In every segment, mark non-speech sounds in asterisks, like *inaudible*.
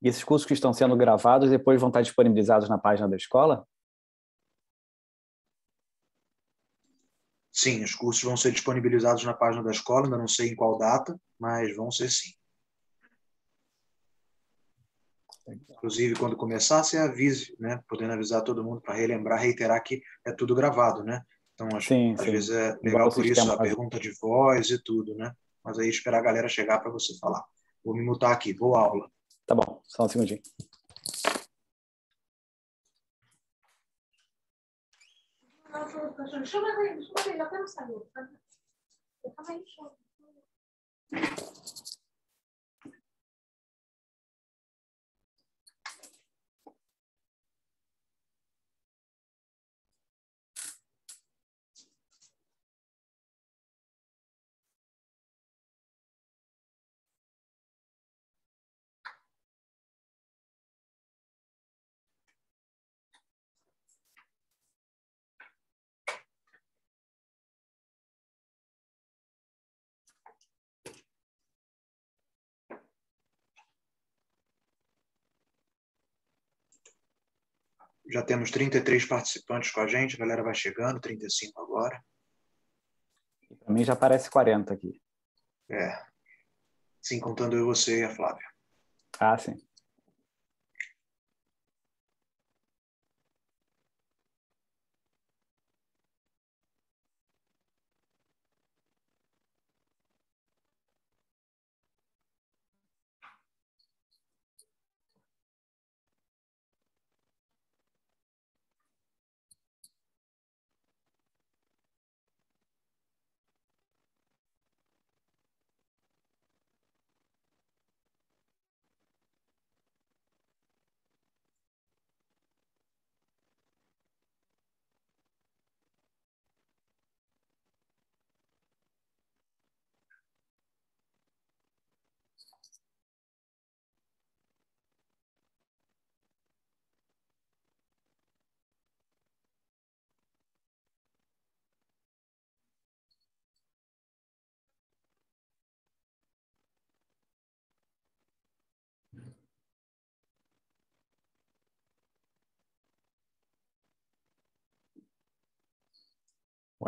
E esses cursos que estão sendo gravados depois vão estar disponibilizados na página da escola? Sim, os cursos vão ser disponibilizados na página da escola, ainda não sei em qual data, mas vão ser sim. Inclusive, quando começar, você avise, né? Podendo avisar todo mundo para relembrar, reiterar que é tudo gravado, né? Então, acho, sim, às sim. vezes é legal Igual por isso, a pergunta de voz e tudo, né? Mas aí esperar a galera chegar para você falar. Vou me mutar aqui, boa aula. Tá bom, só um segundinho. Chama aí, chama aí, já temos saído. Calma aí, chama. Já temos 33 participantes com a gente, a galera vai chegando, 35 agora. Para mim já parece 40 aqui. É. Sim, contando eu, você e a Flávia. Ah, sim.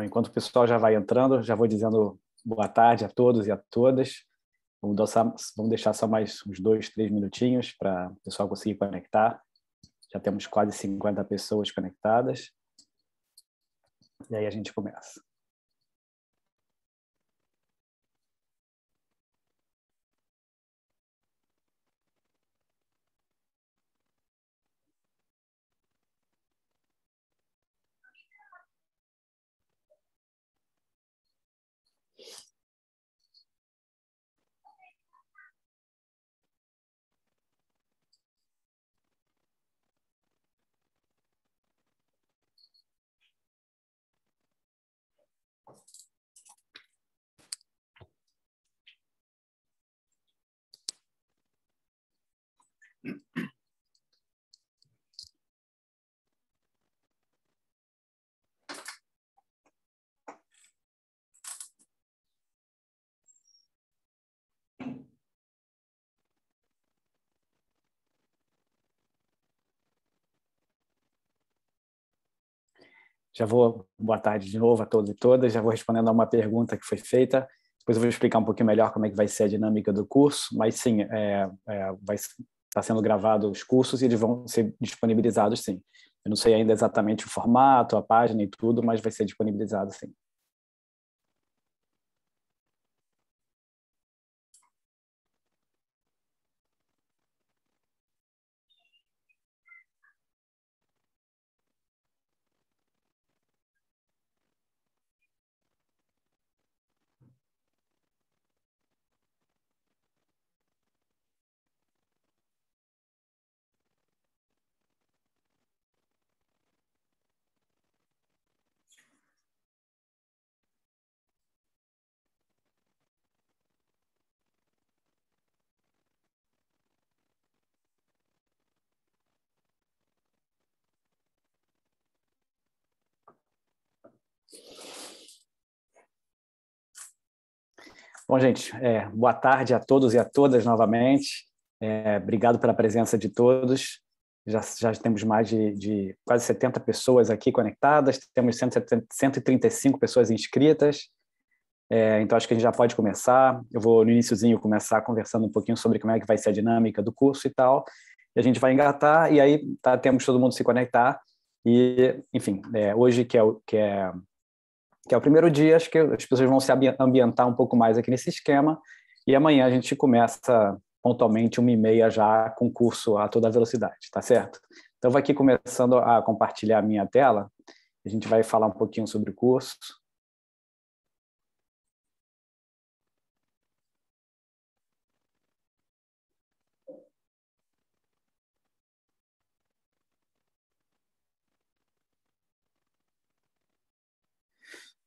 enquanto o pessoal já vai entrando, já vou dizendo boa tarde a todos e a todas. Vamos, vamos deixar só mais uns dois, três minutinhos para o pessoal conseguir conectar. Já temos quase 50 pessoas conectadas. E aí a gente começa. Já vou, boa tarde de novo a todos e todas, já vou respondendo a uma pergunta que foi feita, depois eu vou explicar um pouquinho melhor como é que vai ser a dinâmica do curso, mas sim, é, é, vai estar tá sendo gravado os cursos e eles vão ser disponibilizados sim. Eu não sei ainda exatamente o formato, a página e tudo, mas vai ser disponibilizado sim. Bom, gente, é, boa tarde a todos e a todas novamente. É, obrigado pela presença de todos. Já, já temos mais de, de, quase 70 pessoas aqui conectadas, temos 135 pessoas inscritas. É, então, acho que a gente já pode começar. Eu vou, no iníciozinho começar conversando um pouquinho sobre como é que vai ser a dinâmica do curso e tal. E a gente vai engatar, e aí tá, temos todo mundo se conectar. E, enfim, é, hoje que é, que é que é o primeiro dia, acho que as pessoas vão se ambientar um pouco mais aqui nesse esquema. E amanhã a gente começa pontualmente uma e meia já com curso a toda velocidade, tá certo? Então, vai aqui começando a compartilhar a minha tela. A gente vai falar um pouquinho sobre o curso.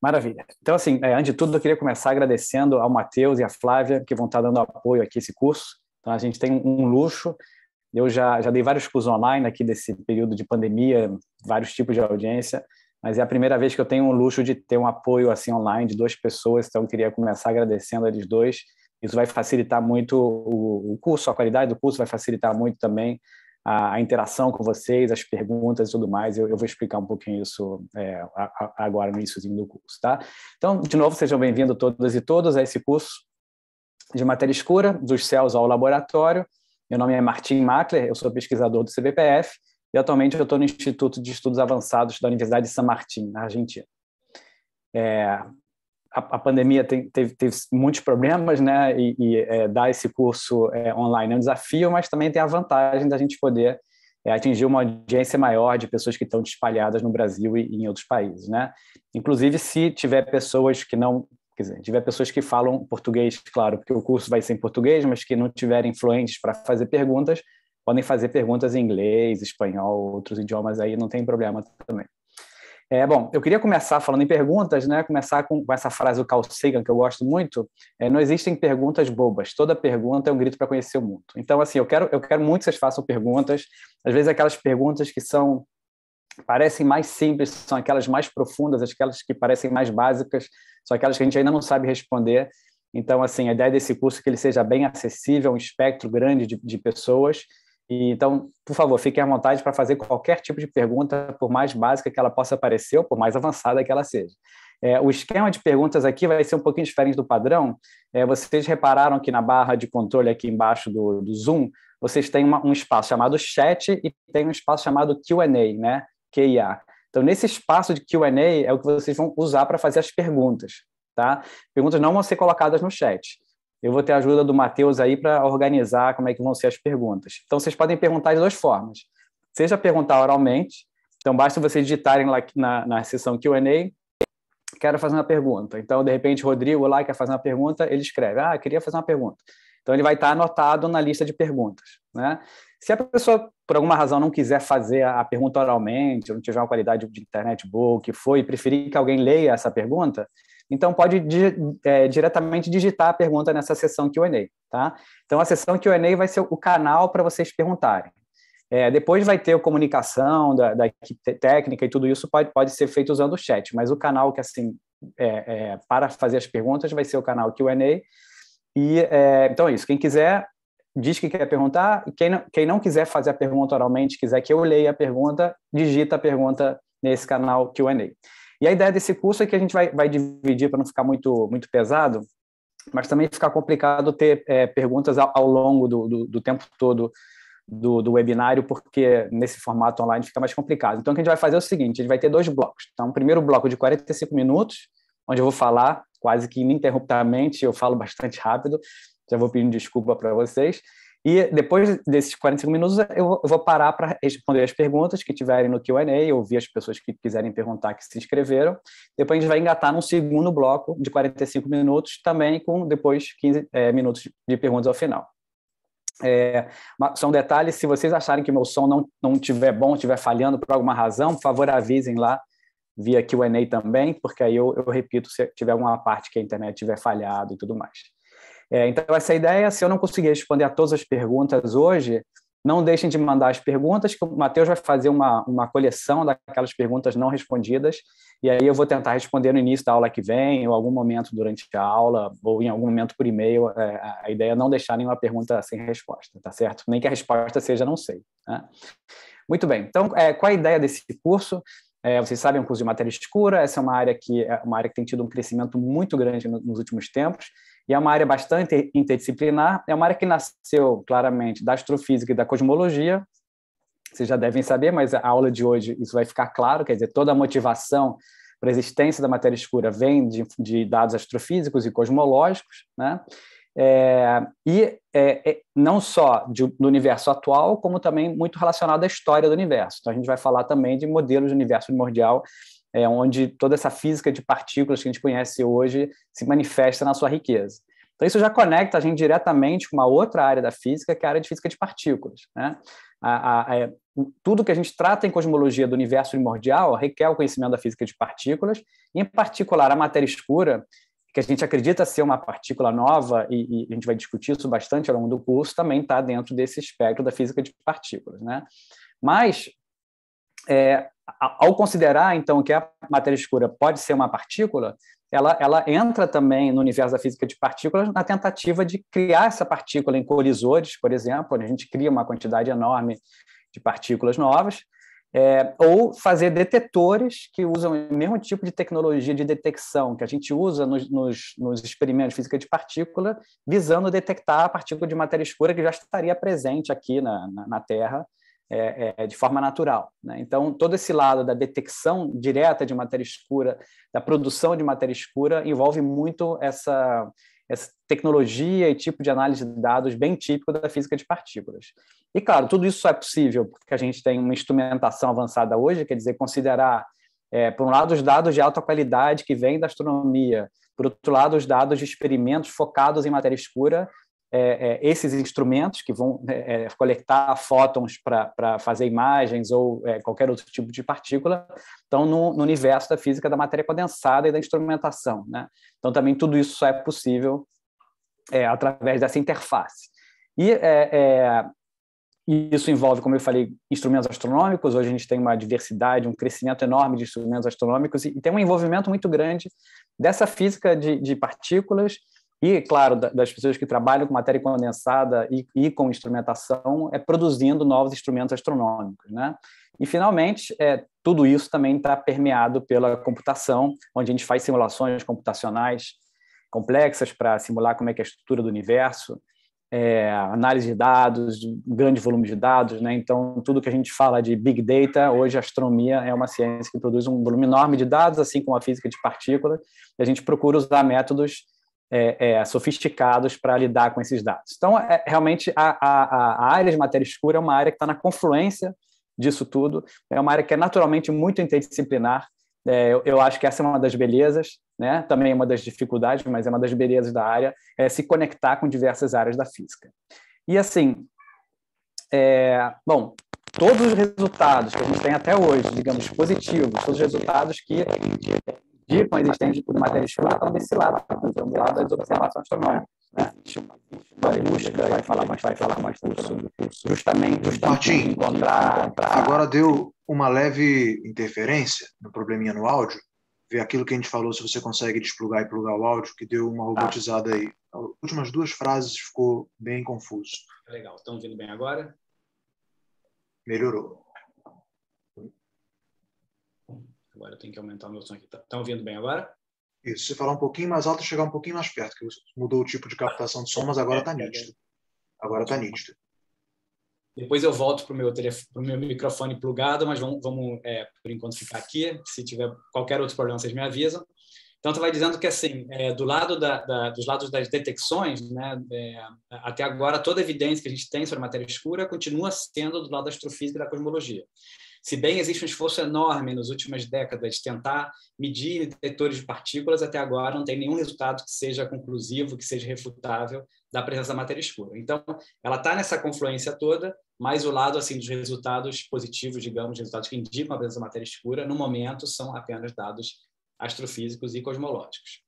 Maravilha. Então, assim, é, antes de tudo, eu queria começar agradecendo ao Matheus e à Flávia, que vão estar dando apoio aqui a esse curso. Então, a gente tem um luxo. Eu já, já dei vários cursos online aqui desse período de pandemia, vários tipos de audiência, mas é a primeira vez que eu tenho um luxo de ter um apoio assim online de duas pessoas, então eu queria começar agradecendo a eles dois. Isso vai facilitar muito o, o curso, a qualidade do curso vai facilitar muito também a, a, interação com vocês, as perguntas e tudo mais. Eu, eu vou explicar um pouquinho isso é, agora no iníciozinho do curso, tá? Então, de novo, sejam bem-vindos todas e todos a esse curso de matéria escura, dos céus ao laboratório. Meu nome é Martim Mackler, eu sou pesquisador do CBPF e atualmente eu estou no Instituto de Estudos Avançados da Universidade de San Martín, na Argentina. É, a, a pandemia tem, teve, teve, muitos problemas, né? E, e é, dar esse curso é, online é um desafio, mas também tem a vantagem da gente poder é, atingir uma audiência maior de pessoas que estão espalhadas no Brasil e, e em outros países, né? Inclusive, se tiver pessoas que não quer dizer, tiver pessoas que falam português, claro, porque o curso vai ser em português, mas que não tiverem fluentes para fazer perguntas, podem fazer perguntas em inglês, espanhol, outros idiomas aí, não tem problema também. É, bom, eu queria começar falando em perguntas, né? Começar com, com essa frase do Carl Sagan que eu gosto muito. É, não existem perguntas bobas. Toda pergunta é um grito para conhecer o mundo. Então, assim, eu quero, eu quero muito que vocês façam perguntas. Às vezes aquelas perguntas que são parecem mais simples, são aquelas mais profundas, aquelas que parecem mais básicas, são aquelas que a gente ainda não sabe responder. Então, assim, a ideia desse curso é que ele seja bem acessível, um espectro grande de, de pessoas então, por favor, fiquem à vontade para fazer qualquer tipo de pergunta, por mais básica que ela possa parecer ou por mais avançada que ela seja. É, o esquema de perguntas aqui vai ser um pouquinho diferente do padrão. É, vocês repararam que na barra de controle aqui embaixo do, do Zoom, vocês têm uma, um espaço chamado chat e tem um espaço chamado Q&A, né? QIA. Então, nesse espaço de Q&A é o que vocês vão usar para fazer as perguntas, tá? Perguntas não vão ser colocadas no chat eu vou ter a ajuda do Matheus aí para organizar como é que vão ser as perguntas. Então, vocês podem perguntar de duas formas. Seja perguntar oralmente, então basta vocês digitarem lá na, na seção Q&A, quero fazer uma pergunta. Então, de repente, Rodrigo lá quer fazer uma pergunta, ele escreve, ah, queria fazer uma pergunta. Então, ele vai estar anotado na lista de perguntas. Né? Se a pessoa, por alguma razão, não quiser fazer a pergunta oralmente, ou não tiver uma qualidade de internet boa, o que foi, e preferir que alguém leia essa pergunta, então, pode di é, diretamente digitar a pergunta nessa sessão QA. Tá? Então, a sessão QA vai ser o canal para vocês perguntarem. É, depois vai ter a comunicação da, da, equipe técnica e tudo isso pode, pode ser feito usando o chat, mas o canal que, assim, é, é para fazer as perguntas vai ser o canal QA. E, é, então é isso. Quem quiser diz que quer perguntar, quem não, quem não quiser fazer a pergunta oralmente, quiser que eu leia a pergunta, digita a pergunta nesse canal QA. E a ideia desse curso é que a gente vai, vai dividir para não ficar muito, muito pesado, mas também ficar complicado ter é, perguntas ao, ao longo do, do, do, tempo todo do, do webinário, porque nesse formato online fica mais complicado. Então, o que a gente vai fazer é o seguinte: a gente vai ter dois blocos. Então, o primeiro bloco de 45 minutos, onde eu vou falar quase que ininterruptamente, eu falo bastante rápido, já vou pedindo desculpa para vocês. E depois desses 45 minutos, eu vou parar para responder as perguntas que tiverem no QA, ouvir as pessoas que quiserem perguntar, que se inscreveram. Depois a gente vai engatar num segundo bloco de 45 minutos, também com depois 15 é, minutos de perguntas ao final. É, só um detalhe: se vocês acharem que meu som não não tiver bom, estiver falhando por alguma razão, por favor avisem lá via QA também, porque aí eu, eu repito se tiver alguma parte que a internet tiver falhado e tudo mais. É, então, essa ideia, é, se eu não conseguir responder a todas as perguntas hoje, não deixem de mandar as perguntas, que o Matheus vai fazer uma, uma coleção daquelas perguntas não respondidas, e aí eu vou tentar responder no início da aula que vem, ou algum momento durante a aula, ou em algum momento por e-mail. É, a ideia é não deixar nenhuma pergunta sem resposta, tá certo? Nem que a resposta seja não sei. Né? Muito bem, então, é, qual a ideia desse curso? É, vocês sabem, é um curso de matéria escura, essa é uma área que é uma área que tem tido um crescimento muito grande nos últimos tempos, e é uma área bastante interdisciplinar, é uma área que nasceu claramente da astrofísica e da cosmologia. Vocês já devem saber, mas a aula de hoje isso vai ficar claro, quer dizer, toda a motivação para a existência da matéria escura vem de, de dados astrofísicos e cosmológicos, né? É, e é, é, não só de, do universo atual, como também muito relacionado à história do universo. Então, a gente vai falar também de modelos de universo primordial é, onde toda essa física de partículas que a gente conhece hoje se manifesta na sua riqueza. Então, isso já conecta a gente diretamente com uma outra área da física, que é a área de física de partículas. Né? A, a, a, é, tudo que a gente trata em cosmologia do universo primordial requer o conhecimento da física de partículas, e, em particular, a matéria escura, que a gente acredita ser uma partícula nova, e, e a gente vai discutir isso bastante ao longo do curso, também está dentro desse espectro da física de partículas. Né? Mas é, ao considerar, então, que a matéria escura pode ser uma partícula, ela, ela entra também no universo da física de partículas na tentativa de criar essa partícula em colisores, por exemplo, onde a gente cria uma quantidade enorme de partículas novas, é, ou fazer detetores que usam o mesmo tipo de tecnologia de detecção que a gente usa nos, nos, nos, experimentos de física de partícula, visando detectar a partícula de matéria escura que já estaria presente aqui na, na, na Terra é, é, de forma natural. Né? Então, todo esse lado da detecção direta de matéria escura, da produção de matéria escura, envolve muito essa, essa tecnologia e tipo de análise de dados bem típico da física de partículas. E, claro, tudo isso só é possível porque a gente tem uma instrumentação avançada hoje, quer dizer, considerar, é, por um lado, os dados de alta qualidade que vêm da astronomia, por outro lado, os dados de experimentos focados em matéria escura, é, é, esses instrumentos que vão né, é, coletar fótons para fazer imagens ou é, qualquer outro tipo de partícula estão no, no, universo da física da matéria condensada e da instrumentação. Né? Então, também tudo isso só é possível é, através dessa interface. E é, isso envolve, como eu falei, instrumentos astronômicos. Hoje a gente tem uma diversidade, um crescimento enorme de instrumentos astronômicos e tem um envolvimento muito grande dessa física de, de partículas e, claro, das pessoas que trabalham com matéria condensada e, e com instrumentação, é produzindo novos instrumentos astronômicos. Né? E, finalmente, é, tudo isso também está permeado pela computação, onde a gente faz simulações computacionais complexas para simular como é que é a estrutura do universo, é, análise de dados, grande volume de dados. Né? Então, tudo que a gente fala de Big Data, hoje a astronomia é uma ciência que produz um volume enorme de dados, assim como a física de partículas, e a gente procura usar métodos é, é, sofisticados para lidar com esses dados. Então, é, realmente, a, a, a, área de matéria escura é uma área que está na confluência disso tudo, é uma área que é naturalmente muito interdisciplinar. É, eu, eu, acho que essa é uma das belezas, né? também é uma das dificuldades, mas é uma das belezas da área, é se conectar com diversas áreas da física. E assim, é, bom, todos os resultados que a gente tem até hoje, digamos, positivos, todos os resultados que indicam a existência de matéria estilar estão desse lado, do lado das observações astronômicas. Né? Vai, é é vai falar mais, vai falar mais sobre Justamente, justamente Martim, encontrar, encontrar. Agora deu uma leve interferência no probleminha no áudio. Ver aquilo que a gente falou, se você consegue desplugar e plugar o áudio, que deu uma tá. robotizada aí. As últimas duas frases ficou bem confuso. Legal, estão ouvindo bem agora? Melhorou. Agora tenho que aumentar o meu som aqui. Estão tá, tá ouvindo bem agora? Isso, se falar um pouquinho mais alto, chegar um pouquinho mais perto, que mudou o tipo de captação de som, mas agora está nítido. Agora está nítido. Depois eu volto para o meu, telefone, pro meu microfone plugado, mas vamos, vamos é, por enquanto, ficar aqui. Se tiver qualquer outro problema, vocês me avisam. Então, tu vai dizendo que, assim, é, do lado da, da, dos lados das detecções, né, é, até agora, toda a evidência que a gente tem sobre matéria escura continua sendo do lado da astrofísica e da cosmologia. Se bem existe um esforço enorme nas últimas décadas de tentar medir detectores de partículas, até agora não tem nenhum resultado que seja conclusivo, que seja refutável da presença da matéria escura. Então, ela está nessa confluência toda, mas o lado assim dos resultados positivos, digamos, resultados que indicam a presença da matéria escura, no momento são apenas dados astrofísicos e cosmológicos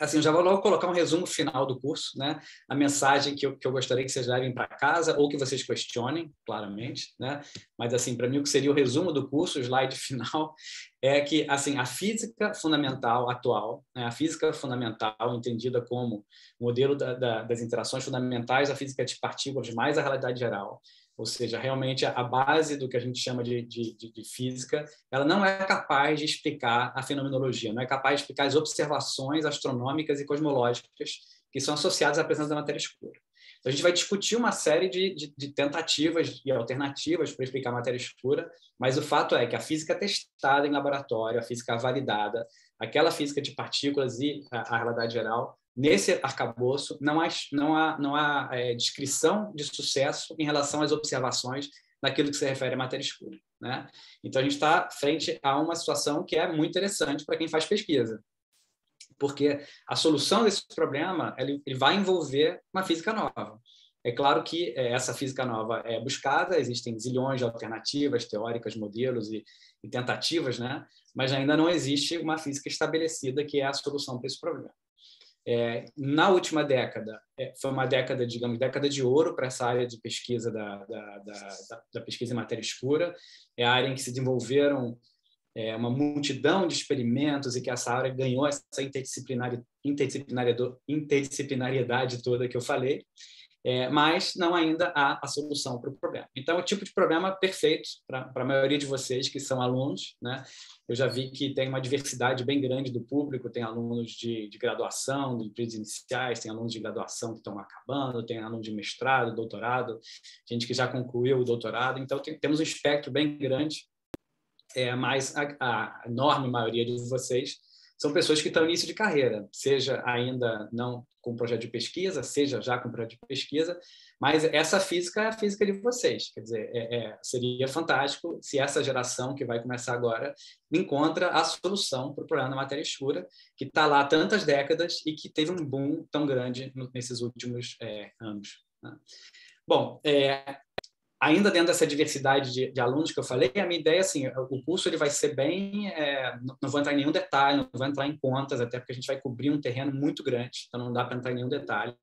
assim, eu já vou logo colocar um resumo final do curso, né? A mensagem que eu, que eu gostaria que vocês levem para casa ou que vocês questionem, claramente, né? Mas, assim, para mim, o que seria o resumo do curso, o slide *laughs* final, é que, assim, a física fundamental atual, né? a física fundamental entendida como modelo da, da, das interações fundamentais a física de partículas mais a realidade geral, ou seja, realmente a base do que a gente chama de, de, de, física, ela não é capaz de explicar a fenomenologia, não é capaz de explicar as observações astronômicas e cosmológicas que são associadas à presença da matéria escura. Então, a gente vai discutir uma série de, de, de tentativas e alternativas para explicar a matéria escura, mas o fato é que a física testada em laboratório, a física validada, aquela física de partículas e a, a realidade geral Nesse arcabouço, não há, não há, não há é, descrição de sucesso em relação às observações naquilo que se refere à matéria escura. Né? Então, a gente está frente a uma situação que é muito interessante para quem faz pesquisa, porque a solução desse problema ele, ele vai envolver uma física nova. É claro que é, essa física nova é buscada, existem zilhões de alternativas teóricas, modelos e, e tentativas, né? mas ainda não existe uma física estabelecida que é a solução para esse problema. É, na última década, é, foi uma década, digamos, década de ouro para essa área de pesquisa da, da, da, da, pesquisa em matéria escura. É a área em que se desenvolveram é, uma multidão de experimentos e que essa área ganhou essa interdisciplinar, interdisciplinar, interdisciplinariedade toda que eu falei é, mas não ainda há a solução para o problema. Então, é o tipo de problema perfeito para a maioria de vocês que são alunos. Né? Eu já vi que tem uma diversidade bem grande do público, tem alunos de, de graduação, de períodos iniciais, tem alunos de graduação que estão acabando, tem alunos de mestrado, doutorado, gente que já concluiu o doutorado. Então, tem, temos um espectro bem grande, é, mas a, a enorme maioria de vocês são pessoas que estão no início de carreira, seja ainda não com projeto de pesquisa, seja já com projeto de pesquisa, mas essa física é a física de vocês. Quer dizer, é, é, seria fantástico se essa geração que vai começar agora encontra a solução para o problema da matéria escura, que está lá há tantas décadas e que teve um boom tão grande nesses últimos é, anos. Né? Bom, é, ainda dentro dessa diversidade de, de, alunos que eu falei, a minha ideia é assim, o curso ele vai ser bem, é, não vou entrar em nenhum detalhe, não vou entrar em contas, até porque a gente vai cobrir um terreno muito grande, então não dá para entrar em nenhum detalhe.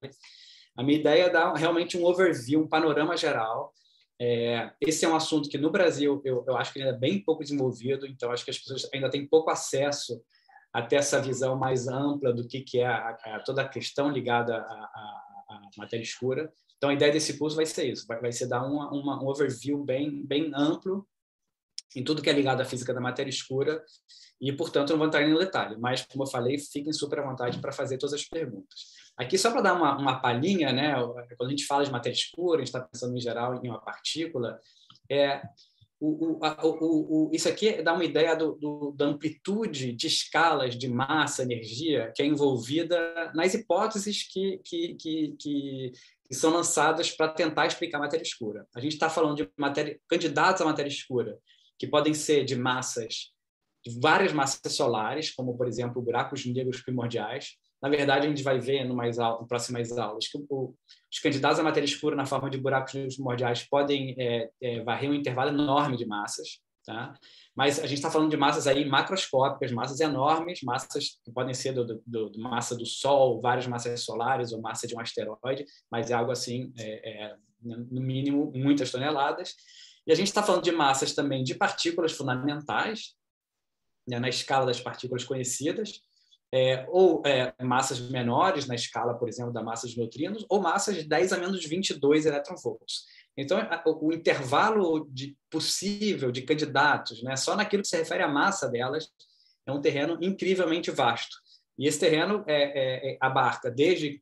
A minha ideia é dar realmente um overview, um panorama geral. É, esse é um assunto que no Brasil eu, eu acho que ele é bem pouco desenvolvido, então acho que as pessoas ainda têm pouco acesso até essa visão mais ampla do que, que é a, a, toda a questão ligada à matéria escura. Então, a ideia desse curso vai ser isso, vai, vai ser dar uma, uma, um overview bem, bem amplo em tudo que é ligado à física da matéria escura e, portanto, não vou entrar em detalhe, mas, como eu falei, fiquem super à vontade para fazer todas as perguntas. Aqui, só para dar uma, uma palhinha, né? quando a gente fala de matéria escura, a gente está pensando em geral em uma partícula, é, o, o, a, o, o isso aqui dá uma ideia do, do, da amplitude de escalas de massa, energia, que é envolvida nas hipóteses que, que, que, que são lançadas para tentar explicar a matéria escura. A gente está falando de matéria, candidatos à matéria escura, que podem ser de massas, de várias massas solares, como, por exemplo, buracos negros primordiais. Na verdade, a gente vai ver em mais aulas, próximas aulas que o, os candidatos à matéria escura na forma de buracos negros primordiais podem é, é, varrer um intervalo enorme de massas. Tá? Mas a gente está falando de massas aí macroscópicas, massas enormes, massas que podem ser do, do, do massa do Sol, várias massas solares ou massa de um asteroide, mas é algo assim, é, é, no mínimo, muitas toneladas. E a gente está falando de massas também de partículas fundamentais, né, na escala das partículas conhecidas, é, ou é, massas menores na escala, por exemplo, da massa de neutrinos, ou massas de 10 a menos 22 elétron Então, o intervalo de, possível de candidatos, né, só naquilo que se refere à massa delas, é um terreno incrivelmente vasto. E esse terreno é, é, é abarca desde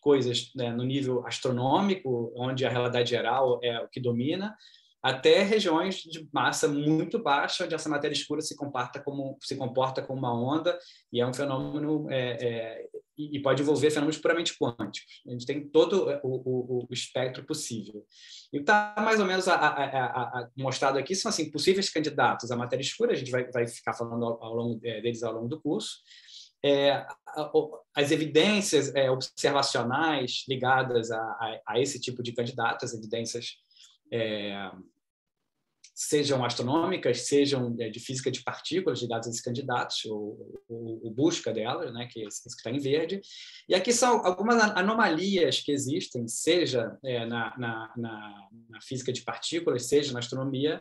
coisas né, no nível astronômico, onde a realidade geral é o que domina, até regiões de massa muito baixa, onde essa matéria escura se comporta como, se comporta como uma onda, e é um fenômeno é, é, e pode envolver fenômenos puramente quânticos. A gente tem todo o, o, o espectro possível. E está mais ou menos a, a, a, mostrado aqui são assim, possíveis candidatos à matéria escura, a gente vai, vai ficar falando ao, ao longo, é, deles ao longo do curso. É, as evidências é, observacionais ligadas a, a, a, esse tipo de candidato, as evidências é, sejam astronômicas, sejam é, de física de partículas, ligadas a esses candidatos, ou, ou, ou busca delas, né, que é que está em verde. E aqui são algumas anomalias que existem, seja é, na, na, na, na, física de partículas, seja na astronomia,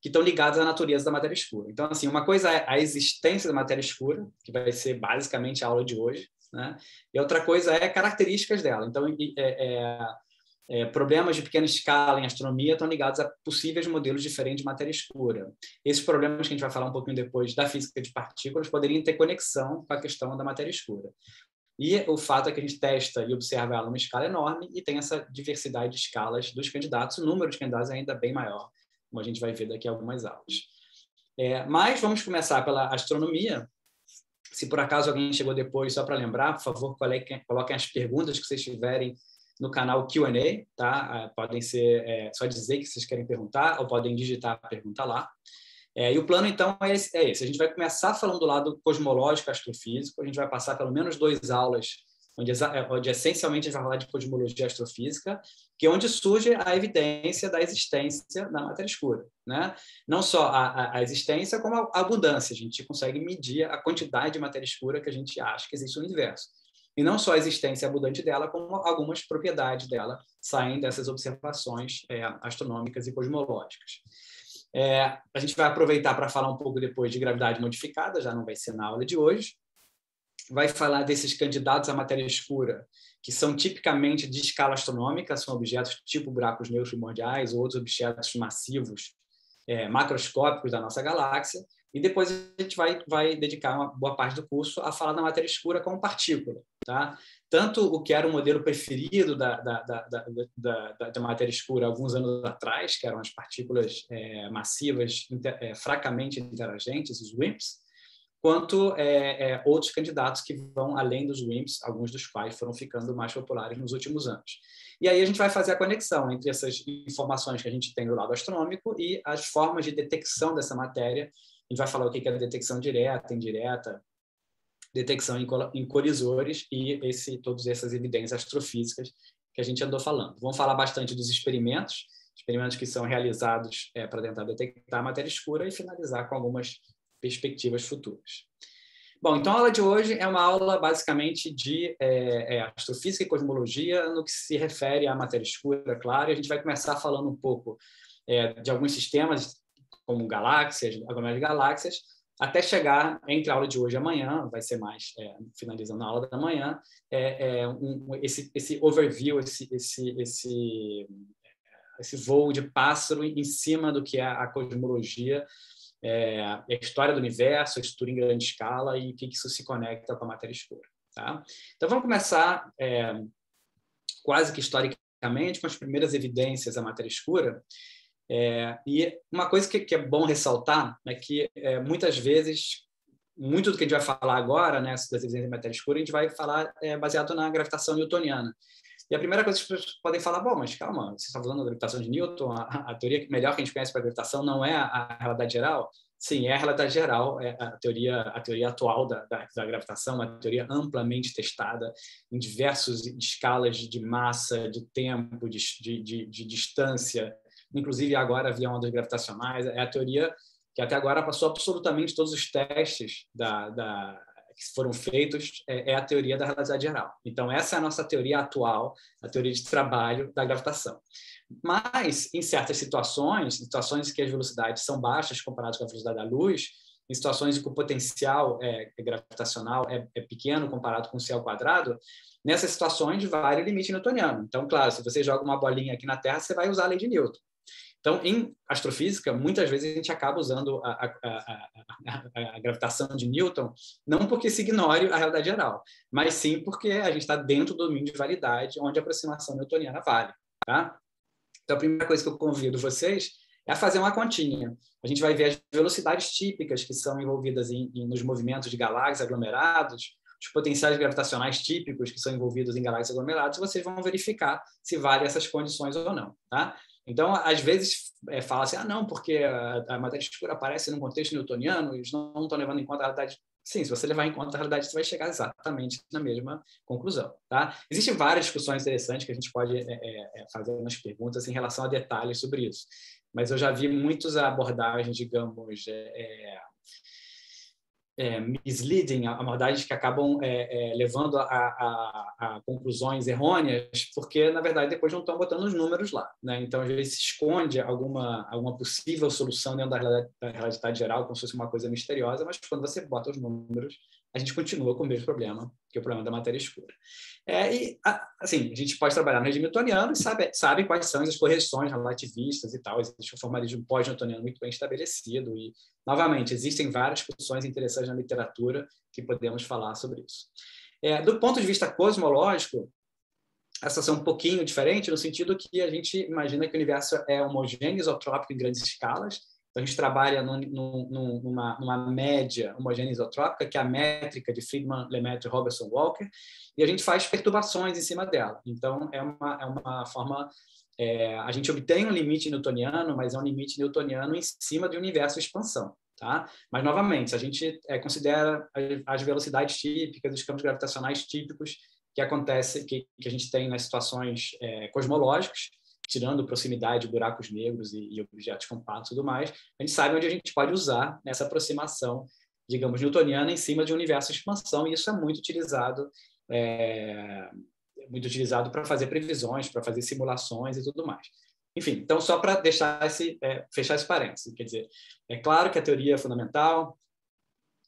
que estão ligadas à natureza da matéria escura. Então, assim, uma coisa é a existência da matéria escura, que vai ser basicamente a aula de hoje, né? e outra coisa é características dela. Então, é, é é, problemas de pequena escala em astronomia estão ligados a possíveis modelos diferentes de matéria escura. Esses problemas que a gente vai falar um pouquinho depois da física de partículas poderiam ter conexão com a questão da matéria escura. E o fato é que a gente testa e observa ela numa escala enorme e tem essa diversidade de escalas dos candidatos. O número de candidatos é ainda bem maior, como a gente vai ver daqui a algumas aulas. É, mas vamos começar pela astronomia. Se por acaso alguém chegou depois, só para lembrar, por favor, coloquem as perguntas que vocês tiverem no canal Q&A, tá? Ah, podem ser é, só dizer que vocês querem perguntar ou podem digitar a pergunta lá. É, e o plano, então, é esse, é esse, A gente vai começar falando do lado cosmológico astrofísico, a gente vai passar pelo menos duas aulas, onde, é, onde essencialmente a gente vai falar de cosmologia astrofísica, que é onde surge a evidência da existência da matéria escura. Né? Não só a, a, existência, como a abundância. A gente consegue medir a quantidade de matéria escura que a gente acha que existe no universo. E não só a existência abundante dela, como algumas propriedades dela saem dessas observações é, astronômicas e cosmológicas. É, a gente vai aproveitar para falar um pouco depois de gravidade modificada, já não vai ser na aula de hoje. Vai falar desses candidatos à matéria escura, que são tipicamente de escala astronômica, são objetos tipo buracos neutros primordiais ou outros objetos massivos é, macroscópicos da nossa galáxia, e depois a gente vai, vai dedicar uma boa parte do curso a falar da matéria escura como partícula. Tá? Tanto o que era o modelo preferido da, da, da, da, da matéria escura alguns anos atrás, que eram as partículas é, massivas, inter, é, fracamente interagentes, os WIMPs, quanto é, é, outros candidatos que vão além dos WIMPs, alguns dos quais foram ficando mais populares nos últimos anos. E aí a gente vai fazer a conexão entre essas informações que a gente tem do lado astronômico e as formas de detecção dessa matéria a gente vai falar o que é detecção direta, indireta, detecção em colisores e esse, todas essas evidências astrofísicas que a gente andou falando. Vamos falar bastante dos experimentos, experimentos que são realizados é, para tentar detectar a matéria escura e finalizar com algumas perspectivas futuras. Bom, então a aula de hoje é uma aula basicamente de é, é, astrofísica e cosmologia no que se refere à matéria escura, claro. E a gente vai começar falando um pouco é, de alguns sistemas como galáxias, aglomerados de galáxias, até chegar entre a aula de hoje e amanhã, vai ser mais é, finalizando a aula da manhã, é, é um, esse, esse overview, esse, esse, esse, esse voo de pássaro em cima do que é a cosmologia, é, a história do universo, a estrutura em grande escala e o que isso se conecta com a matéria escura. Tá? Então vamos começar é, quase que historicamente com as primeiras evidências da matéria escura é, e uma coisa que, que, é bom ressaltar é que é, muitas vezes, muito do que a gente vai falar agora, né, as evidências de matéria escura, a gente vai falar é, baseado na gravitação newtoniana. E a primeira coisa que as pessoas podem falar, bom, mas calma, você está falando da gravitação de Newton, a, a teoria melhor que a gente conhece para a gravitação não é a, a realidade geral? Sim, é a realidade geral, é a teoria, a teoria atual da, da, da gravitação, uma teoria amplamente testada em diversas escalas de massa, de tempo, de, de, de, de distância, inclusive agora via ondas gravitacionais. É a teoria que até agora passou absolutamente todos os testes da, da que foram feitos é, é a teoria da relatividade geral. Então, essa é a nossa teoria atual, a teoria de trabalho da gravitação. Mas, em certas situações, situações em que as velocidades são baixas comparadas com a velocidade da luz, em situações em que o potencial é, gravitacional é, é pequeno comparado com o céu quadrado, nessas situações vale o limite newtoniano. Então, claro, se você joga uma bolinha aqui na Terra, você vai usar a lei de Newton. Então, em astrofísica, muitas vezes a gente acaba usando a, a, a, a gravitação de Newton, não porque se ignore a realidade geral, mas sim porque a gente está dentro do domínio de validade, onde a aproximação newtoniana vale. Tá? Então, a primeira coisa que eu convido vocês é a fazer uma continha. A gente vai ver as velocidades típicas que são envolvidas em, em, nos movimentos de galáxias aglomerados, os potenciais gravitacionais típicos que são envolvidos em galáxias aglomeradas, vocês vão verificar se vale essas condições ou não. Tá? Então, às vezes, é, fala assim, ah, não, porque a, a matéria escura aparece num contexto newtoniano e eles não estão levando em conta a realidade. Sim, se você levar em conta a realidade, você vai chegar exatamente na mesma conclusão, tá? Existem várias discussões interessantes que a gente pode é, é, é fazer umas perguntas em relação a detalhes sobre isso. Mas eu já vi muitas abordagens, digamos, é, é é, misleading, abordagens que acabam é, é, levando a, a, a, conclusões errôneas, porque, na verdade, depois não estão botando os números lá. Né? Então, às vezes, se esconde alguma, alguma possível solução dentro da, da realidade geral, como se fosse uma coisa misteriosa, mas quando você bota os números, a gente continua com o mesmo problema, que é o problema da matéria escura. É, e, assim, a gente pode trabalhar no regime newtoniano e sabe, sabe quais são as correções relativistas e tal. Existe um formalismo pós-newtoniano muito bem estabelecido e, novamente, existem várias discussões interessantes na literatura que podemos falar sobre isso. É, do ponto de vista cosmológico, a situação é um pouquinho diferente, no sentido que a gente imagina que o universo é homogêneo, isotrópico em grandes escalas, então, a gente trabalha numa, numa, média homogênea isotrópica, que é a métrica de Friedman, Lemaitre e Robertson Walker, e a gente faz perturbações em cima dela. Então, é uma, é uma forma. É, a gente obtém um limite newtoniano, mas é um limite newtoniano em cima de um universo expansão. Tá? Mas, novamente, a gente é, considera as velocidades típicas, os campos gravitacionais típicos que acontece, que, que a gente tem nas situações é, cosmológicas, tirando proximidade, buracos negros e, e objetos compactos e tudo mais, a gente sabe onde a gente pode usar nessa aproximação, digamos, newtoniana em cima de um universo de expansão, e isso é muito utilizado é, muito utilizado para fazer previsões, para fazer simulações e tudo mais. Enfim, então só para deixar esse é, fechar esse parênteses, quer dizer, é claro que a teoria é fundamental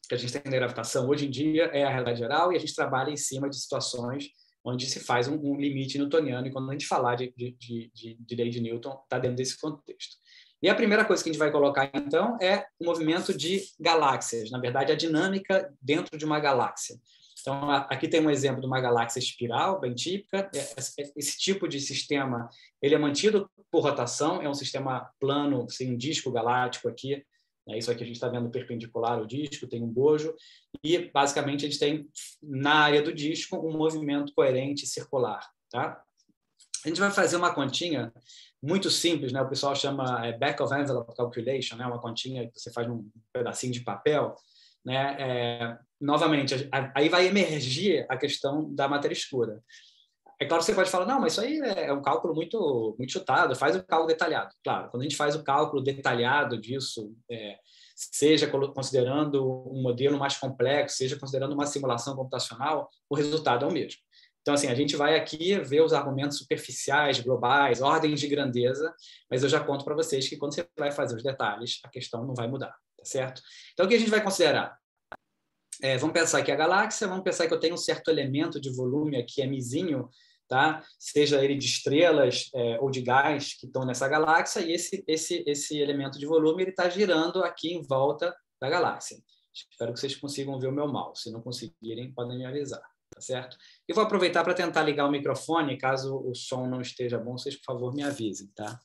que a gente tem na gravitação hoje em dia é a realidade geral e a gente trabalha em cima de situações onde se faz um, um limite newtoniano, e quando a gente falar de, de, de, de lei de Newton, está dentro desse contexto. E a primeira coisa que a gente vai colocar, então, é o movimento de galáxias, na verdade, a dinâmica dentro de uma galáxia. Então, aqui tem um exemplo de uma galáxia espiral, bem típica. É, é, é, esse tipo de sistema ele é mantido por rotação, é um sistema plano, sem assim, um disco galáctico aqui, né? Isso aqui a gente está vendo perpendicular ao disco, tem um bojo, e basicamente a gente tem na área do disco um movimento coerente circular. Tá? A gente vai fazer uma continha muito simples, né? o pessoal chama é, back of envelope calculation, né? uma continha que você faz num pedacinho de papel. Né? É, novamente, aí vai emergir a questão da matéria escura. É claro que você pode falar, não, mas isso aí é, é um cálculo muito, muito chutado, faz um cálculo detalhado. Claro, quando a gente faz o um cálculo detalhado disso, é, seja considerando um modelo mais complexo, seja considerando uma simulação computacional, o resultado é o mesmo. Então, assim, a gente vai aqui ver os argumentos superficiais, globais, ordens de grandeza, mas eu já conto para vocês que quando você vai fazer os detalhes, a questão não vai mudar, tá certo? Então, o que a gente vai considerar? É, vamos pensar que a galáxia, vamos pensar que eu tenho um certo elemento de volume aqui, Mzinho, tá? seja ele de estrelas é, ou de gás que estão nessa galáxia, e esse, esse, esse elemento de volume está girando aqui em volta da galáxia. Espero que vocês consigam ver o meu mouse. Se não conseguirem, podem me avisar, tá certo? E vou aproveitar para tentar ligar o microfone, caso o som não esteja bom, vocês, por favor, me avisem, tá?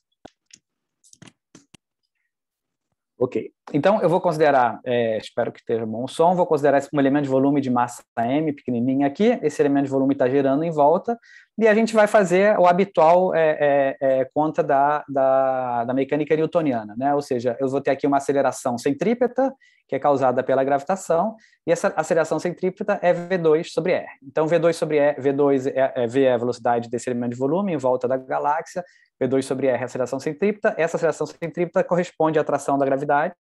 Ok. Então, eu vou considerar, é, espero que esteja bom o som, vou considerar esse como elemento de volume de massa M, pequenininho aqui. Esse elemento de volume está girando em volta. E a gente vai fazer o habitual é, é, é, conta da, da, da, mecânica newtoniana. Né? Ou seja, eu vou ter aqui uma aceleração centrípeta, que é causada pela gravitação, e essa aceleração centrípeta é V2 sobre R. Então, V2 sobre R, V2 é, é, V é a velocidade desse elemento de volume em volta da galáxia, P2 sobre R é a aceleração centrípeta. Essa aceleração centrípeta corresponde à tração da gravidade.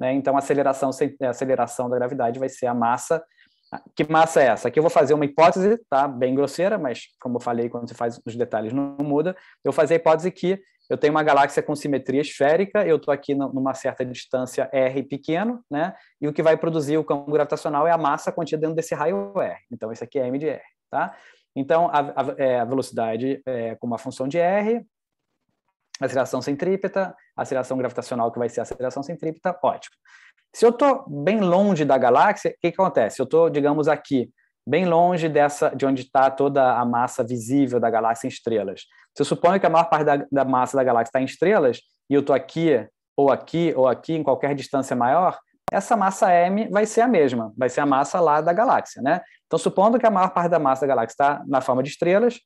Né? Então, a aceleração, a aceleração da gravidade vai ser a massa. Ah, que massa é essa? Aqui eu vou fazer uma hipótese, tá? Bem grosseira, mas como eu falei, quando você faz os detalhes não muda. Eu vou fazer a hipótese que eu tenho uma galáxia com simetria esférica, eu estou aqui numa certa distância R pequeno, né? E o que vai produzir o campo gravitacional é a massa contida dentro desse raio R. Então, esse aqui é M de R, tá? Então, a, a, é, a velocidade é como uma função de R, aceleração centrípeta, aceleração gravitacional que vai ser aceleração centrípeta, ótimo. Se eu estou bem longe da galáxia, o que, que acontece? Eu estou, digamos, aqui, bem longe dessa de onde está toda a massa visível da galáxia em estrelas. Se eu suponho que a maior parte da, da massa da galáxia está em estrelas, e eu estou aqui, ou aqui, ou aqui, em qualquer distância maior, essa massa m vai ser a mesma, vai ser a massa lá da galáxia, né? Então, supondo que a maior parte da massa da galáxia está na forma de estrelas,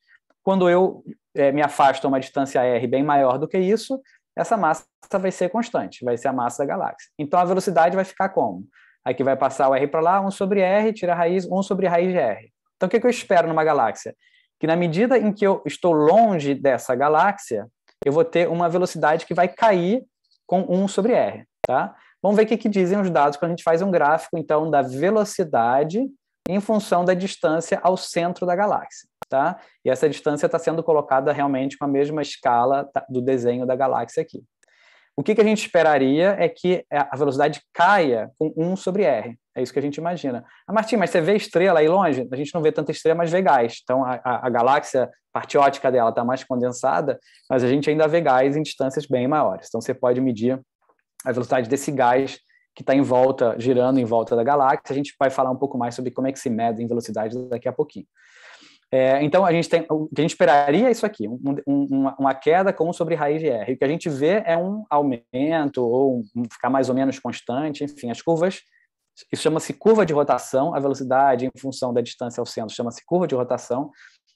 quando eu é, me afasto a uma distância r bem maior do que isso, essa massa vai ser constante, vai ser a massa da galáxia. Então a velocidade vai ficar como? Aqui vai passar o r para lá, 1 sobre r, tira a raiz, 1 sobre raiz de r. Então o que, que eu espero numa galáxia? Que na medida em que eu estou longe dessa galáxia, eu vou ter uma velocidade que vai cair com 1 sobre r. Tá? Vamos ver o que, que dizem os dados quando a gente faz um gráfico, então, da velocidade em função da distância ao centro da galáxia tá? E essa distância está sendo colocada realmente com a mesma escala tá, do desenho da galáxia aqui. O que, que a gente esperaria é que a velocidade caia com 1 sobre R. É isso que a gente imagina. Ah, Martim, mas você vê estrela aí longe? A gente não vê tanta estrela, mas vê gás. Então, a, a, a galáxia, a parte ótica dela está mais condensada, mas a gente ainda vê gás em distâncias bem maiores. Então, você pode medir a velocidade desse gás que está em volta, girando em volta da galáxia. A gente vai falar um pouco mais sobre como é que se mede em velocidade daqui a pouquinho. É, então, a gente tem, o que a gente esperaria é isso aqui, um, um, uma, queda com sobre raiz de R. O que a gente vê é um aumento ou um, ficar mais ou menos constante, enfim, as curvas, isso chama-se curva de rotação, a velocidade em função da distância ao centro chama-se curva de rotação.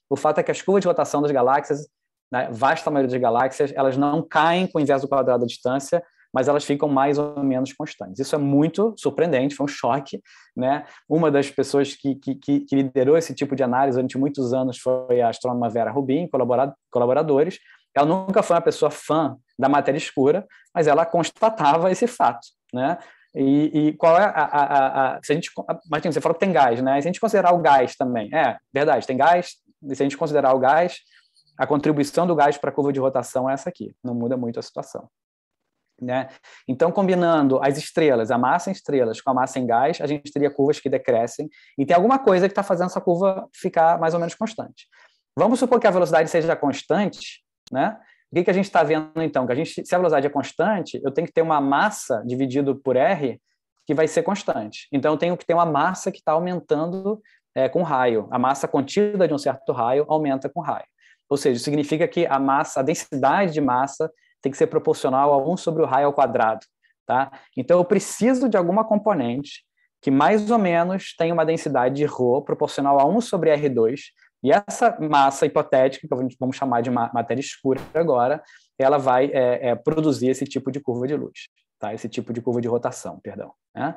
O fato é que as curvas de rotação das galáxias, na né, vasta maioria das galáxias, elas não caem com o inverso do quadrado da distância, mas elas ficam mais ou menos constantes. Isso é muito surpreendente, foi um choque. Né? Uma das pessoas que, que, que liderou esse tipo de análise durante muitos anos foi a astrônoma Vera Rubin, colaboradores. Ela nunca foi uma pessoa fã da matéria escura, mas ela constatava esse fato. Né? E, e, qual é a, a, a, se a gente, Martinho, você falou que tem gás, né? E se a gente considerar o gás também, é verdade, tem gás. E se a gente considerar o gás, a contribuição do gás para a curva de rotação é essa aqui. Não muda muito a situação. Né? Então, combinando as estrelas, a massa em estrelas com a massa em gás, a gente teria curvas que decrescem e tem alguma coisa que está fazendo essa curva ficar mais ou menos constante. Vamos supor que a velocidade seja constante, né? O que, que a gente está vendo então? Que a gente, se a velocidade é constante, eu tenho que ter uma massa dividido por r que vai ser constante. Então, eu tenho que ter uma massa que está aumentando é, com raio. A massa contida de um certo raio aumenta com raio. Ou seja, significa que a massa, a densidade de massa tem que ser proporcional a 1 sobre o raio ao quadrado. Tá? Então, eu preciso de alguma componente que mais ou menos tem uma densidade de ρ proporcional a 1 sobre R2, e essa massa hipotética, que vamos chamar de matéria escura agora, ela vai é, é, produzir esse tipo de curva de luz, tá? esse tipo de curva de rotação, perdão. Né?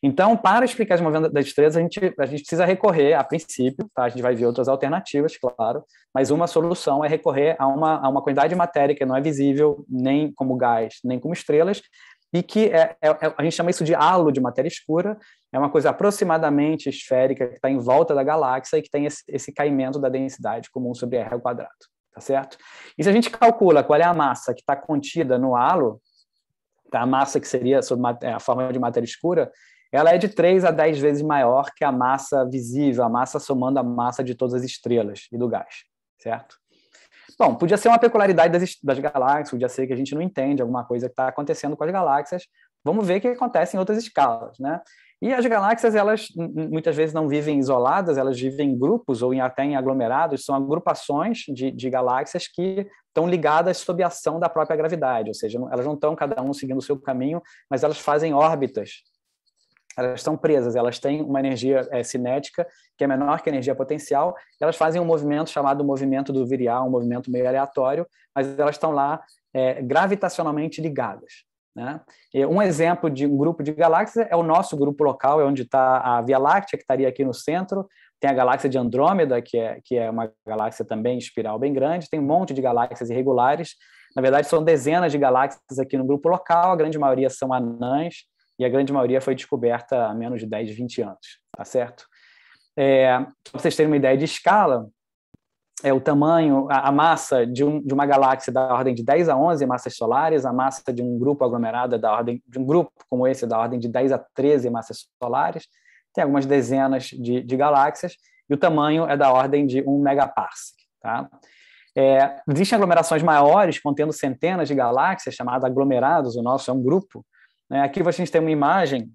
Então, para explicar as movimentos das estrelas, a gente, a gente precisa recorrer, a princípio, tá? a gente vai ver outras alternativas, claro, mas uma solução é recorrer a uma, a uma quantidade de matéria que não é visível nem como gás, nem como estrelas, e que é, é, é a gente chama isso de halo de matéria escura, é uma coisa aproximadamente esférica que está em volta da galáxia e que tem esse, esse caimento da densidade comum sobre R ao quadrado, tá certo? E se a gente calcula qual é a massa que está contida no halo, tá? a massa que seria sob é, a forma de matéria escura, ela é de 3 a 10 vezes maior que a massa visível, a massa somando a massa de todas as estrelas e do gás, certo? Bom, podia ser uma peculiaridade das, das galáxias, podia ser que a gente não entende alguma coisa que está acontecendo com as galáxias. Vamos ver o que acontece em outras escalas, né? E as galáxias, elas muitas vezes não vivem isoladas, elas vivem em grupos ou em, até em aglomerados, são agrupações de, de galáxias que estão ligadas sob a ação da própria gravidade, ou seja, elas não estão cada um seguindo o seu caminho, mas elas fazem órbitas elas estão presas, elas têm uma energia é, cinética que é menor que a energia potencial, elas fazem um movimento chamado movimento do virial, um movimento meio aleatório, mas elas estão lá é, gravitacionalmente ligadas. Né? Um exemplo de um grupo de galáxias é o nosso grupo local, é onde está a Via Láctea, que estaria aqui no centro, tem a galáxia de Andrômeda, que é, que é uma galáxia também espiral bem grande, tem um monte de galáxias irregulares, na verdade, são dezenas de galáxias aqui no grupo local, a grande maioria são anãs, e a grande maioria foi descoberta há menos de 10, 20 anos, tá certo? É, para vocês terem uma ideia de escala, é o tamanho, a, a massa de, um, de, uma galáxia da ordem de 10 a 11 massas solares, a massa de um grupo aglomerado é da ordem de um grupo como esse é da ordem de 10 a 13 massas solares, tem algumas dezenas de, de galáxias e o tamanho é da ordem de 1 megaparsec, tá? É, existem aglomerações maiores contendo centenas de galáxias, chamadas aglomerados, o nosso é um grupo, né? Aqui a gente tem uma imagem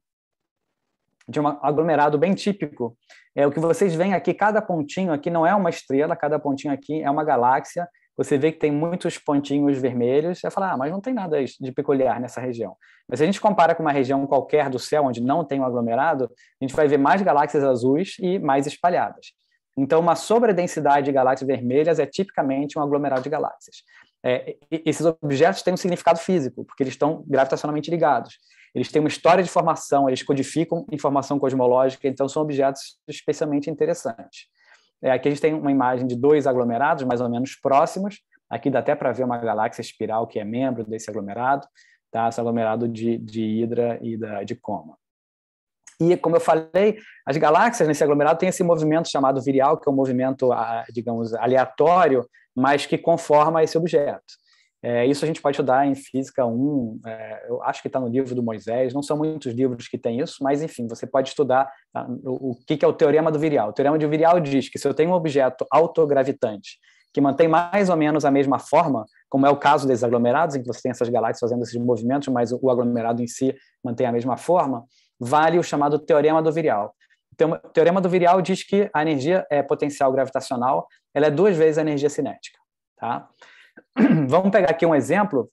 de um aglomerado bem típico. É o que vocês veem aqui, cada pontinho aqui não é uma estrela, cada pontinho aqui é uma galáxia. Você vê que tem muitos pontinhos vermelhos. Você fala, ah, mas não tem nada de peculiar nessa região. Mas se a gente compara com uma região qualquer do céu, onde não tem um aglomerado, a gente vai ver mais galáxias azuis e mais espalhadas. Então, uma sobredensidade de galáxias vermelhas é tipicamente um aglomerado de galáxias é, esses objetos têm um significado físico, porque eles estão gravitacionalmente ligados. Eles têm uma história de formação, eles codificam informação cosmológica, então são objetos especialmente interessantes. É, aqui a gente tem uma imagem de dois aglomerados mais ou menos próximos. Aqui dá até para ver uma galáxia espiral que é membro desse aglomerado, tá? esse aglomerado de, de Hidra e da, de Coma. E, como eu falei, as galáxias nesse aglomerado têm esse movimento chamado virial, que é um movimento, ah, digamos, aleatório, mas que conforma esse objeto. É, isso a gente pode estudar em Física 1, é, eu acho que está no livro do Moisés, não são muitos livros que têm isso, mas enfim, você pode estudar tá, o, o que, que é o teorema do virial. O teorema de virial diz que se eu tenho um objeto autogravitante que mantém mais ou menos a mesma forma, como é o caso desses aglomerados, em que você tem essas galáxias fazendo esses movimentos, mas o aglomerado em si mantém a mesma forma, vale o chamado teorema do virial o teorema do virial diz que a energia é potencial gravitacional ela é duas vezes a energia cinética. Tá? *clears throat* Vamos pegar aqui um exemplo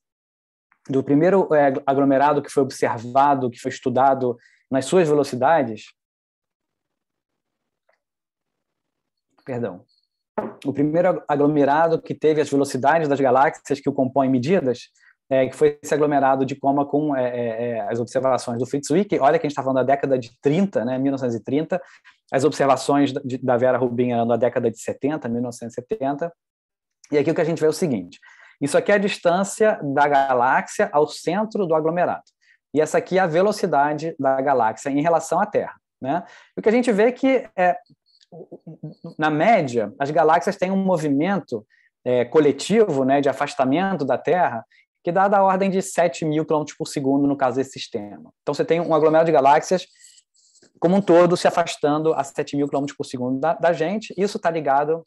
do primeiro eh, aglomerado que foi observado, que foi estudado nas suas velocidades. Perdão. O primeiro aglomerado que teve as velocidades das galáxias que o compõem medidas é, que foi esse aglomerado de coma com é, é, é as observações do Fritz Wick. Olha que a gente está falando da década de 30, né, 1930, as observações da Vera Rubin na década de 70, 1970. E aqui o que a gente vê é o seguinte: isso aqui é a distância da galáxia ao centro do aglomerado. E essa aqui é a velocidade da galáxia em relação à Terra. Né? E o que a gente vê é que, é, na média, as galáxias têm um movimento é, coletivo né, de afastamento da Terra que dá da ordem de 7 mil km por segundo no caso desse sistema. Então você tem um aglomerado de galáxias como um todo se afastando a 7 mil km por segundo da, da gente. Isso está ligado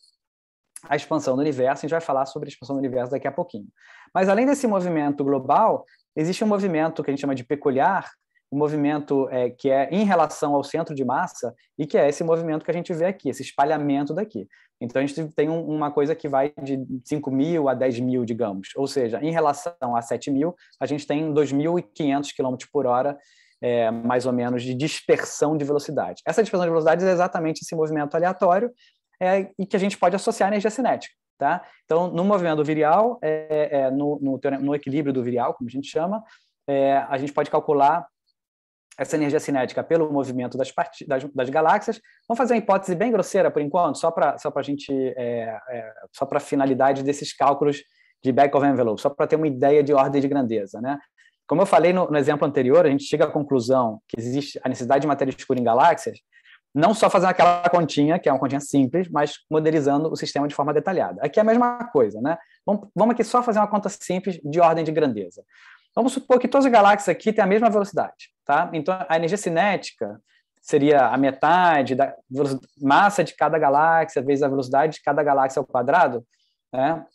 à expansão do universo. A gente vai falar sobre a expansão do universo daqui a pouquinho. Mas além desse movimento global, existe um movimento que a gente chama de peculiar, um movimento é, que é em relação ao centro de massa e que é esse movimento que a gente vê aqui, esse espalhamento daqui. Então, a gente tem um, uma coisa que vai de 5 mil a 10 mil, digamos. Ou seja, em relação a 7 mil, a gente tem 2.500 km por hora, é, mais ou menos, de dispersão de velocidade. Essa dispersão de velocidade é exatamente esse movimento aleatório é, e que a gente pode associar à energia cinética. Tá? Então, no movimento virial, é, é, no, no, no equilíbrio do virial, como a gente chama, é, a gente pode calcular essa energia cinética pelo movimento das, part... das, das, galáxias. Vamos fazer uma hipótese bem grosseira por enquanto, só para só a gente, é, é, só para a finalidade desses cálculos de back of envelope, só para ter uma ideia de ordem de grandeza. Né? Como eu falei no, no, exemplo anterior, a gente chega à conclusão que existe a necessidade de matéria escura em galáxias, não só fazendo aquela continha, que é uma continha simples, mas modelizando o sistema de forma detalhada. Aqui é a mesma coisa, né? Vamos, vamos aqui só fazer uma conta simples de ordem de grandeza. Vamos supor que todas as galáxias aqui têm a mesma velocidade, tá? Então, a energia cinética seria a metade da massa de cada galáxia vezes a velocidade de cada galáxia ao quadrado, né?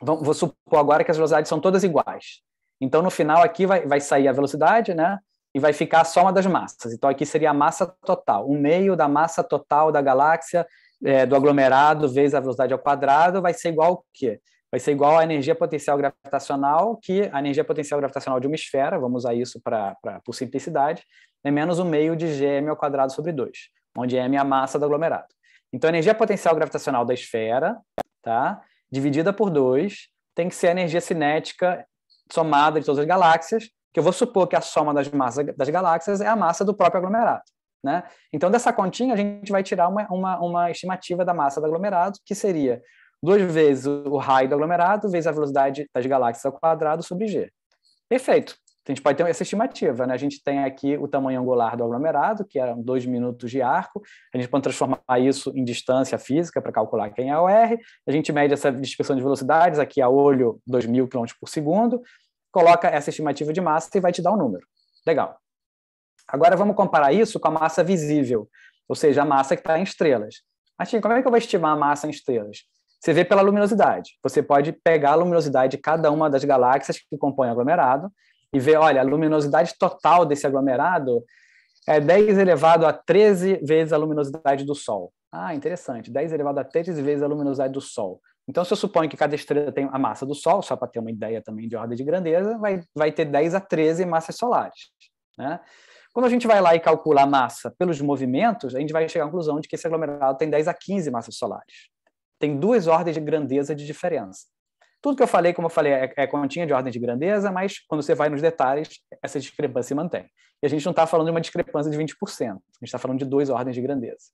Vou, supor agora que as velocidades são todas iguais. Então, no final aqui vai, vai sair a velocidade, né? E vai ficar a soma das massas. Então, aqui seria a massa total. o meio da massa total da galáxia, é, do aglomerado, vezes a velocidade ao quadrado, vai ser igual ao quê? vai ser igual à energia potencial gravitacional, que a energia potencial gravitacional de uma esfera, vamos usar isso pra, pra, por simplicidade, é menos o um meio de gm ao quadrado sobre 2, onde m é a massa do aglomerado. Então, a energia potencial gravitacional da esfera, tá? dividida por 2, tem que ser a energia cinética somada de todas as galáxias, que eu vou supor que a soma das massas das galáxias é a massa do próprio aglomerado. Né? Então, dessa continha, a gente vai tirar uma, uma, uma estimativa da massa do aglomerado, que seria duas vezes o raio do aglomerado vezes a velocidade das galáxias ao quadrado sobre g. Perfeito. A gente pode ter essa estimativa, né? A gente tem aqui o tamanho angular do aglomerado, que era dois minutos de arco. A gente pode transformar isso em distância física para calcular quem é o R. A gente mede essa dispersão de velocidades, aqui a olho 2.000 km por segundo, coloca essa estimativa de massa e vai te dar um número. Legal. Agora vamos comparar isso com a massa visível, ou seja, a massa que está em estrelas. Martim, como é que eu vou estimar a massa em estrelas? Você vê pela luminosidade. Você pode pegar a luminosidade de cada uma das galáxias que compõem o aglomerado e ver, olha, a luminosidade total desse aglomerado é 10 elevado a 13 vezes a luminosidade do Sol. Ah, interessante. 10 elevado a 13 vezes a luminosidade do Sol. Então, se eu suponho que cada estrela tem a massa do Sol, só para ter uma ideia também de ordem de grandeza, vai, vai ter 10 a 13 massas solares. Né? Quando a gente vai lá e calcula a massa pelos movimentos, a gente vai chegar à conclusão de que esse aglomerado tem 10 a 15 massas solares tem duas ordens de grandeza de diferença. Tudo que eu falei, como eu falei, é, é continha de ordem de grandeza, mas quando você vai nos detalhes, essa discrepância se mantém. E a gente não está falando de uma discrepância de 20%, a gente está falando de duas ordens de grandeza.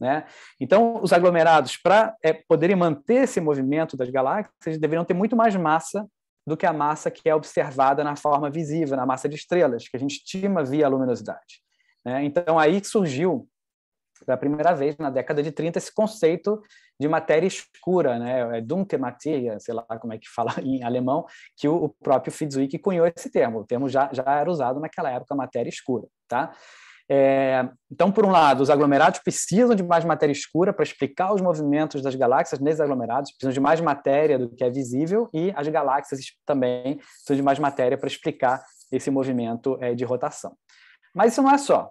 Né? Então, os aglomerados, para é, poderem manter esse movimento das galáxias, deveriam ter muito mais massa do que a massa que é observada na forma visível, na massa de estrelas, que a gente estima via a luminosidade. Né? Então, aí surgiu, pela primeira vez, na década de 30, esse conceito de matéria escura, né? É dunkle sei lá como é que fala *laughs* em alemão, que o, o próprio Fitzwick cunhou esse termo. O termo já, já era usado naquela época, matéria escura, tá? É, então, por um lado, os aglomerados precisam de mais matéria escura para explicar os movimentos das galáxias nesses aglomerados, precisam de mais matéria do que é visível, e as galáxias também precisam de mais matéria para explicar esse movimento é, de rotação. Mas isso não é só.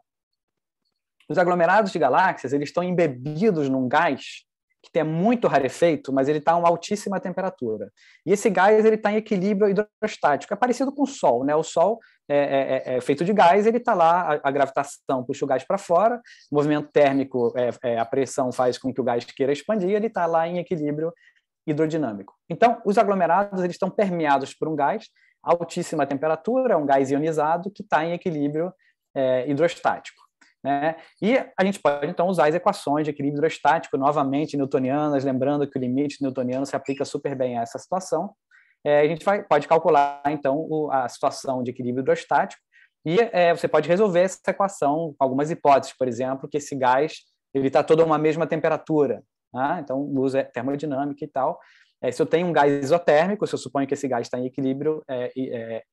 Os aglomerados de galáxias eles estão embebidos num gás que é muito rarefeito, mas ele está a uma altíssima temperatura. E esse gás ele está em equilíbrio hidrostático, é parecido com o Sol, né? O Sol é, é, é, é feito de gás, ele está lá, a, a, gravitação puxa o gás para fora, o movimento térmico, é, é, a pressão faz com que o gás queira expandir, ele está lá em equilíbrio hidrodinâmico. Então, os aglomerados eles estão permeados por um gás, altíssima temperatura, é um gás ionizado que está em equilíbrio é, hidrostático. Né? E a gente pode, então, usar as equações de equilíbrio hidrostático, novamente newtonianas, lembrando que o limite newtoniano se aplica super bem a essa situação. É, a gente vai, pode calcular, então, o, a situação de equilíbrio hidrostático e é, você pode resolver essa equação com algumas hipóteses, por exemplo, que esse gás ele está todo a uma mesma temperatura. Né? Então, usa é termodinâmica e tal. É, se eu tenho um gás isotérmico, se eu suponho que esse gás está em equilíbrio é, é,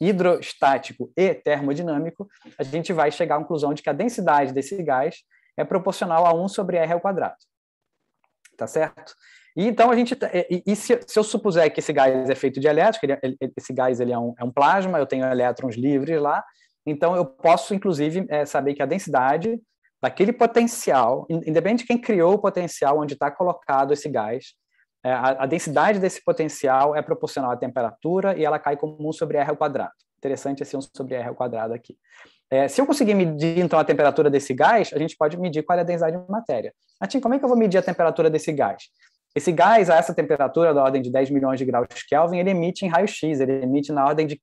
hidrostático e termodinâmico, a gente vai chegar à conclusão de que a densidade desse gás é proporcional a 1 sobre R ao quadrado. Tá certo? E então a gente. Tá, e, e se, se, eu supuser que esse gás é feito de elétrons, é, ele, esse gás ele é, um, é um plasma, eu tenho elétrons livres lá, então eu posso, inclusive, é, saber que a densidade daquele potencial, independente de quem criou o potencial onde está colocado esse gás, é, a, a, densidade desse potencial é proporcional à temperatura e ela cai como 1 sobre R ao quadrado. Interessante esse 1 sobre R ao quadrado aqui. É, se eu conseguir medir, então, a temperatura desse gás, a gente pode medir qual é a densidade de matéria. Natim, como é que eu vou medir a temperatura desse gás? Esse gás, a essa temperatura da ordem de 10 milhões de graus Kelvin, ele emite em raio-x, ele emite na ordem de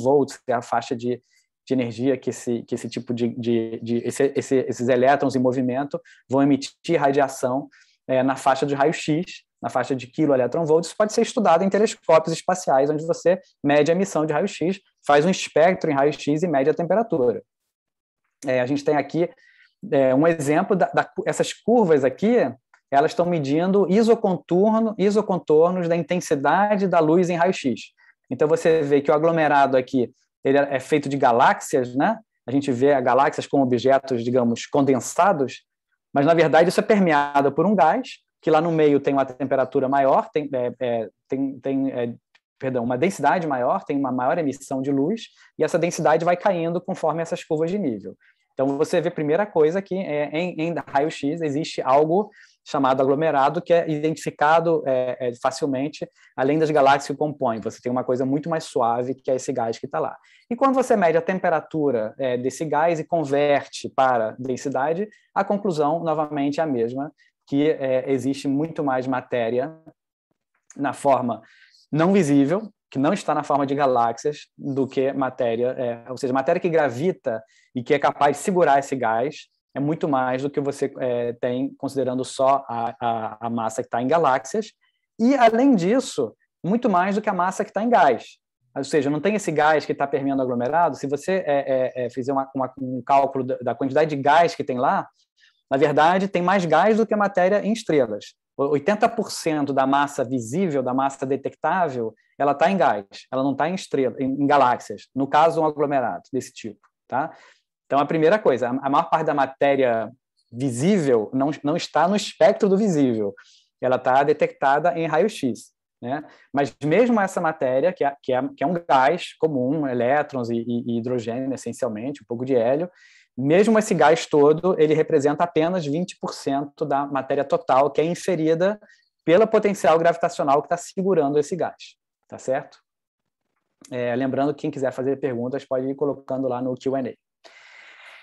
volts que é a faixa de, de energia que esse, que esse tipo de... de, de esse, esse, esses elétrons em movimento vão emitir radiação é, na faixa de raio-x, na faixa de quilo eletronvolts, pode ser estudado em telescópios espaciais, onde você mede a emissão de raio-x, faz um espectro em raio-x e mede a temperatura. É, a gente tem aqui é, um exemplo dessas essas curvas aqui, elas estão medindo isocontorno, isocontornos da intensidade da luz em raio-x. Então você vê que o aglomerado aqui ele é feito de galáxias, né? A gente vê a galáxias como objetos, digamos, condensados, mas na verdade isso é permeado por um gás que lá no meio tem uma temperatura maior, tem, é, é, tem, tem é, perdão, uma densidade maior, tem uma maior emissão de luz, e essa densidade vai caindo conforme essas curvas de nível. Então você vê, primeira coisa, que é, em, em raio-x existe algo chamado aglomerado que é identificado é, é, facilmente, além das galáxias que compõem. Você tem uma coisa muito mais suave que é esse gás que está lá. E quando você mede a temperatura desse gás e converte para densidade, a conclusão novamente é a mesma, que é, existe muito mais matéria na forma não visível, que não está na forma de galáxias, do que matéria, é, ou seja, matéria que gravita e que é capaz de segurar esse gás é muito mais do que você é, tem considerando só a, a, a massa que está em galáxias. E, além disso, muito mais do que a massa que está em gás. Ou seja, não tem esse gás que está permeando o aglomerado. Se você é, é, é fizer uma, uma, um cálculo da quantidade de gás que tem lá, na verdade, tem mais gás do que matéria em estrelas. 80% da massa visível, da massa detectável, ela está em gás, ela não está em estrela, em, galáxias. No caso, um aglomerado desse tipo, tá? Então, a primeira coisa, a maior parte da matéria visível não, não está no espectro do visível, ela está detectada em raio-x. Né? Mas mesmo essa matéria, que é, que é, que é um gás comum, elétrons e, e hidrogênio, essencialmente, um pouco de hélio, mesmo esse gás todo, ele representa apenas 20% da matéria total que é inferida pela potencial gravitacional que está segurando esse gás, tá certo? É, lembrando, quem quiser fazer perguntas pode ir colocando lá no Q&A.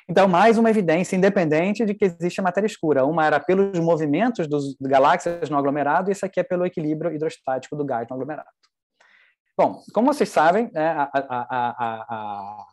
Então, mais uma evidência independente de que existe matéria escura. Uma era pelos movimentos dos galáxias no aglomerado, e essa aqui é pelo equilíbrio hidrostático do gás no aglomerado. Bom, como vocês sabem, né, a, a, a,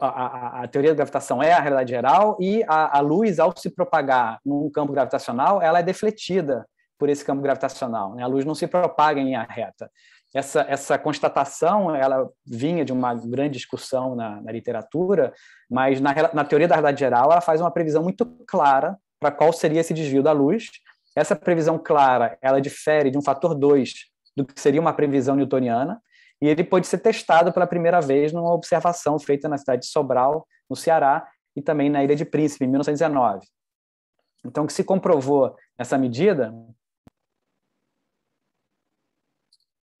a, a, a, teoria da gravitação é a realidade geral e a, a, luz, ao se propagar num campo gravitacional, ela é defletida por esse campo gravitacional. Né? A luz não se propaga em linha reta. Essa, essa constatação ela vinha de uma grande discussão na, na literatura, mas na, na teoria da realidade geral ela faz uma previsão muito clara para qual seria esse desvio da luz. Essa previsão clara ela difere de um fator 2 do que seria uma previsão newtoniana, e ele pôde ser testado pela primeira vez numa observação feita na cidade de Sobral, no Ceará, e também na Ilha de Príncipe, em 1919. Então, o que se comprovou nessa medida,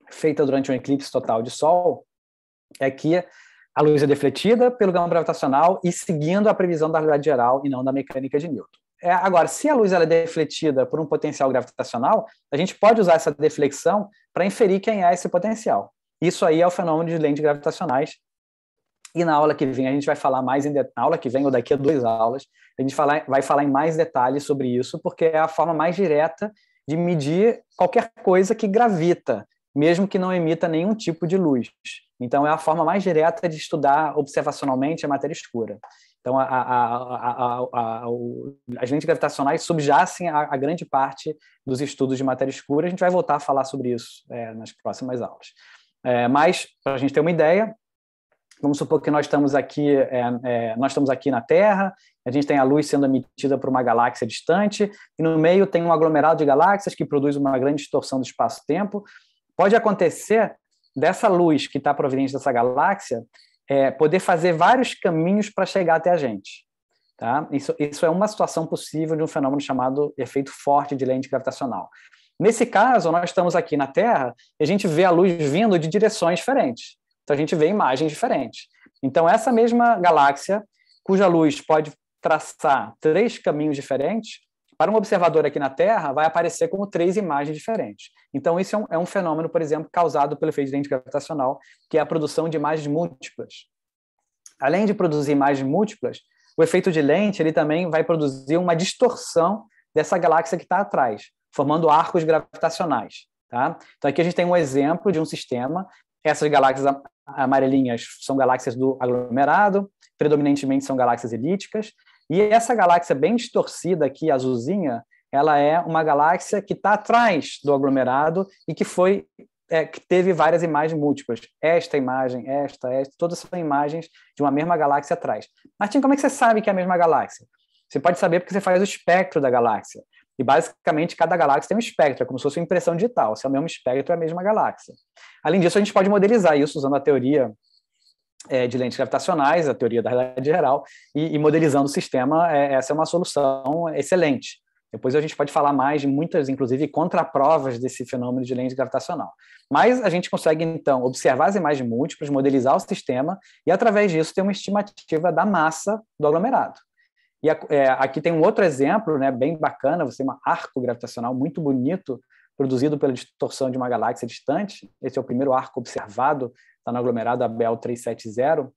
feita durante um eclipse total de Sol, é que a luz é defletida pelo campo gravitacional e seguindo a previsão da realidade geral e não da mecânica de Newton. É, agora, se a luz ela é defletida por um potencial gravitacional, a gente pode usar essa deflexão para inferir quem é esse potencial. Isso aí é o fenômeno de lentes gravitacionais. E na aula que vem a gente vai falar mais em na aula que vem ou daqui a duas aulas, a gente vai falar em mais detalhes sobre isso, porque é a forma mais direta de medir qualquer coisa que gravita, mesmo que não emita nenhum tipo de luz. Então, é a forma mais direta de estudar observacionalmente a matéria escura. Então, a, a, a, as lentes gravitacionais subjacem a, grande parte dos estudos de matéria escura. A gente vai voltar a falar sobre isso é, nas próximas aulas. É, mas, para a gente ter uma ideia, vamos supor que nós estamos aqui, é, é, nós estamos aqui na Terra, a gente tem a luz sendo emitida por uma galáxia distante, e no meio tem um aglomerado de galáxias que produz uma grande distorção do espaço-tempo. Pode acontecer dessa luz que está proveniente dessa galáxia é, poder fazer vários caminhos para chegar até a gente. Tá? Isso, isso é uma situação possível de um fenômeno chamado efeito forte de lente gravitacional. Nesse caso, nós estamos aqui na Terra e a gente vê a luz vindo de direções diferentes. Então, a gente vê imagens diferentes. Então, essa mesma galáxia, cuja luz pode traçar três caminhos diferentes, para um observador aqui na Terra, vai aparecer como três imagens diferentes. Então, isso é um, é um fenômeno, por exemplo, causado pelo efeito de lente gravitacional, que é a produção de imagens múltiplas. Além de produzir imagens múltiplas, o efeito de lente ele também vai produzir uma distorção dessa galáxia que está atrás formando arcos gravitacionais. Tá? Então, aqui a gente tem um exemplo de um sistema. Essas galáxias amarelinhas são galáxias do aglomerado, predominantemente são galáxias elípticas. E essa galáxia bem distorcida aqui, azulzinha, ela é uma galáxia que está atrás do aglomerado e que foi é, que teve várias imagens múltiplas. Esta imagem, esta, esta, todas são imagens de uma mesma galáxia atrás. Martim, como é que você sabe que é a mesma galáxia? Você pode saber porque você faz o espectro da galáxia. E basicamente cada galáxia tem um espectro, é como se fosse uma impressão digital. Se é o mesmo espectro, é a mesma galáxia. Além disso, a gente pode modelizar isso usando a teoria é, de lentes gravitacionais, a teoria da realidade geral, e, e modelizando o sistema, é, essa é uma solução excelente. Depois a gente pode falar mais de muitas, inclusive, contraprovas desse fenômeno de lente gravitacional. Mas a gente consegue, então, observar as imagens múltiplas, modelizar o sistema e, através disso, ter uma estimativa da massa do aglomerado. E é, aqui tem um outro exemplo, né, bem bacana, você tem um arco gravitacional muito bonito, produzido pela distorção de uma galáxia distante. Esse é o primeiro arco observado, está no aglomerado Abel 370.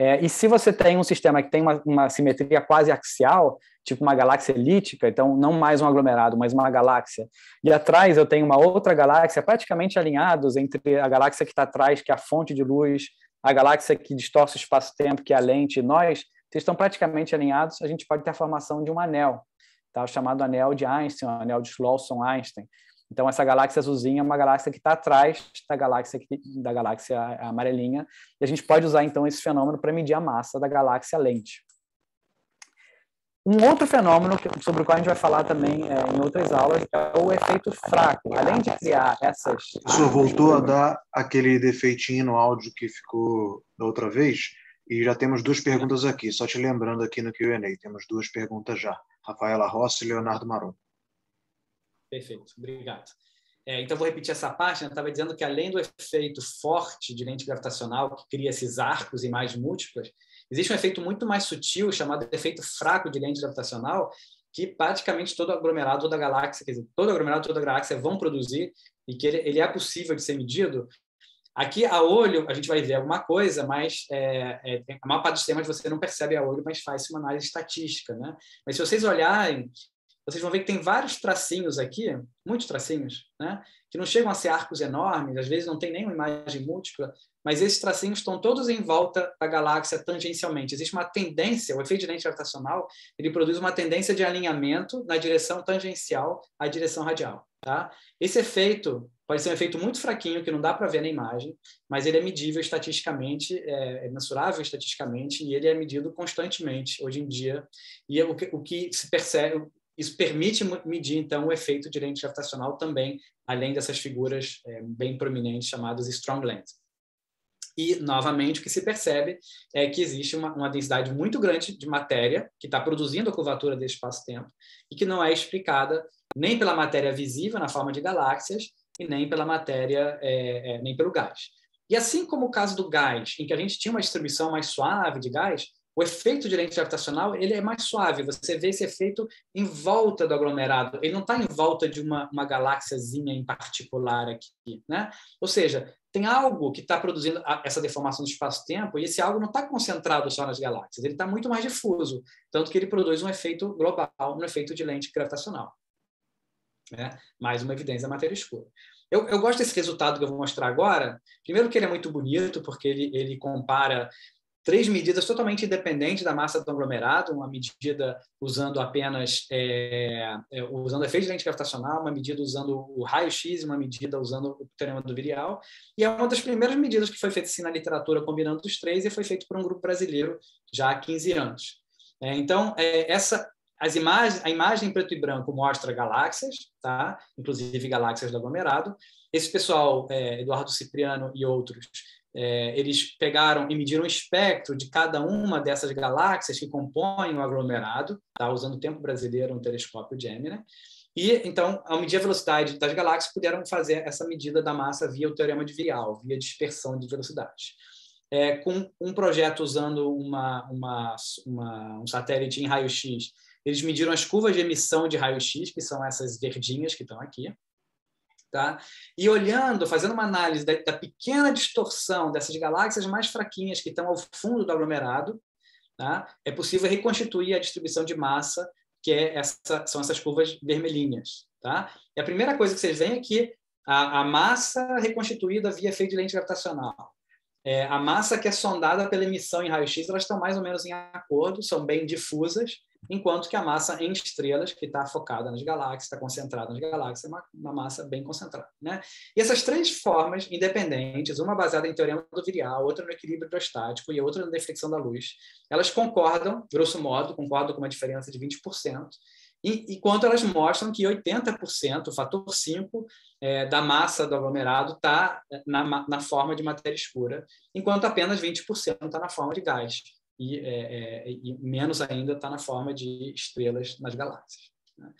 É, e se você tem um sistema que tem uma, uma simetria quase axial, tipo uma galáxia elíptica, então não mais um aglomerado, mas uma galáxia. E atrás eu tenho uma outra galáxia, praticamente alinhados entre a galáxia que está atrás, que é a fonte de luz, a galáxia que distorce o espaço-tempo, que é a lente, e nós, se estão praticamente alinhados, a gente pode ter a formação de um anel, tá? o chamado anel de Einstein, o anel de schlosson einstein Então, essa galáxia azulzinha é uma galáxia que está atrás da galáxia, da galáxia amarelinha, e a gente pode usar, então, esse fenômeno para medir a massa da galáxia lente. Um outro fenômeno sobre o qual a gente vai falar também é, em outras aulas é o efeito fraco. Além de criar essas. O senhor voltou a dar aquele defeitinho no áudio que ficou da outra vez? E já temos duas perguntas aqui, só te lembrando aqui no QA, temos duas perguntas já. Rafaela Rossi e Leonardo Maron. Perfeito, obrigado. É, então, vou repetir essa parte. Né? Eu estava dizendo que, além do efeito forte de lente gravitacional, que cria esses arcos e mais múltiplas, existe um efeito muito mais sutil, chamado efeito fraco de lente gravitacional, que praticamente todo aglomerado, toda galáxia, quer dizer, todo aglomerado, toda a galáxia vão produzir, e que ele, ele é possível de ser medido Aqui, a olho, a gente vai ver alguma coisa, mas é, é, a mapa dos temas você não percebe a olho, mas faz uma análise estatística. Né? Mas se vocês olharem, vocês vão ver que tem vários tracinhos aqui, muitos tracinhos, né? que não chegam a ser arcos enormes, às vezes não tem nenhuma imagem múltipla, mas esses tracinhos estão todos em volta da galáxia tangencialmente. Existe uma tendência, o efeito de lente gravitacional, ele produz uma tendência de alinhamento na direção tangencial à direção radial. Tá? Esse efeito pode ser um efeito muito fraquinho, que não dá para ver na imagem, mas ele é medível estatisticamente, é, é, mensurável estatisticamente, e ele é medido constantemente hoje em dia. E é o, que, o que, se percebe, isso permite medir, então, o efeito de lente gravitacional também, além dessas figuras é, bem prominentes chamadas strong lens. E, novamente, o que se percebe é que existe uma, uma densidade muito grande de matéria que está produzindo a curvatura desse espaço-tempo e que não é explicada nem pela matéria visível na forma de galáxias e nem pela matéria é, é, nem pelo gás. E assim como o caso do gás, em que a gente tinha uma distribuição mais suave de gás, o efeito de lente gravitacional ele é mais suave. Você vê esse efeito em volta do aglomerado. Ele não está em volta de uma, uma galáxiazinha em particular aqui, né? Ou seja, tem algo que está produzindo essa deformação do espaço-tempo e esse algo não está concentrado só nas galáxias. Ele está muito mais difuso, tanto que ele produz um efeito global, um efeito de lente gravitacional. Né? Mais uma evidência da matéria escura. Eu, eu, gosto desse resultado que eu vou mostrar agora. Primeiro que ele é muito bonito, porque ele, ele compara três medidas totalmente independentes da massa do aglomerado, uma medida usando apenas é, é, usando efeito de lente gravitacional, uma medida usando o raio-x, uma medida usando o teorema do virial, e é uma das primeiras medidas que foi feita assim, na literatura combinando os três e foi feito por um grupo brasileiro já há 15 anos. É, então, é, essa as imagens, a imagem preto e branco mostra galáxias, tá? inclusive galáxias do aglomerado. Esse pessoal, é, Eduardo Cipriano e outros, é, eles pegaram e mediram o espectro de cada uma dessas galáxias que compõem o aglomerado, tá? usando o tempo brasileiro um telescópio Gemini. E, então, ao medir a velocidade das galáxias, puderam fazer essa medida da massa via o teorema de Vial, via dispersão de velocidade. É, com um projeto usando uma, uma, uma, um satélite em raio-x eles mediram as curvas de emissão de raio-x, que são essas verdinhas que estão aqui. Tá? E olhando, fazendo uma análise da, da pequena distorção dessas galáxias mais fraquinhas que estão ao fundo do aglomerado, tá? é possível reconstituir a distribuição de massa, que é essa, são essas curvas vermelhinhas. Tá? E a primeira coisa que vocês veem é que a, a massa reconstituída via efeito de lente gravitacional. É, a massa que é sondada pela emissão em raio-x, elas estão mais ou menos em acordo, são bem difusas, enquanto que a massa em estrelas, que está focada nas galáxias, está concentrada nas galáxias, é uma, uma, massa bem concentrada. Né? E essas três formas independentes, uma baseada em teorema do virial, outra no equilíbrio hidrostático e outra na deflexão da luz, elas concordam, grosso modo, concordam com uma diferença de 20%, enquanto elas mostram que 80%, o fator 5, é, da massa do aglomerado está é, na, na forma de matéria escura, enquanto apenas 20% está na forma de gás e, é, é, e menos ainda está na forma de estrelas nas galáxias. Né?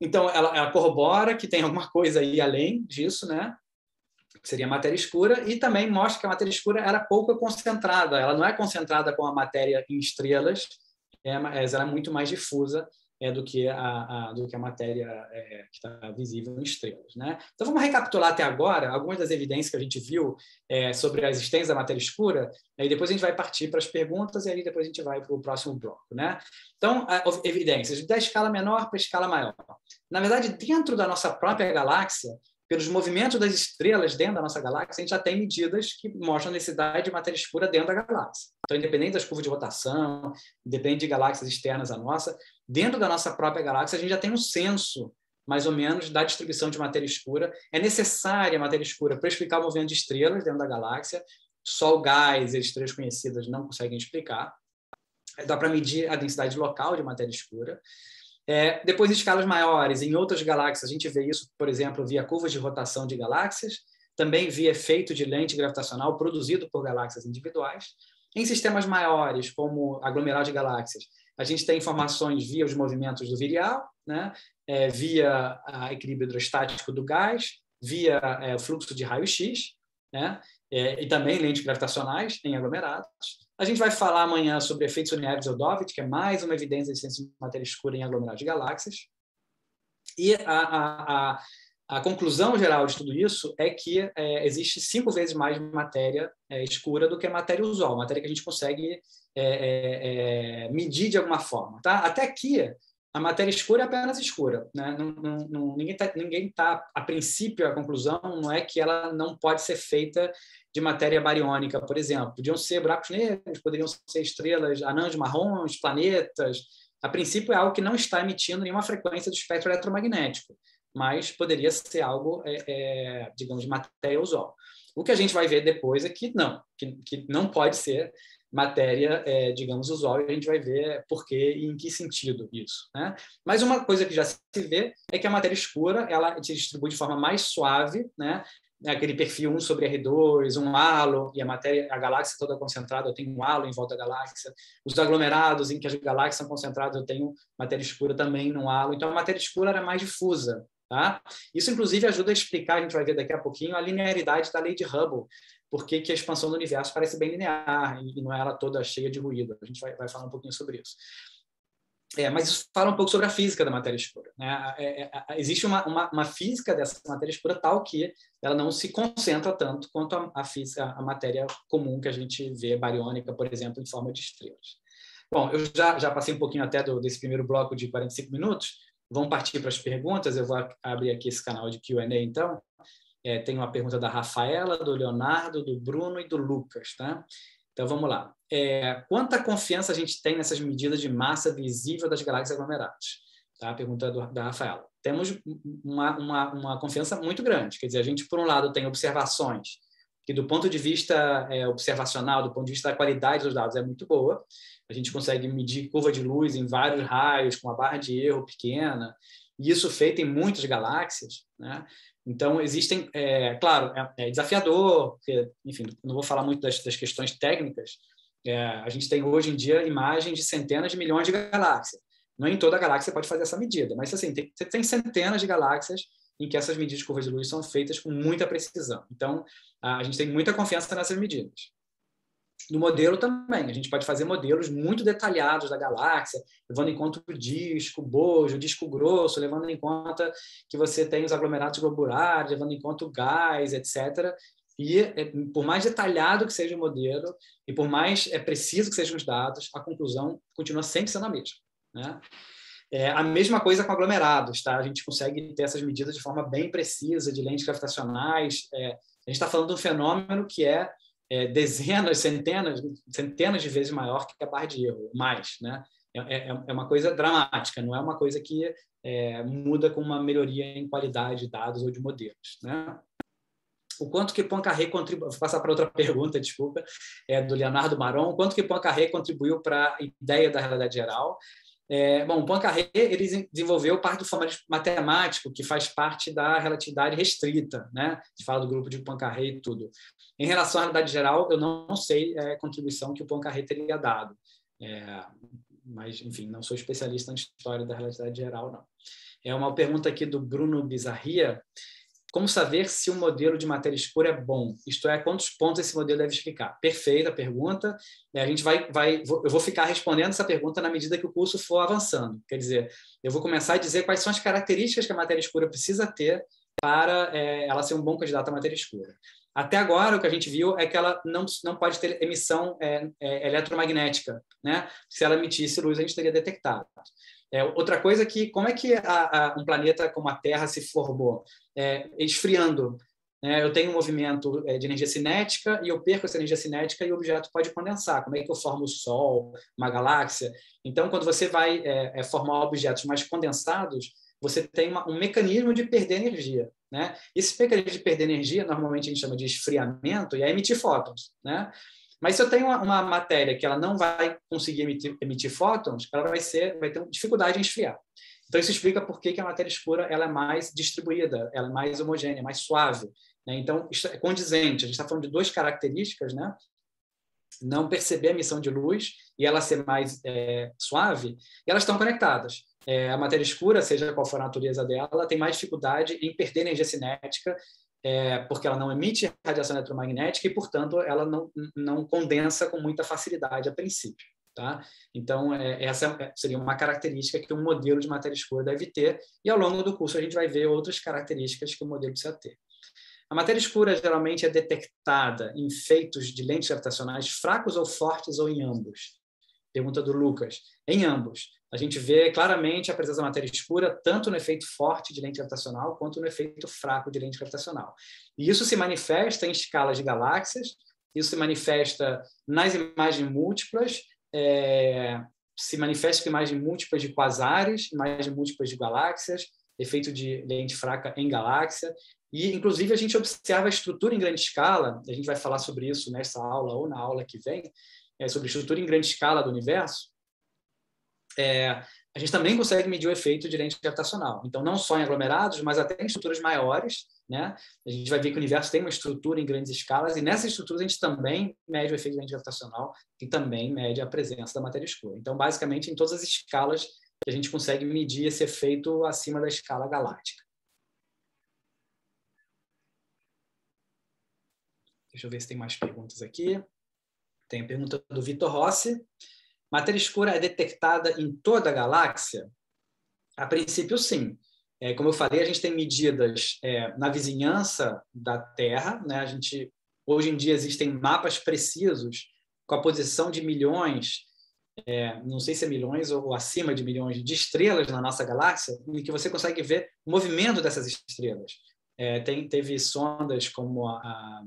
Então, ela, ela, corrobora que tem alguma coisa aí além disso, né? Que seria matéria escura, e também mostra que a matéria escura era pouco concentrada. Ela não é concentrada com a matéria em estrelas, é, mas ela é muito mais difusa é do que a, a do que a matéria é, que está visível em estrelas. Né? Então, vamos recapitular até agora algumas das evidências que a gente viu é, sobre a existência da matéria escura, né? e depois a gente vai partir para as perguntas, e aí depois a gente vai para o próximo bloco. Né? Então, a, evidências da escala menor para a escala maior. Na verdade, dentro da nossa própria galáxia, pelos movimentos das estrelas dentro da nossa galáxia, a gente já tem medidas que mostram a necessidade de matéria escura dentro da galáxia. Então, independente das curvas de rotação, independente de galáxias externas à nossa, dentro da nossa própria galáxia, a gente já tem um senso, mais ou menos, da distribuição de matéria escura. É necessária a matéria escura para explicar o movimento de estrelas dentro da galáxia. Sol, gás e estrelas conhecidas não conseguem explicar. Dá para medir a densidade local de matéria escura. É, depois, em escalas maiores, em outras galáxias, a gente vê isso, por exemplo, via curvas de rotação de galáxias, também via efeito de lente gravitacional produzido por galáxias individuais. Em sistemas maiores, como aglomerado de galáxias, a gente tem informações via os movimentos do virial, né? É, via o ah, equilíbrio hidrostático do gás, via é, fluxo de raio-x, né? É, e também lentes gravitacionais em aglomerados. A gente vai falar amanhã sobre efeitos Uniaves-Eldovitch, que é mais uma evidência de ciência de matéria escura em aglomerados de galáxias. E a, a, a a conclusão geral de tudo isso é que é, existe cinco vezes mais matéria é, escura do que matéria usual, matéria que a gente consegue é, é, é medir de alguma forma. Tá? Até aqui, a matéria escura é apenas escura. Né? Não, não, não, ninguém está, ninguém tá, a princípio, a conclusão não é que ela não pode ser feita de matéria bariônica, por exemplo. Podiam ser buracos negros, poderiam ser estrelas, anãs marrons, planetas. A princípio, é algo que não está emitindo nenhuma frequência do espectro eletromagnético mas poderia ser algo, é, é, digamos, de matéria usual. O que a gente vai ver depois é que não, que, que não pode ser matéria, é, digamos, usual, e a gente vai ver por que e em que sentido isso. Né? Mas uma coisa que já se vê é que a matéria escura ela se distribui de forma mais suave, né? É aquele perfil 1 sobre R2, um halo, e a matéria, a galáxia toda concentrada, eu tenho um halo em volta da galáxia. Os aglomerados em que as galáxias são concentradas, eu tenho matéria escura também num halo. Então, a matéria escura era é mais difusa. Tá? Isso, inclusive, ajuda a explicar, a gente vai ver daqui a pouquinho, a linearidade da lei de Hubble, porque que a expansão do universo parece bem linear e não é ela toda cheia de ruído. A gente vai, vai falar um pouquinho sobre isso. É, mas isso fala um pouco sobre a física da matéria escura. Né? É, é, existe uma, uma, uma, física dessa matéria escura tal que ela não se concentra tanto quanto a, a, física, a matéria comum que a gente vê, bariônica, por exemplo, em forma de estrelas. Bom, eu já, já passei um pouquinho até do, desse primeiro bloco de 45 minutos, Vamos partir para as perguntas. Eu vou abrir aqui esse canal de QA, então. É, tem uma pergunta da Rafaela, do Leonardo, do Bruno e do Lucas, tá? Então vamos lá. É, quanta confiança a gente tem nessas medidas de massa visível das galáxias aglomeradas? Tá? A pergunta do, da Rafaela. Temos uma, uma, uma, confiança muito grande. Quer dizer, a gente, por um lado, tem observações que, do ponto de vista é, observacional, do ponto de vista da qualidade dos dados, é muito boa a gente consegue medir curva de luz em vários raios, com uma barra de erro pequena, e isso feito em muitas galáxias. Né? Então, existem, é, claro, é, é desafiador, porque, enfim, não vou falar muito das, das questões técnicas. É, a gente tem hoje em dia imagens de centenas de milhões de galáxias. Não é em toda a galáxia pode fazer essa medida, mas assim, tem, tem centenas de galáxias em que essas medidas de curva de luz são feitas com muita precisão. Então, a gente tem muita confiança nessas medidas do modelo também. A gente pode fazer modelos muito detalhados da galáxia, levando em conta o disco, bojo, o disco grosso, levando em conta que você tem os aglomerados globulares, levando em conta o gás, etc. E é, por mais detalhado que seja o modelo e por mais é preciso que sejam os dados, a conclusão continua sempre sendo a mesma. Né? É, a mesma coisa com aglomerados, tá? A gente consegue ter essas medidas de forma bem precisa, de lentes gravitacionais. É, a gente está falando de um fenômeno que é é, dezenas, *laughs* centenas, centenas de vezes maior que a barra de erro, mais, né? É é, é, é, uma coisa dramática, não é uma coisa que é, muda com uma melhoria em qualidade de dados ou de modelos, né? O quanto que Poincaré contribuiu, vou passar para outra *laughs* pergunta, desculpa, é do Leonardo Maron, o quanto que Poincaré contribuiu para a ideia da realidade geral é, bom, Poincaré ele desenvolveu parte do formato matemático, que faz parte da relatividade restrita, né? A gente fala do grupo de Poincaré e tudo. Em relação à realidade geral, eu não sei é, a contribuição que o Poincaré teria dado. É, mas, enfim, não sou especialista na história da relatividade geral, não. É uma pergunta aqui do Bruno Bizarria. Como saber se o um modelo de matéria escura é bom? Isto é, quantos pontos esse modelo deve explicar? Perfeita pergunta. A gente vai, vai, eu vou ficar respondendo essa pergunta na medida que o curso for avançando. Quer dizer, eu vou começar a dizer quais são as características que a matéria escura precisa ter para é, ela ser um bom candidato à matéria escura. Até agora, o que a gente viu é que ela não, não pode ter emissão é, é, eletromagnética. Né? Se ela emitisse luz, a gente teria detectado. É, outra coisa é que como é que a, a, um planeta como a Terra se formou? É, esfriando. É, eu tenho um movimento é, de energia cinética e eu perco essa energia cinética e o objeto pode condensar. Como é que eu formo o Sol, uma galáxia? Então, quando você vai é, formar objetos mais condensados, você tem uma, um mecanismo de perder energia. Né? Esse mecanismo de perder energia, normalmente a gente chama de esfriamento, e é emitir fótons. Né? Mas se eu tenho uma, uma matéria que ela não vai conseguir emitir, emitir, fótons, ela vai, ser, vai ter dificuldade em esfriar. Então, isso explica por que, que a matéria escura ela é mais distribuída, ela é mais homogênea, é mais suave. Né? Então, isso é condizente. A gente está falando de duas características, né? não perceber a emissão de luz e ela ser mais é, suave, elas estão conectadas. É, a matéria escura, seja qual for a natureza dela, tem mais dificuldade em perder energia cinética é, porque ela não emite radiação eletromagnética e, portanto, ela não, não condensa com muita facilidade a princípio. Tá? Então, é, essa seria uma característica que um modelo de matéria escura deve ter, e ao longo do curso a gente vai ver outras características que o modelo precisa ter. A matéria escura geralmente é detectada em feitos de lentes gravitacionais fracos ou fortes ou em ambos pergunta do Lucas, em ambos. A gente vê claramente a presença da matéria escura tanto no efeito forte de lente gravitacional quanto no efeito fraco de lente gravitacional. E isso se manifesta em escalas de galáxias, isso se manifesta nas imagens múltiplas, é, se manifesta com imagens múltiplas de quasares, imagens múltiplas de galáxias, efeito de lente fraca em galáxia. E, inclusive, a gente observa a estrutura em grande escala, a gente vai falar sobre isso nessa aula ou na aula que vem, é, sobre estrutura em grande escala do universo, é, a gente também consegue medir o efeito de lente gravitacional. Então, não só em aglomerados, mas até em estruturas maiores, né? A gente vai ver que o universo tem uma estrutura em grandes escalas, e nessa estrutura a gente também mede o efeito de lente gravitacional e também mede a presença da matéria escura. Então, basicamente, em todas as escalas que a gente consegue medir esse efeito acima da escala galáctica. Deixa eu ver se tem mais perguntas aqui. Tem a pergunta do Vitor Rossi. Matéria escura é detectada em toda a galáxia? A princípio, sim. É, como eu falei, a gente tem medidas é, na vizinhança da Terra. Né? A gente, hoje em dia existem mapas precisos com a posição de milhões, é, não sei se é milhões ou, acima de milhões de estrelas na nossa galáxia, em que você consegue ver o movimento dessas estrelas. É, tem, teve sondas como a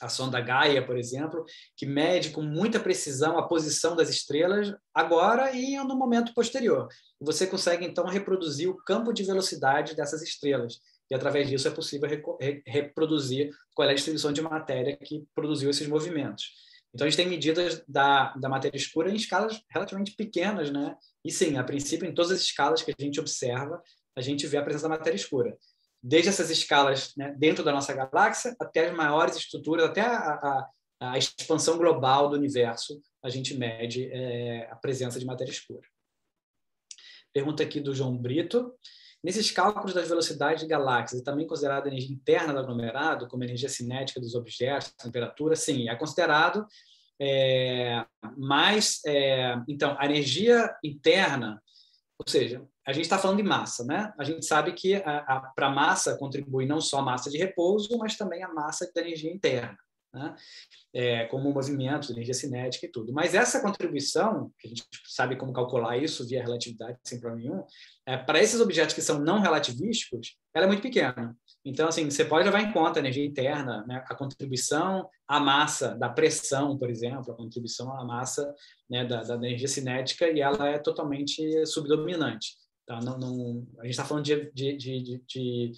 a sonda Gaia, por exemplo, que mede com muita precisão a posição das estrelas agora e no momento posterior. Você consegue então reproduzir o campo de velocidade dessas estrelas. E através disso é possível re reproduzir qual é a distribuição de matéria que produziu esses movimentos. Então a gente tem medidas da, da matéria escura em escalas relativamente pequenas, né? E sim, a princípio, em todas as escalas que a gente observa, a gente vê a presença da matéria escura desde essas escalas né, dentro da nossa galáxia até as maiores estruturas, até a, a, a expansão global do universo, a gente mede é, a presença de matéria escura. Pergunta aqui do João Brito. Nesses cálculos das velocidades de galáxias, e também considerada a energia interna do aglomerado, como energia cinética dos objetos, temperatura, sim, é considerado, é, mas, é, então, a energia interna, ou seja, a gente está falando de massa, né? A gente sabe que para a massa contribui não só a massa de repouso, mas também a massa da energia interna, né? É, como movimentos, energia cinética e tudo. Mas essa contribuição, que a gente sabe como calcular isso via relatividade sem problema nenhum, é, para esses objetos que são não relativísticos, ela é muito pequena. Então, assim, você pode levar em conta a energia interna, né? a contribuição à massa da pressão, por exemplo, a contribuição à massa né? da, da energia cinética, e ela é totalmente subdominante. Tá? Não, não, a gente está falando de, de, de, de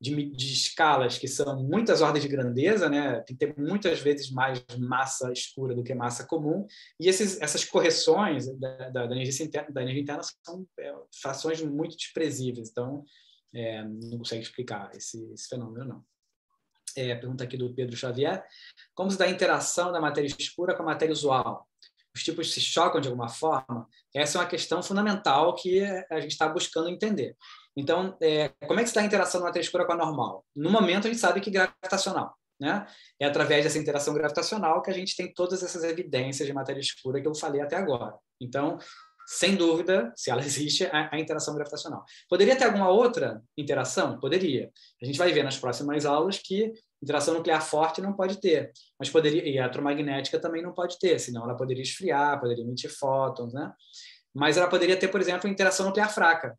de, de, escalas que são muitas ordens de grandeza, né? tem que ter muitas vezes mais massa escura do que massa comum, e esses, essas correções da, da, da, energia interna, da, energia interna, são é, frações muito desprezíveis, então é, não consegue explicar esse, esse fenômeno, não. É, pergunta aqui do Pedro Xavier: como se dá a interação da matéria escura com a matéria usual? os tipos se chocam de alguma forma? Essa é uma questão fundamental que a gente está buscando entender. Então, é, como é que está a interação da matéria escura com a normal? No momento, a gente sabe que é gravitacional. Né? É através dessa interação gravitacional que a gente tem todas essas evidências de matéria escura que eu falei até agora. Então, sem dúvida, se ela *laughs* existe, a, a interação gravitacional. Poderia ter alguma outra interação? Poderia. A gente vai ver nas próximas aulas que interação nuclear forte não pode ter, mas poderia e eletromagnética também não pode ter, senão ela poderia esfriar, poderia emitir fótons, né? Mas ela poderia ter, por exemplo, interação nuclear fraca.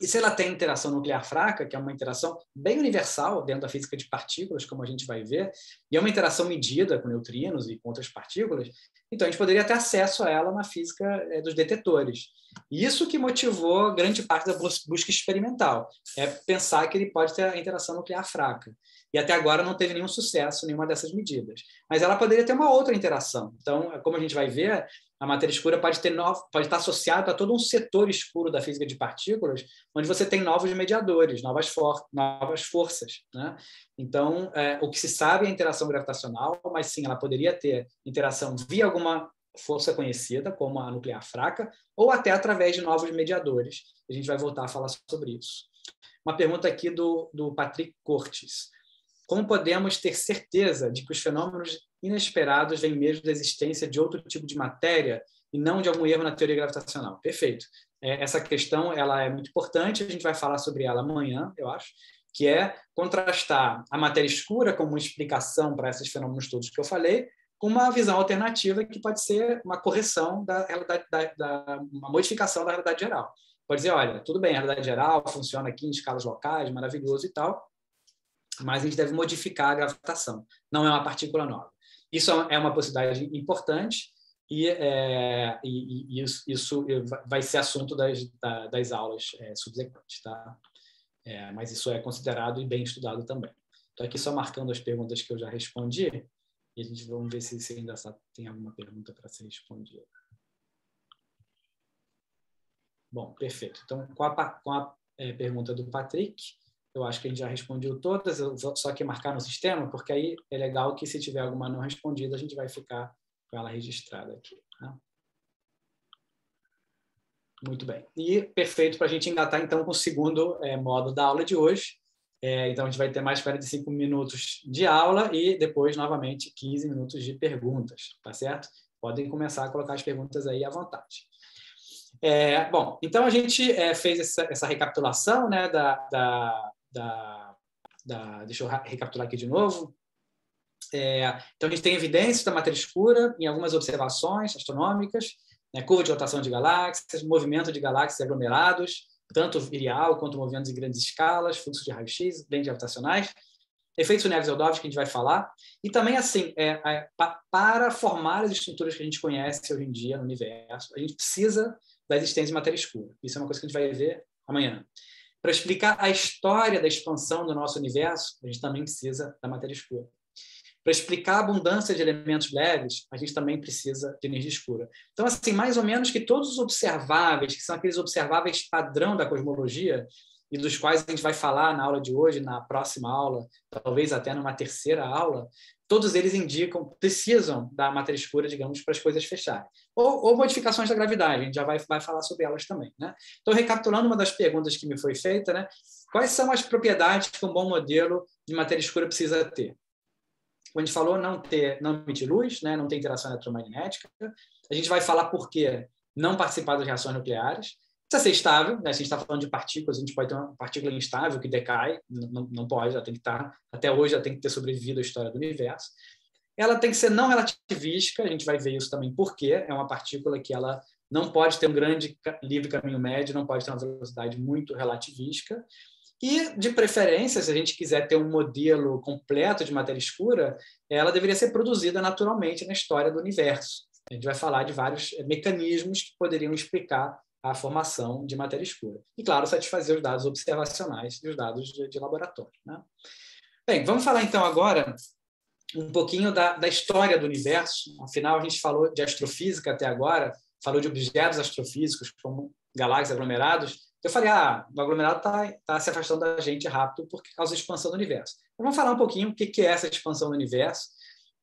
E se ela tem interação nuclear fraca, que é uma interação bem universal dentro da física de partículas, como a gente vai ver, e é uma interação medida com neutrinos e com outras partículas, então a gente poderia ter acesso a ela na física eh, dos detetores. E isso que motivou grande parte da busca experimental, é pensar que ele pode ter a interação nuclear fraca. E até agora não teve nenhum sucesso nenhuma dessas medidas. Mas ela poderia ter uma outra interação. Então, como a gente vai ver, a matéria escura pode, ter novo, pode estar associada a todo um setor escuro da física de partículas, onde você tem novos mediadores, novas, for novas forças. Né? Então, é, o que se sabe é a interação gravitacional, mas sim, ela poderia ter interação via alguma força conhecida, como a nuclear fraca, ou até através de novos mediadores. A gente vai voltar a falar sobre isso. Uma pergunta aqui do, do Patrick Cortes. Como podemos ter certeza de que os fenômenos inesperados vêm mesmo da existência de outro tipo de matéria e não de algum erro na teoria gravitacional? Perfeito. É, essa questão ela é muito importante, a gente vai falar sobre ela amanhã, eu acho, que é contrastar a matéria escura como explicação para esses fenômenos todos que eu falei, com uma visão alternativa que pode ser uma correção da realidade, da, da, uma modificação da realidade geral. Pode dizer, olha, tudo bem, a realidade geral funciona aqui em escalas locais, maravilhoso e tal, mas a gente deve modificar a gravitação, não é uma partícula nova. Isso é uma possibilidade importante e, é, e, e isso, isso, vai ser assunto das, das aulas é, subsequentes, tá? É, mas isso é considerado e bem estudado também. Estou aqui só marcando as perguntas que eu já respondi e a gente vamos ver se, se ainda tem alguma pergunta para ser respondida. Bom, perfeito. Então, com a, com a é, pergunta do Patrick, eu acho que ele já respondeu todas, só que marcar no sistema, porque aí é legal que se tiver alguma não respondida, a gente vai ficar com ela registrada aqui. Tá? Muito bem. E perfeito para a gente engatar, então, com o segundo é, modo da aula de hoje. É, então, a gente vai ter mais 45 minutos de aula e depois, novamente, 15 minutos de perguntas, tá certo? Podem começar a colocar as perguntas aí à vontade. É, bom, então a gente eh, fez essa, essa recapitulação né, da, da da, da deixa eu recapitular aqui de novo. É, então, a gente tem evidências da matéria escura em algumas observações astronômicas, né, curva de rotação de galáxias, movimento de galáxias aglomerados, tanto virial quanto movimentos em grandes escalas, fluxo de raios x lentes gravitacionais, efeitos neves que a gente vai falar, e também, assim, é, é, para formar as estruturas que a gente conhece hoje em dia no universo, a gente precisa da existência de matéria escura. Isso é uma coisa que a gente vai ver amanhã. Para explicar a história da expansão do nosso universo, a gente também precisa da matéria escura. Para explicar a abundância de elementos leves, a gente também precisa de energia escura. Então, assim, mais ou menos que todos os observáveis, que são aqueles observáveis padrão da cosmologia, e dos quais a gente vai falar na aula de hoje, na próxima aula, talvez até numa terceira aula, todos eles indicam, precisam da matéria escura, digamos, para as coisas fecharem. Ou, ou modificações da gravidade, a gente já vai, vai falar sobre elas também. Né? Então, recapitulando uma das perguntas que me foi feita, né? quais são as propriedades que um bom modelo de matéria escura precisa ter? Como a gente falou, não, ter, não emitir luz, né? não ter interação eletromagnética. A gente vai falar por quê não participar das reações nucleares precisa ser estável, né? se a gente está falando de partículas, a gente pode ter uma partícula instável que decai, não, não pode, ela tem que estar, tá, até hoje ela tem que ter sobrevivido à história do universo. Ela tem que ser não relativística, a gente vai ver isso também porque é uma partícula que ela não pode ter um grande livre caminho médio, não pode ter uma velocidade muito relativística. E, de preferência, se a gente quiser ter um modelo completo de matéria escura, ela deveria ser produzida naturalmente na história do universo. A gente vai falar de vários eh, mecanismos que poderiam explicar a formação de matéria escura. E, claro, satisfazer os dados observacionais e os dados de, de laboratório. Né? Bem, vamos falar então agora um pouquinho da, da, história do universo. Afinal, a gente falou de astrofísica até agora, falou de objetos astrofísicos como galáxias, aglomerados. Eu falei, ah, o aglomerado está tá se afastando da gente rápido por causa da expansão do universo. Então, vamos falar um pouquinho o que, que é essa expansão do universo.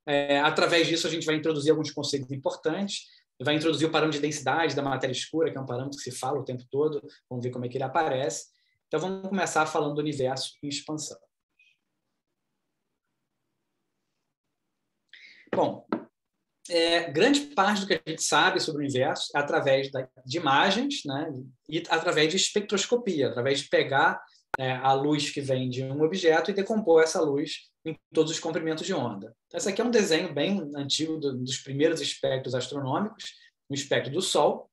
É, através disso, a gente vai introduzir alguns conceitos importantes vai introduzir o parâmetro de densidade da matéria escura, que é um parâmetro que se fala o tempo todo, vamos ver como é que ele aparece. Então vamos começar falando do universo em expansão. Bom, é, grande parte do que a gente sabe sobre o universo é através da, de imagens né, e através de espectroscopia, através de pegar é, a luz que vem de um objeto e decompor essa luz em todos os comprimentos de onda. Então, esse aqui é um desenho bem antigo do, dos primeiros espectros astronômicos, o espectro do Sol.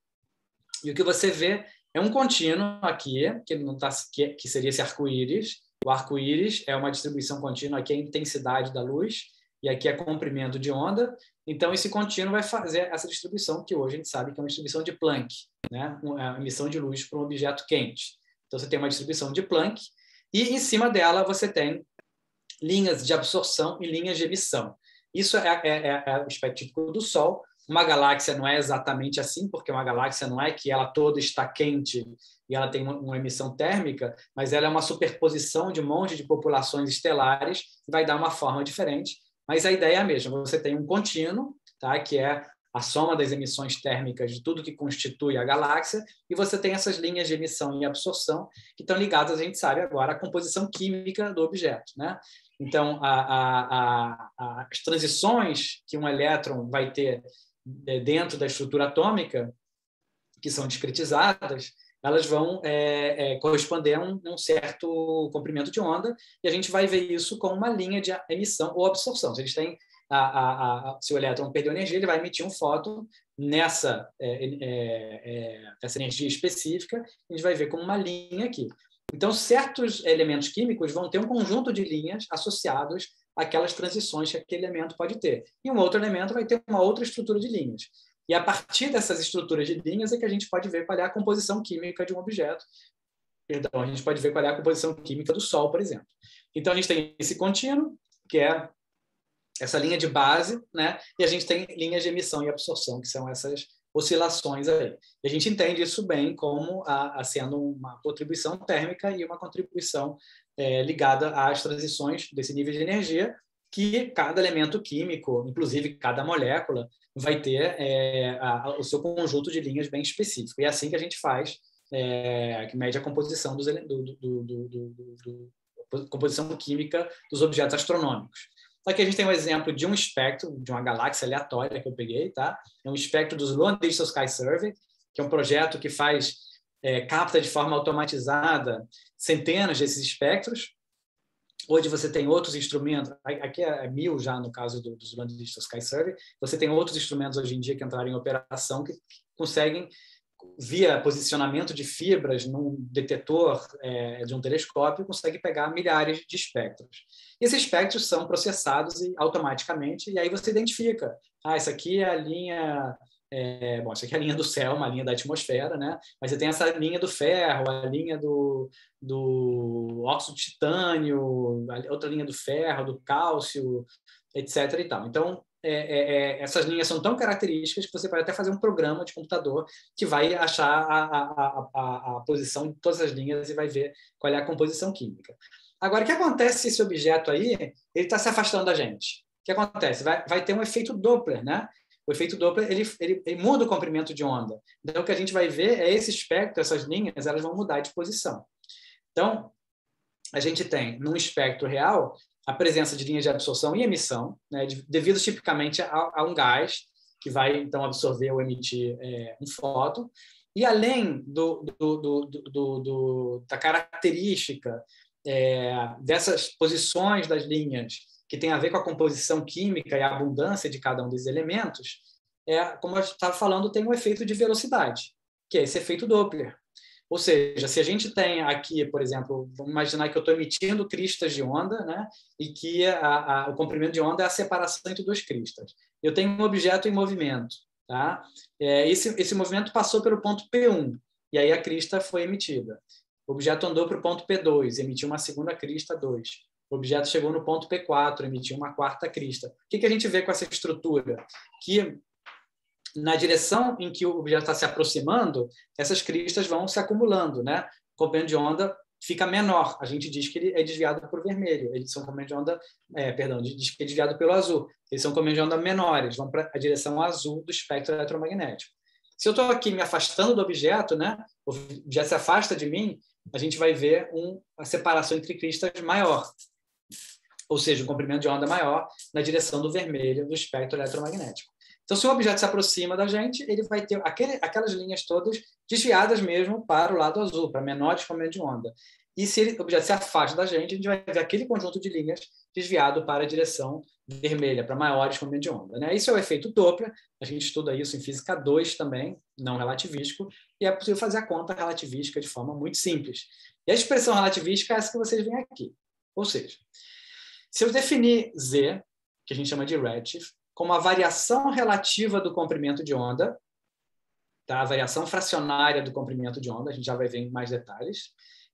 E o que você vê é um contínuo aqui, que, não tá, que, que seria esse arco-íris. O arco-íris é uma distribuição contínua, aqui é a intensidade da luz, e aqui é comprimento de onda. Então, esse contínuo vai fazer essa distribuição, que hoje a gente sabe que é uma distribuição de Planck, né? É uma emissão de luz para um objeto quente. Então, você tem uma distribuição de Planck, e em cima dela você tem linhas de absorção e linhas de emissão. Isso é, é, é, é o aspecto típico do Sol. Uma galáxia não é exatamente assim, porque uma galáxia não é que ela toda está quente e ela tem uma emissão térmica, mas ela é uma superposição de um monte de populações estelares vai dar uma forma diferente. Mas a ideia é a mesma. Você tem um contínuo, tá? que é a soma das emissões térmicas de tudo que constitui a galáxia, e você tem essas linhas de emissão e absorção que estão ligadas, a gente sabe agora, à composição química do objeto. Né? Então, a, a, a, as transições que um elétron vai ter é, dentro da estrutura atômica, que são discretizadas, elas vão é, é, corresponder a um, um, certo comprimento de onda, e a gente vai ver isso com uma linha de emissão ou absorção. Se, eles têm a, se o elétron perdeu energia, ele vai emitir um fóton nessa é, é, é energia específica, a gente vai ver como uma linha aqui. Então, certos elementos químicos vão ter um conjunto de linhas associados àquelas transições que aquele elemento pode ter. E um outro elemento vai ter uma outra estrutura de linhas. E a partir dessas estruturas de linhas é que a gente pode ver qual é a composição química de um objeto. Então, a gente pode ver qual é a composição química do Sol, por exemplo. Então, a gente tem esse contínuo, que é essa linha de base, né? e a gente tem linhas de emissão e absorção, que são essas oscilações aí. E a gente entende isso bem como a, a sendo uma contribuição térmica e uma contribuição é, ligada às transições desse nível de energia que cada elemento químico, inclusive cada molécula, vai ter é, a, a, o seu conjunto de linhas bem específico. E é assim que a gente faz, é, que mede a composição, dos, do, do, do, composição química dos objetos astronômicos. Aqui a gente tem um exemplo de um espectro, de uma galáxia aleatória que eu peguei, tá? É um espectro dos Long Distance Sky Survey, que é um projeto que faz, é, capta de forma automatizada centenas desses espectros. Hoje você tem outros instrumentos, aqui é, é mil já no caso do, dos Long Distance Sky Survey, você tem outros instrumentos hoje em dia que entraram em operação que conseguem via posicionamento de fibras num detetor é, de um telescópio, consegue pegar milhares de espectros. E esses espectros são processados e, automaticamente, e aí você identifica. Ah, essa aqui é a linha... É, bom, aqui é a linha do céu, uma linha da atmosfera, né? Mas você tem essa linha do ferro, a linha do, do óxido de titânio, outra linha do ferro, do cálcio, etc. E tal. Então, é, é, é, essas linhas são tão características que você pode até fazer um programa de computador que vai achar a, a, a, a, posição de todas as linhas e vai ver qual é a composição química. Agora, o que acontece se esse objeto aí ele está se afastando da gente? O que acontece? Vai, vai ter um efeito Doppler, né? O efeito Doppler ele, ele, ele, muda o comprimento de onda. Então, o que a gente vai ver é esse espectro, essas linhas, elas vão mudar de posição. Então, a gente tem, num espectro real, a presença de linhas de absorção e emissão, né, devido tipicamente a, a, um gás que vai então absorver ou emitir é, um fóton. E além do, do, do, da característica é, dessas posições das linhas, que tem a ver com a composição química e a abundância de cada um dos elementos, é, como eu estava falando, tem um efeito de velocidade, que é esse efeito Doppler. Ou seja, se a gente tem aqui, por exemplo, vamos imaginar que eu estou emitindo cristas de onda, né? e que a, a, o comprimento de onda é a separação entre duas cristas. Eu tenho um objeto em movimento. Tá? É, esse, esse movimento passou pelo ponto P1, e aí a crista foi emitida. O objeto andou para o ponto P2, emitiu uma segunda crista 2. O objeto chegou no ponto P4, emitiu uma quarta crista. O que, que a gente vê com essa estrutura? Que na direção em que o objeto está se aproximando, essas cristas vão se acumulando, né? O comprimento de onda fica menor. A gente diz que ele é desviado por vermelho. Eles são comprimento de onda, é, perdão, diz que é desviado pelo azul. Eles são comprimento de onda menores, vão para a direção azul do espectro eletromagnético. Se eu estou aqui me afastando do objeto, né? O objeto se afasta de mim, a gente vai ver um, uma separação entre cristas maior ou seja, um comprimento de onda maior, na direção do vermelho do espectro eletromagnético. Então, se o objeto se aproxima da gente, ele vai ter aquele, aquelas linhas todas desviadas mesmo para o lado azul, para menor descolamento de onda. E se o objeto se afasta da gente, a gente vai ver aquele conjunto de linhas desviado para a direção vermelha, para maior descolamento de onda. Né? Isso é o efeito Doppler, a gente estuda isso em Física 2 também, não relativístico, e é possível fazer a conta relativística de forma muito simples. E a expressão relativística é essa que vocês veem aqui. Ou seja, se eu definir Z, que a gente chama de redshift, como a variação relativa do comprimento de onda, tá? a variação fracionária do comprimento de onda, a gente já vai ver em mais detalhes.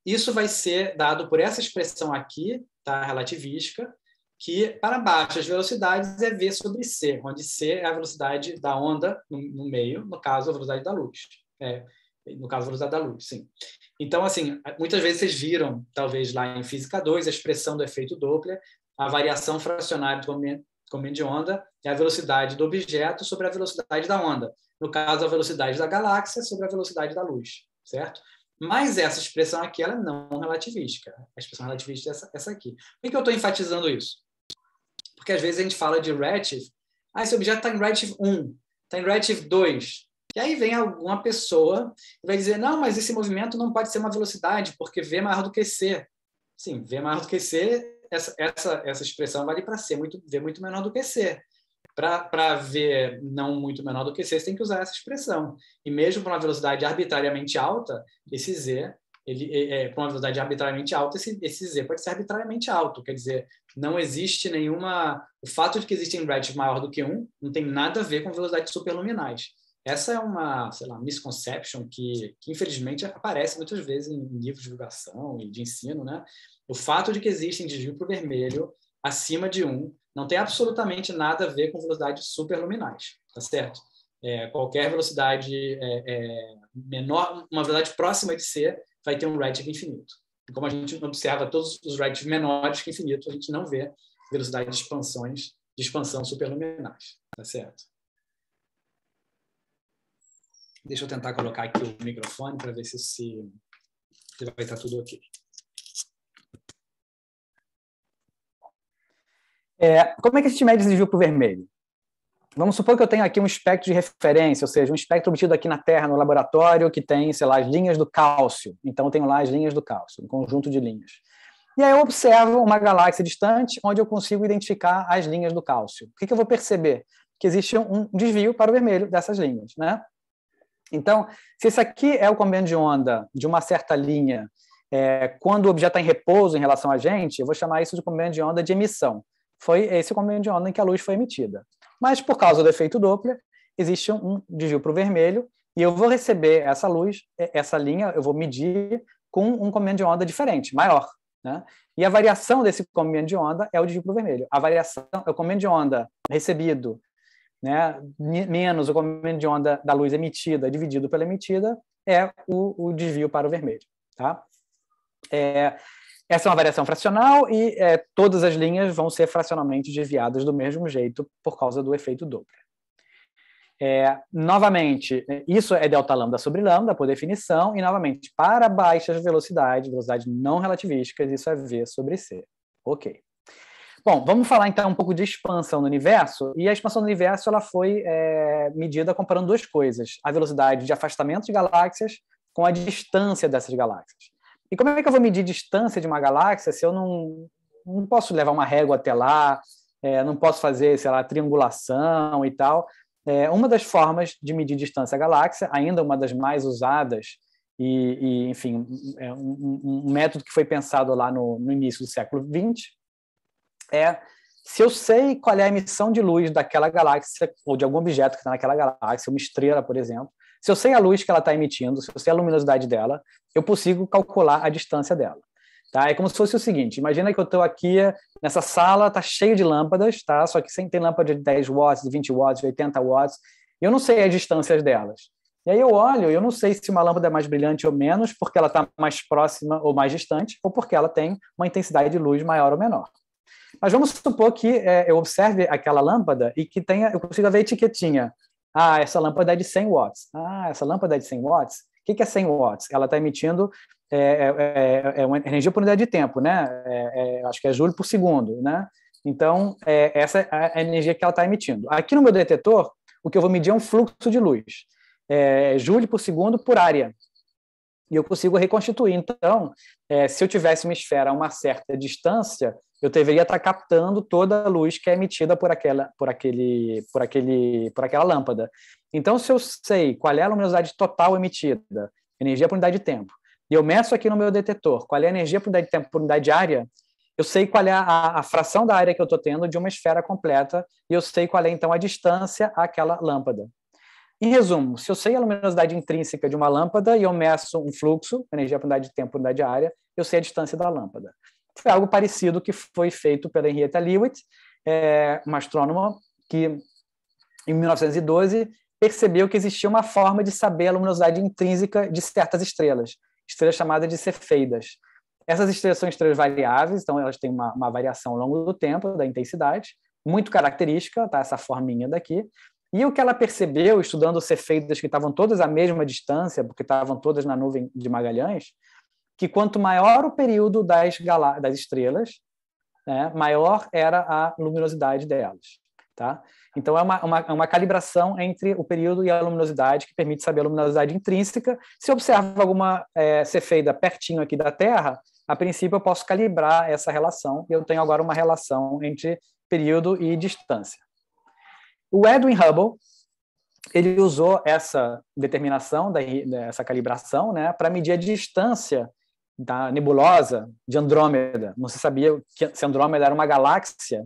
Isso vai ser dado por essa expressão aqui, tá? relativística, que para baixas velocidades é V sobre C, onde C é a velocidade da onda no, no meio, no caso, a velocidade da luz. É, no caso, a velocidade da luz, sim. Então, assim, muitas vezes vocês viram, talvez lá em Física 2, a expressão do efeito Doppler, a variação fracionária do comprido de onda é a velocidade do objeto sobre a velocidade da onda. No caso, a velocidade da galáxia sobre a velocidade da luz, certo? Mas essa expressão aqui ela é não relativística. A expressão relativística é essa, essa aqui. Por que eu estou enfatizando isso? Porque às vezes a gente fala de redshift. Ah, esse objeto está em redshift 1, está em redshift 2. E aí vem alguma pessoa e vai dizer, não, mas esse movimento não pode ser uma velocidade, porque V é maior do que C. Sim, V é maior do que C essa, essa, essa expressão vale para ser muito, ver muito menor do que c Para ver não muito menor do que c você tem que usar essa expressão. E mesmo para uma velocidade arbitrariamente alta, esse Z, ele, é, é para uma velocidade arbitrariamente alta, esse, esse Z pode ser arbitrariamente alto. Quer dizer, não existe nenhuma. O fato de que existem Brads maior do que um não tem nada a ver com velocidades superluminais. Essa é uma, sei lá, misconception que, que infelizmente aparece muitas vezes em livros de divulgação e de ensino, né? O fato de que existem desvio para o vermelho acima de 1 não tem absolutamente nada a ver com velocidades superluminais, tá certo? É, qualquer velocidade é, é, menor, uma velocidade próxima de C, vai ter um redshift infinito. E como a gente observa todos os redshifts menores que infinito, a gente não vê velocidades de expansões de expansão superluminais, tá certo? Deixa eu tentar colocar aqui o microfone para ver se, se, vai estar tá tudo ok. É, como é que gente mede esse desvio para o vermelho? Vamos supor que eu tenho aqui um espectro de referência, ou seja, um espectro obtido aqui na Terra, no laboratório, que tem, sei lá, as linhas do cálcio. Então, eu tenho lá as linhas do cálcio, um conjunto de linhas. E aí eu observo uma galáxia distante, onde eu consigo identificar as linhas do cálcio. O que, que eu vou perceber? Que existe um desvio para o vermelho dessas linhas, né? Então, se isso aqui é o comprimento de onda de uma certa linha, é, quando o objeto está em repouso em relação a gente, eu vou chamar isso de comprimento de onda de emissão. Foi esse comprimento de onda em que a luz foi emitida. Mas, por causa do efeito Doppler, existe um desvio para o vermelho, e eu vou receber essa luz, é, essa linha, eu vou medir com um comprimento de onda diferente, maior. Né? E a variação desse comprimento de onda é o desvio para o vermelho. A variação, é o comprimento de onda recebido né, menos o comprimento de onda da luz emitida dividido pela emitida é o, o desvio para o vermelho. Tá? É, essa é uma variação fracional e é, todas as linhas vão ser fracionalmente desviadas do mesmo jeito por causa do efeito Doppler. É, novamente, isso é delta lambda sobre lambda, por definição, e novamente, para baixas velocidades, velocidades não relativísticas, isso é V sobre C. Ok. Bom, vamos falar então um pouco de expansão no universo. E a expansão do universo ela foi é, medida comparando duas coisas: a velocidade de afastamento de galáxias com a distância dessas galáxias. E como é que eu vou medir distância de uma galáxia se eu não, não posso levar uma régua até lá, é, não posso fazer, sei lá, triangulação e tal? É, uma das formas de medir distância à galáxia, ainda uma das mais usadas, e, e enfim, é um, um, método que foi pensado lá no, no início do século XX, é se eu sei qual é a emissão de luz daquela galáxia ou de algum objeto que está naquela galáxia, uma estrela, por exemplo, se eu sei a luz que ela está emitindo, se eu sei a luminosidade dela, eu consigo calcular a distância dela. Tá? É como se fosse o seguinte: imagina que eu estou aqui nessa sala, está cheio de lâmpadas, tá? Só que sempre tem lâmpada de 10 watts, de 20 watts, de 80 watts, e eu não sei as distâncias delas. E aí eu olho, eu não sei se uma lâmpada é mais brilhante ou menos, porque ela está mais próxima ou mais distante, ou porque ela tem uma intensidade de luz maior ou menor. Mas vamos supor que é, eu observe aquela lâmpada e que tenha, eu consiga ver a etiquetinha. Ah, essa lâmpada é de 100 watts. Ah, essa lâmpada é de 100 watts. O que é 100 watts? Ela está emitindo é, é, é, é, uma energia por unidade de tempo, né? É, é acho que é joule por segundo, né? Então, é, essa é a energia que ela está emitindo. Aqui no meu detetor, o que eu vou medir é um fluxo de luz. joule por segundo por área. E eu consigo reconstituir. Então, se eu tivesse uma esfera a uma certa distância, eu deveria estar captando toda a luz que é emitida por aquela, por aquele, por aquele, por aquela lâmpada. Então, se eu sei qual é a luminosidade total emitida, energia por unidade de tempo, e eu meço aqui no meu detetor qual é a energia por unidade de tempo por unidade de área, eu sei qual é a, a fração da área que eu estou tendo de uma esfera completa e eu sei qual é, então, a distância àquela lâmpada. Em resumo, se eu sei a luminosidade intrínseca de uma lâmpada e eu meço um fluxo, energia por unidade de tempo, por unidade de área, eu sei a distância da lâmpada. Foi algo parecido que foi feito pela Henrietta Leavitt, é, uma astrônoma que, em 1912, percebeu que existia uma forma de saber a luminosidade intrínseca de certas estrelas, estrelas chamadas de cefeidas. Essas estrelas são estrelas variáveis, então elas têm uma, uma variação ao longo do tempo, da intensidade, muito característica, tá? essa forminha daqui. E o que ela percebeu, estudando cefeidas que estavam todas à mesma distância, porque estavam todas na nuvem de Magalhães, que quanto maior o período das, das estrelas, né, maior era a luminosidade delas. Tá? Então, é uma, uma, é uma, calibração entre o período e a luminosidade, que permite saber a luminosidade intrínseca. Se observa alguma é, cefeida pertinho aqui da Terra, a princípio eu posso calibrar essa relação, e eu tenho agora uma relação entre período e distância. O Edwin Hubble, ele usou essa determinação, essa calibração, né, para medir a distância da nebulosa de Andrômeda. Não se sabia que, se Andrômeda era uma galáxia,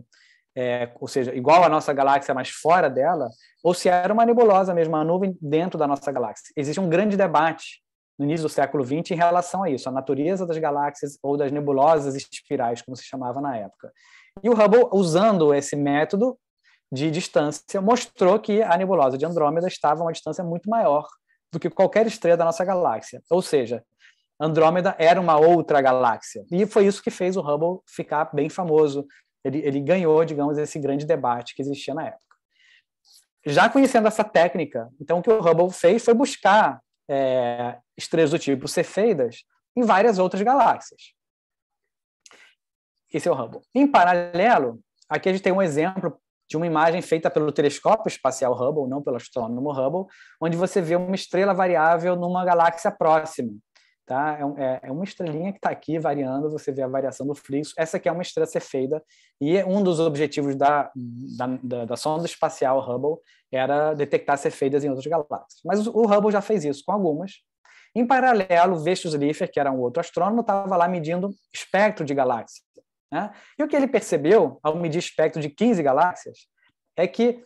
é, ou seja, igual à nossa galáxia, mas fora dela, ou se era uma nebulosa mesmo, uma nuvem dentro da nossa galáxia. Existe um grande debate no início do século XX em relação a isso, a natureza das galáxias ou das nebulosas espirais, como se chamava na época. E o Hubble, usando esse método de distância, mostrou que a nebulosa de Andrômeda estava a uma distância muito maior do que qualquer estrela da nossa galáxia. Ou seja, Andrômeda era uma outra galáxia. E foi isso que fez o Hubble ficar bem famoso. Ele, ele ganhou, digamos, esse grande debate que existia na época. Já conhecendo essa técnica, então o que o Hubble fez foi buscar é, estrelas do tipo Cefeidas em várias outras galáxias. Esse é o Hubble. Em paralelo, aqui a gente tem um exemplo de uma imagem feita pelo telescópio espacial Hubble, não pelo astrônomo Hubble, onde você vê uma estrela variável numa galáxia próxima. Tá? É, um, é, é uma estrelinha que está aqui variando, você vê a variação do fluxo. Essa aqui é uma estrela Cefeida, e um dos objetivos da, da, da, da sonda espacial Hubble era detectar Cefeidas em outras galáxias. Mas o, o Hubble já fez isso com algumas, em paralelo, Vestus Liffer, que era um outro astrônomo, estava lá medindo espectro de galáxias. Né? E o que ele percebeu, ao medir espectro de 15 galáxias, é que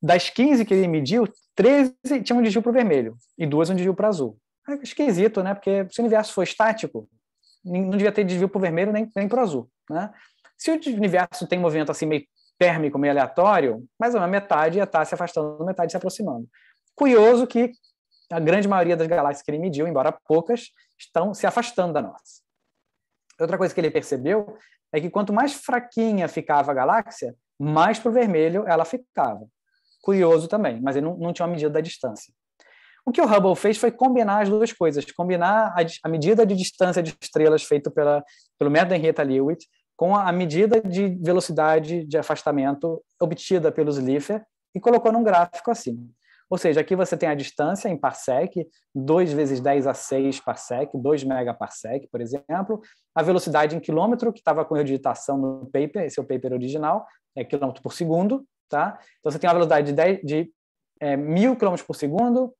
das 15 que ele mediu, 13 tinham um desvio para o vermelho e duas um desvio para azul. É esquisito, né? Porque se o universo for estático, não devia ter desvio para o vermelho nem, nem para o azul, né? Se o universo tem movimento assim meio térmico, meio aleatório, mais ou menos metade ia estar tá se afastando, metade se aproximando. Curioso que a grande maioria das galáxias que ele mediu, embora poucas, estão se afastando da nossa. Outra coisa que ele percebeu é que quanto mais fraquinha ficava a galáxia, mais para o vermelho ela ficava. Curioso também, mas ele não, não tinha uma medida da distância. O que o Hubble fez foi combinar as duas coisas, combinar a, a medida de distância de estrelas feita pela, pelo método henrietta Lewitt com a, medida de velocidade de afastamento obtida pelos Slipher e colocou num gráfico assim. Ou seja, aqui você tem a distância em parsec, 2 vezes 10 a 6 parsec, 2 megaparsec, por exemplo, a velocidade em quilômetro, que estava com editação no paper, esse é o paper original, é quilômetro por segundo, tá? Então você tem uma velocidade de, 1.000 de é, mil quilômetros por segundo,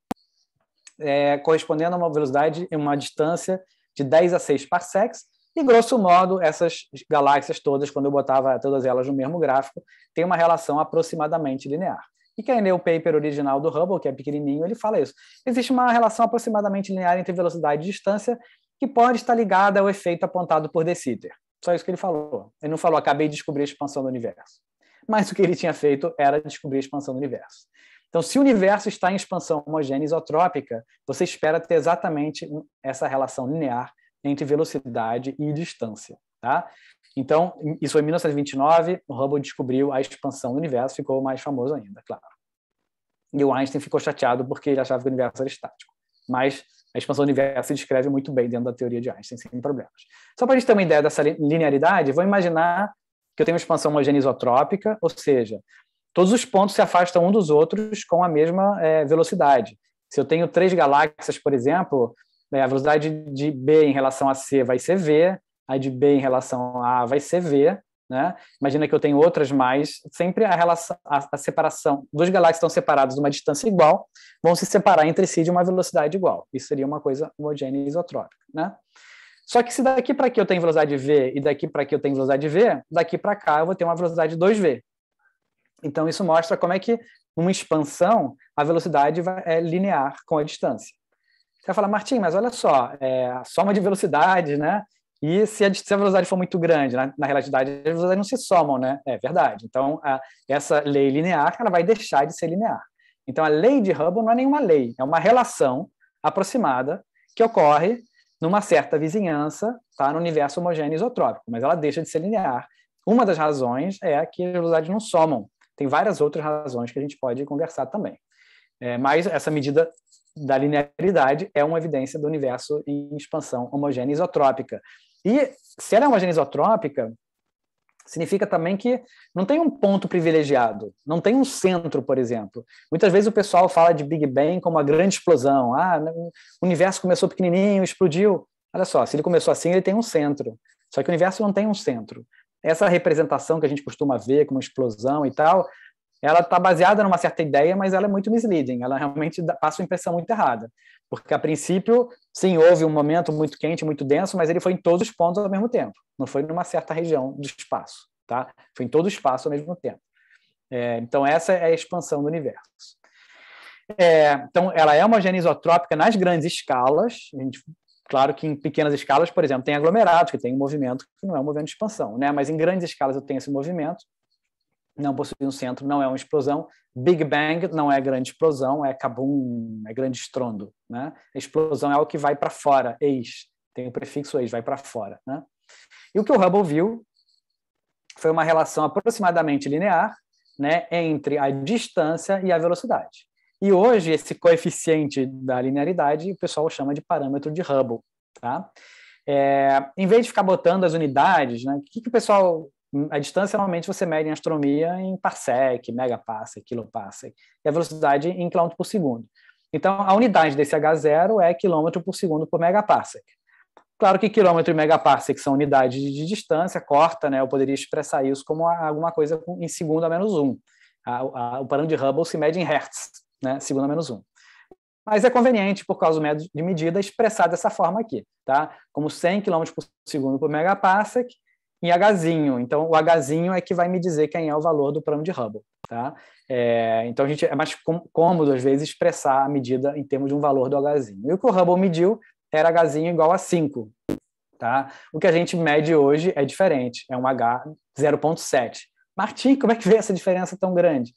é, correspondendo a uma velocidade e uma distância de 10 a 6 parsecs. E, grosso modo, essas galáxias todas, quando eu botava todas elas no mesmo gráfico, tem uma relação aproximadamente linear. E quem leu né, o paper original do Hubble, que é pequenininho, ele fala isso. Existe uma relação aproximadamente linear entre velocidade e distância que pode estar ligada ao efeito apontado por De Sitter. Só isso que ele falou. Ele não falou, acabei de descobrir a expansão do universo. Mas o que ele tinha feito era descobrir a expansão do universo. Então, se o universo está em expansão homogênea isotrópica, você espera ter exatamente essa relação linear entre velocidade e distância. Tá? Então, isso em 1929, o Hubble descobriu a expansão do universo, ficou mais famoso ainda, claro. E o Einstein ficou chateado porque ele achava que o universo era estático. Mas a expansão do universo se descreve muito bem dentro da teoria de Einstein, sem problemas. Só para a gente ter uma ideia dessa linearidade, vou imaginar que eu tenho uma expansão homogênea isotrópica, ou seja, todos os pontos se afastam um dos outros com a mesma é, velocidade. Se eu tenho três galáxias, por exemplo, né, a velocidade de B em relação a C vai ser V, a de B em relação a A vai ser V. Né? Imagina que eu tenho outras mais, sempre a relação, a, a separação, duas galáxias estão separadas de uma distância igual, vão se separar entre si de uma velocidade igual. Isso seria uma coisa homogênea e isotrópica. Né? Só que se daqui para aqui eu tenho velocidade v e daqui para aqui eu tenho velocidade v, daqui para cá eu vou ter uma velocidade 2v. Então, isso mostra como é que, numa expansão, a velocidade é linear com a distância. Você vai falar, Martim, mas olha só, é, a soma de velocidades, né? E se a, velocidade for muito grande, na, na, realidade, as velocidades não se somam, né? É verdade. Então, a, essa lei linear, ela vai deixar de ser linear. Então, a lei de Hubble não é nenhuma lei, é uma relação aproximada que ocorre numa certa vizinhança, tá? No universo homogêneo isotrópico, mas ela deixa de ser linear. Uma das razões é que as velocidades não somam tem várias outras razões que a gente pode conversar também. É, mas essa medida da linearidade é uma evidência do universo em expansão homogênea isotrópica. E se ela é homogênea isotrópica, significa também que não tem um ponto privilegiado, não tem um centro, por exemplo. Muitas vezes o pessoal fala de Big Bang como uma grande explosão. Ah, né, o universo começou pequenininho, explodiu. Olha só, se ele começou assim, ele tem um centro. Só que o universo não tem um centro essa representação que a gente costuma ver como explosão e tal, ela está baseada numa certa ideia, mas ela é muito misleading, ela realmente passa uma impressão muito errada. Porque, a princípio, sim, houve um momento muito quente, muito denso, mas ele foi em todos os pontos ao mesmo tempo, não foi numa certa região do espaço, tá? Foi em todo o espaço ao mesmo tempo. É, então, essa é a expansão do universo. É, então, ela é uma gênese isotrópica nas grandes escalas, a gente Claro que em pequenas escalas, por exemplo, tem aglomerados, que tem um movimento que não é um movimento de expansão, né? mas em grandes escalas eu tenho esse movimento, não possui um centro, não é uma explosão. Big Bang não é grande explosão, é kabum, é grande estrondo. Né? explosão é algo que vai para fora, ex, tem o prefixo ex, vai para fora. Né? E o que o Hubble viu foi uma relação aproximadamente linear né, entre a distância e a velocidade. E hoje, esse coeficiente da linearidade, o pessoal chama de parâmetro de Hubble. Tá? É, em vez de ficar botando as unidades, né, o que, que o pessoal a distância normalmente você mede em astronomia em parsec, megaparsec, kiloparsec, e a velocidade em quilômetro por segundo. Então, a unidade desse H0 é quilômetro por segundo por megaparsec. Claro que quilômetro e megaparsec são unidades de distância, corta, né? Eu poderia expressar isso como alguma coisa em segundo a menos um. O parâmetro de Hubble se mede em hertz né, segunda menos 1. Mas é conveniente, por causa do método de medida, expressar dessa forma aqui, tá? Como 100 km por segundo por megaparsec em H. Então, o H é que vai me dizer quem é o valor do plano de Hubble, tá? É, então, a gente é mais cômodo, às vezes, expressar a medida em termos de um valor do hzinho. E o que o Hubble mediu era H igual a 5, tá? O que a gente mede hoje é diferente, é um h 0.7. Martim, como é que vê essa diferença tão grande?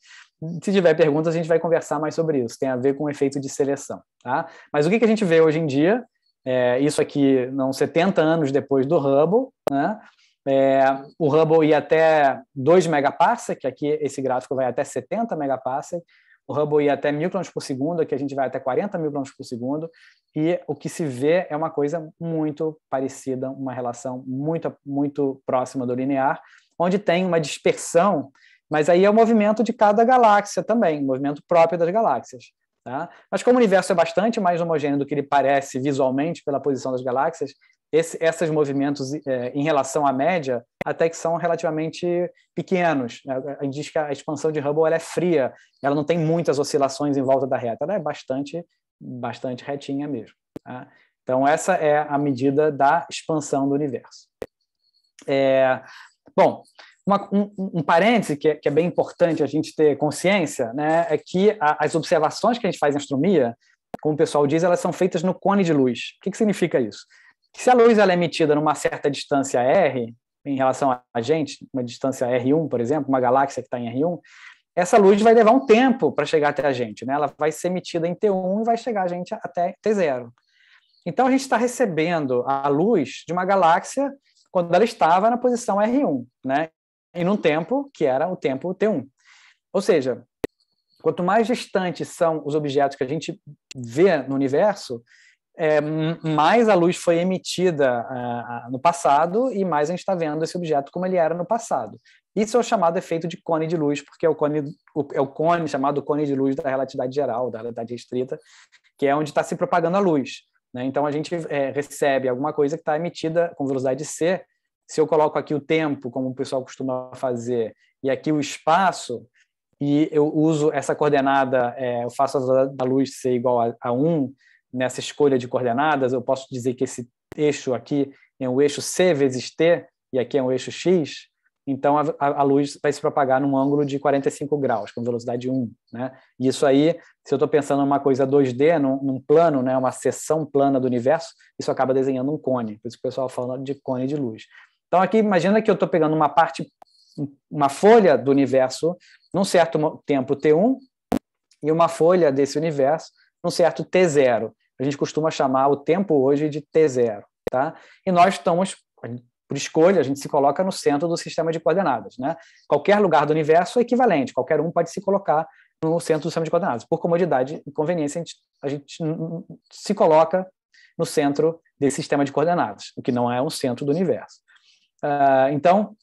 se tiver perguntas, a gente vai conversar mais sobre isso. Tem a ver com o efeito de seleção. Tá? Mas o que, que a gente vê hoje em dia, é, isso aqui, não 70 anos depois do Hubble, né? É, o Hubble ia até 2 megaparsec, aqui esse gráfico vai até 70 megaparsec, o Hubble ia até mil km por segundo, aqui a gente vai até 40 mil km por segundo, e o que se vê é uma coisa muito parecida, uma relação muito, muito próxima do linear, onde tem uma dispersão mas aí é o movimento de cada galáxia também, o movimento próprio das galáxias. Tá? Mas como o universo é bastante mais homogêneo do que ele parece visualmente pela posição das galáxias, esse, esses movimentos é, em relação à média até que são relativamente pequenos. Né? A gente diz que a expansão de Hubble é fria, ela não tem muitas oscilações em volta da reta, ela é bastante, bastante retinha mesmo. Tá? Então, essa é a medida da expansão do universo. É, bom, uma, um, um parêntese que é, que é, bem importante a gente ter consciência né, é que a, as observações que a gente faz em astronomia, como o pessoal diz, elas são feitas no cone de luz. O que, que significa isso? Que se a luz ela é emitida numa certa distância r, em relação a gente, uma distância r1, por exemplo, uma galáxia que está em r1, essa luz vai levar um tempo para chegar até a gente. Né? Ela vai ser emitida em t1 e vai chegar a gente até t0. Então, a gente está recebendo a luz de uma galáxia quando ela estava na posição R1. Né? e num tempo que era o tempo T1. Ou seja, quanto mais distantes são os objetos que a gente vê no universo, é, mais a luz foi emitida uh, no passado e mais a gente está vendo esse objeto como ele era no passado. Isso é o chamado efeito de cone de luz, porque é o cone, o, é o cone chamado cone de luz da relatividade geral, da relatividade restrita, que é onde está se propagando a luz. Né? Então a gente é, recebe alguma coisa que está emitida com velocidade c se eu coloco aqui o tempo, como o pessoal costuma fazer, e aqui o espaço, e eu uso essa coordenada, é, eu faço a luz ser igual a, a 1, nessa escolha de coordenadas, eu posso dizer que esse eixo aqui é o eixo C vezes T, e aqui é o eixo X, então a, a, luz vai se propagar num ângulo de 45 graus, com velocidade 1. Né? E isso aí, se eu estou pensando em uma coisa 2D, num, num, plano, né, uma seção plana do universo, isso acaba desenhando um cone, por isso que o pessoal fala de cone de luz. Então, aqui, imagina que eu estou pegando uma parte, uma folha do universo, num certo tempo T1, e uma folha desse universo, num certo T0. A gente costuma chamar o tempo hoje de T0. Tá? E nós estamos, por escolha, a gente se coloca no centro do sistema de coordenadas. Né? Qualquer lugar do universo é equivalente, qualquer um pode se colocar no centro do sistema de coordenadas. Por comodidade e conveniência, a gente, a gente se coloca no centro desse sistema de coordenadas, o que não é um centro do universo. Ah, então,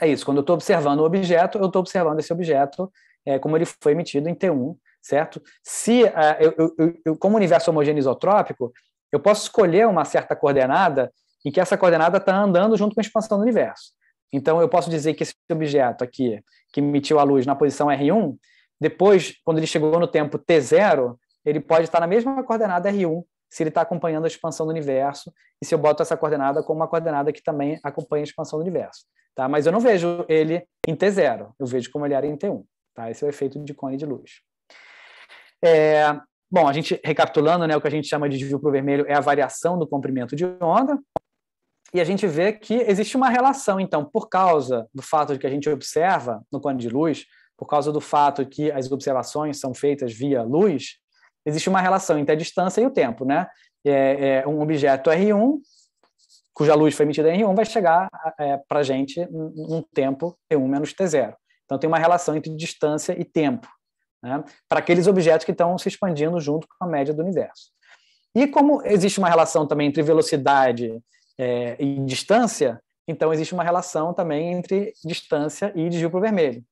é isso. Quando eu estou observando o objeto, eu estou observando esse objeto é, como ele foi emitido em T1, certo? Se uh, eu, eu, eu, como universo homogêneo isotrópico, eu posso escolher uma certa coordenada e que essa coordenada está andando junto com a expansão do universo. Então, eu posso dizer que esse objeto aqui, que emitiu a luz na posição R1, depois, quando ele chegou no tempo T0, ele pode estar na mesma coordenada R1 se ele está acompanhando a expansão do universo e se eu boto essa coordenada como uma coordenada que também acompanha a expansão do universo. Tá? Mas eu não vejo ele em T0, eu vejo como ele era em T1. Tá? Esse é o efeito de cone de luz. É, bom, a gente, recapitulando, né, o que a gente chama de desvio para o vermelho é a variação do comprimento de onda, e a gente vê que existe uma relação, então, por causa do fato de que a gente observa no cone de luz, por causa do fato que as observações são feitas via luz, existe uma relação entre a distância e o tempo, né? É, é, um objeto R1, cuja luz foi emitida em R1, vai chegar é, para a gente um tempo T1 menos T0. Então, tem uma relação entre distância e tempo, né? para aqueles objetos que estão se expandindo junto com a média do universo. E como existe uma relação também entre velocidade é, e distância, então existe uma relação também entre distância e desvio para o vermelho.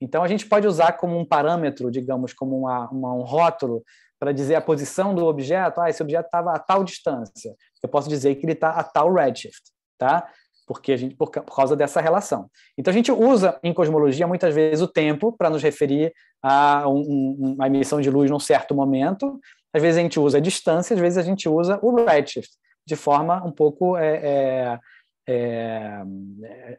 Então, a gente pode usar como um parâmetro, digamos, como uma, uma, um rótulo, para dizer a posição do objeto, ah, esse objeto estava a tal distância. Eu posso dizer que ele está a tal redshift, tá? Porque a gente, por, por causa dessa relação. Então, a gente usa em cosmologia muitas vezes o tempo para nos referir a um, uma emissão de luz num certo momento. Às vezes a gente usa a distância, às vezes a gente usa o redshift, de forma um pouco é, é, é,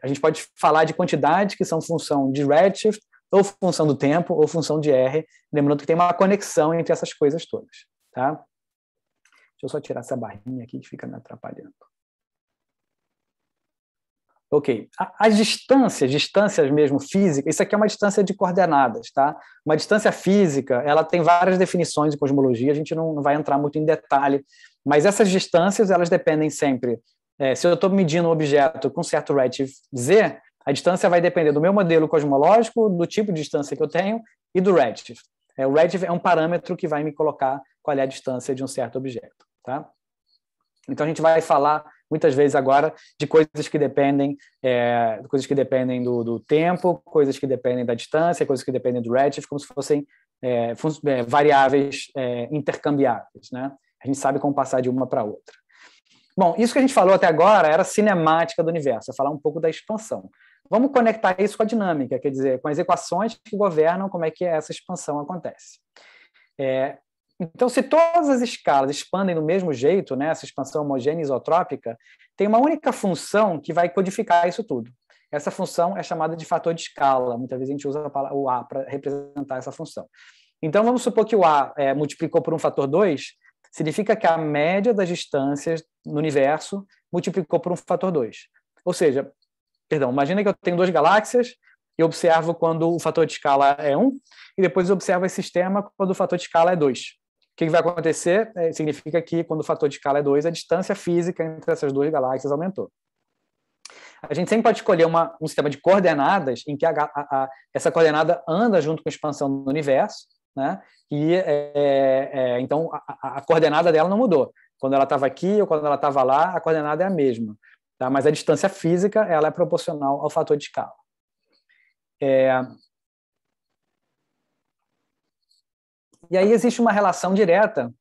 a gente pode falar de quantidades que são função de redshift ou função do tempo ou função de R, lembrando que tem uma conexão entre essas coisas todas, tá? Deixa eu só tirar essa barrinha aqui que fica me atrapalhando. Ok. As distâncias, distâncias mesmo físicas, isso aqui é uma distância de coordenadas, tá? Uma distância física, ela tem várias definições em cosmologia, a gente não, vai entrar muito em detalhe, mas essas distâncias, elas dependem sempre. É, se eu estou medindo um objeto com certo redshift z, a distância vai depender do meu modelo cosmológico, do tipo de distância que eu tenho e do redshift. É, o redshift é um parâmetro que vai me colocar qual é a distância de um certo objeto. Tá? Então a gente vai falar muitas vezes agora de coisas que dependem, é, coisas que dependem do, do, tempo, coisas que dependem da distância, coisas que dependem do redshift, como se fossem é, é variáveis é, intercambiáveis, né? A gente sabe como passar de uma para outra. Bom, isso que a gente falou até agora era cinemática do universo, é falar um pouco da expansão. Vamos conectar isso com a dinâmica, quer dizer, com as equações que governam como é que essa expansão acontece. É, então, se todas as escalas expandem do mesmo jeito, né, essa expansão homogênea isotrópica, tem uma única função que vai codificar isso tudo. Essa função é chamada de fator de escala. Muitas vezes a gente usa o A para representar essa função. Então, vamos supor que o A é, multiplicou por um fator 2, significa que a média das distâncias no universo multiplicou por um fator 2. Ou seja, Perdão, imagina que eu tenho duas galáxias e observo quando o fator de escala é 1, e depois observo esse sistema quando o fator de escala é 2. O que vai acontecer? É, significa que quando o fator de escala é 2, a distância física entre essas duas galáxias aumentou. A gente sempre pode escolher uma, um sistema de coordenadas em que a, a, a, essa coordenada anda junto com a expansão do universo, né? E é, é, é então a, coordenada dela não mudou. Quando ela estava aqui ou quando ela estava lá, a coordenada é a mesma. Tá? Mas a distância física ela é proporcional ao fator de escala. É... E aí existe uma relação direta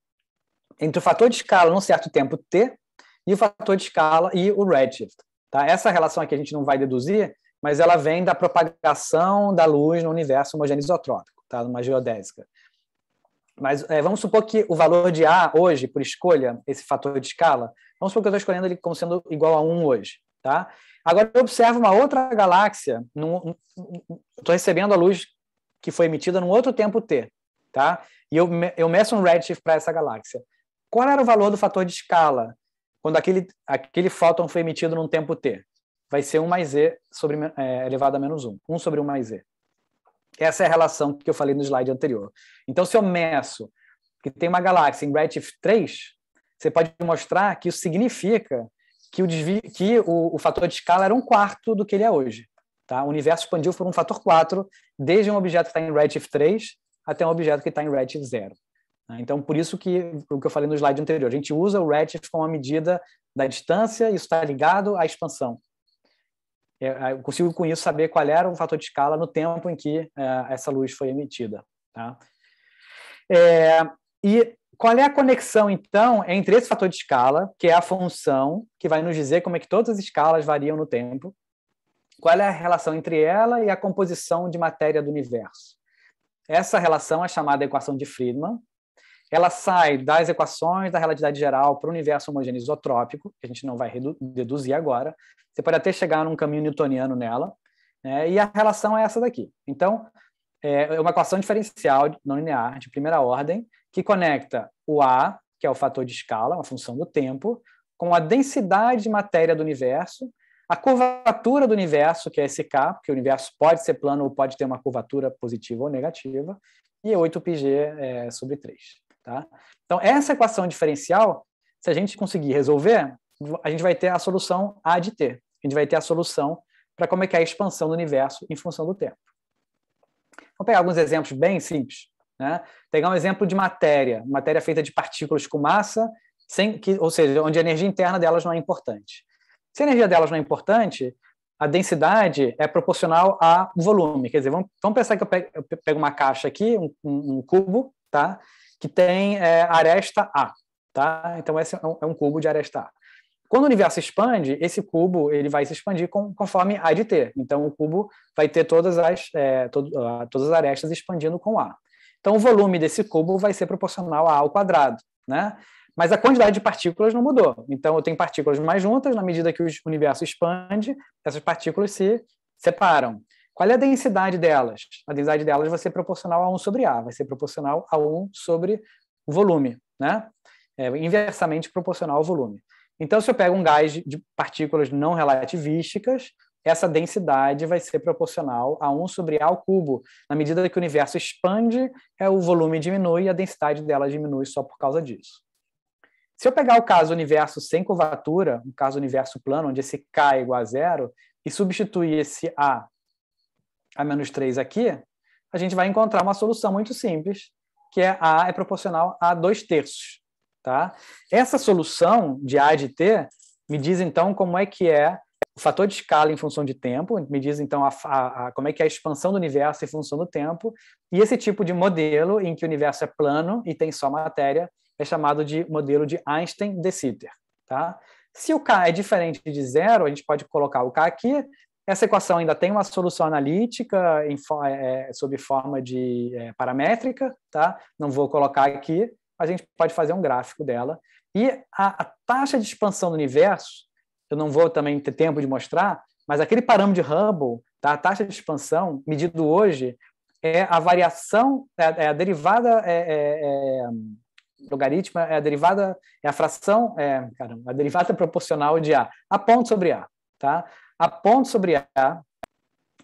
entre o fator de escala num certo tempo t e o fator de escala e o redshift. Tá? Essa relação aqui a gente não vai deduzir, mas ela vem da propagação da luz no universo isotrópico tá? numa geodésica. Mas é, vamos supor que o valor de A hoje, por escolha, esse fator de escala, Vamos supor que eu estou escolhendo ele como sendo igual a 1 hoje, tá? Agora eu observo uma outra galáxia, estou recebendo a luz que foi emitida num outro tempo t, tá? E eu, eu meço um redshift para essa galáxia. Qual era o valor do fator de escala quando aquele, aquele fóton foi emitido num tempo t? Vai ser 1 mais e sobre, é, elevado a menos 1. 1 sobre 1 mais e. Essa é a relação que eu falei no slide anterior. Então, se eu meço que tem uma galáxia em redshift 3, você pode mostrar que isso significa que o, desvio, que o, o fator de escala era um quarto do que ele é hoje. Tá? O universo expandiu por um fator 4, desde um objeto que está em redshift 3 até um objeto que está em redshift 0. Né? Então, por isso que o que eu falei no slide anterior, a gente usa o redshift como uma medida da distância, isso está ligado à expansão. É, eu consigo com isso saber qual era o fator de escala no tempo em que é, essa luz foi emitida. Tá? É, e qual é a conexão, então, entre esse fator de escala, que é a função que vai nos dizer como é que todas as escalas variam no tempo, qual é a relação entre ela e a composição de matéria do universo? Essa relação é chamada equação de Friedman. Ela sai das equações da relatividade geral para o universo homogêneo isotrópico, que a gente não vai deduzir agora. Você pode até chegar num caminho newtoniano nela. Né? E a relação é essa daqui. Então, é, é uma equação diferencial não linear de primeira ordem que conecta o A, que é o fator de escala, uma função do tempo, com a densidade de matéria do universo, a curvatura do universo, que é esse K, porque o universo pode ser plano ou pode ter uma curvatura positiva ou negativa, e 8πg é, sobre 3. Tá? Então, essa equação diferencial, se a gente conseguir resolver, a gente vai ter a solução A de T. A gente vai ter a solução para como é que é a expansão do universo em função do tempo. Vamos pegar alguns exemplos bem simples. Né? Pegar um exemplo de matéria, matéria feita de partículas com massa, sem que, ou seja, onde a energia interna delas não é importante. Se a energia delas não é importante, a densidade é proporcional ao volume. Quer dizer, vamos, vamos pensar que eu pego, eu pego, uma caixa aqui, um, um cubo, tá? que tem é, aresta A. Tá? Então, esse é um, é um cubo de aresta A. Quando o universo expande, esse cubo ele vai se expandir com, conforme A de T. Então, o cubo vai ter todas as, é, ah, todas as arestas expandindo com A. Então, o volume desse cubo vai ser proporcional a A ao quadrado, né? Mas a quantidade de partículas não mudou. Então, eu tenho partículas mais juntas, na medida que o universo expande, essas partículas se separam. Qual é a densidade delas? A densidade delas vai ser proporcional a 1 sobre A, vai ser proporcional a 1 sobre o volume, né? É inversamente proporcional ao volume. Então, se eu pego um gás de partículas não relativísticas, essa densidade vai ser proporcional a 1 sobre a ao cubo. Na medida que o universo expande, é, o volume diminui e a densidade dela diminui só por causa disso. Se eu pegar o caso universo sem curvatura, o caso universo plano, onde esse k é igual a zero, e substituir esse a a menos 3 aqui, a gente vai encontrar uma solução muito simples, que é a é proporcional a 2 terços. Tá? Essa solução de a de t me diz, então, como é que é o fator de escala em função de tempo, me diz então a, a, a, como é que é a expansão do universo em função do tempo, e esse tipo de modelo em que o universo é plano e tem só matéria é chamado de modelo de Einstein de Sitter, tá? Se o k é diferente de zero, a gente pode colocar o k aqui. Essa equação ainda tem uma solução analítica em, é, é, sob forma de é, paramétrica, tá? Não vou colocar aqui. A gente pode fazer um gráfico dela. E a, a taxa de expansão do universo eu não vou também ter tempo de mostrar, mas aquele parâmetro de Hubble, tá? a taxa de expansão, medido hoje, é a variação, é, é a derivada é, é, é, logaritmo, é a derivada, é a fração, é, caramba, a derivada *laughs* proporcional de A, a ponto sobre A. Tá? A ponto sobre A,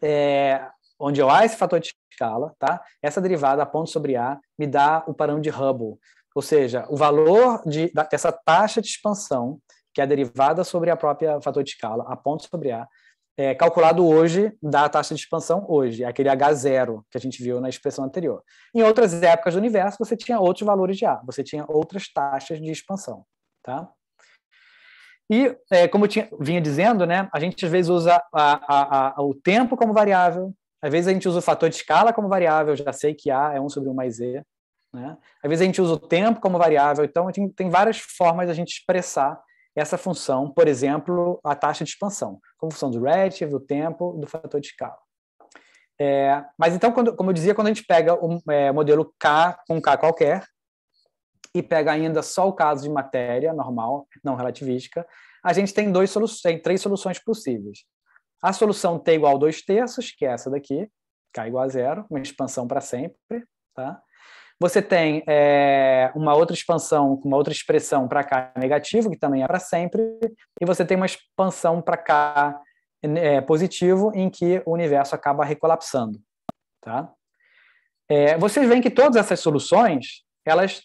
é, onde eu há esse fator de escala, tá? essa derivada, a ponto sobre A, me dá o parâmetro de Hubble, ou seja, o valor de, dessa taxa de expansão que é a derivada sobre a própria fator de escala, a ponto sobre A, é, calculado hoje, da taxa de expansão hoje, é aquele H0 que a gente viu na expressão anterior. Em outras épocas do universo, você tinha outros valores de A, você tinha outras taxas de expansão. Tá? E, é, como eu tinha, vinha dizendo, né, a gente às vezes usa a, a, a, o tempo como variável, às vezes a gente usa o fator de escala como variável, já sei que A é 1 sobre 1 mais E. Né? Às vezes a gente usa o tempo como variável, então tem, tem várias formas a gente expressar essa função, por exemplo, a taxa de expansão, como função do relative, do tempo, do fator de escala. É, mas então, quando, como eu dizia, quando a gente pega o é, modelo K com um K qualquer e pega ainda só o caso de matéria normal, não relativística, a gente tem, dois solu tem três soluções possíveis. A solução T igual a 2 terços, que é essa daqui, K igual a zero, uma expansão para sempre, tá? Você tem é, uma outra expansão uma outra expressão para cá negativo, que também é para sempre, e você tem uma expansão para cá é, positivo, em que o universo acaba recolapsando. Tá? É, vocês veem que todas essas soluções elas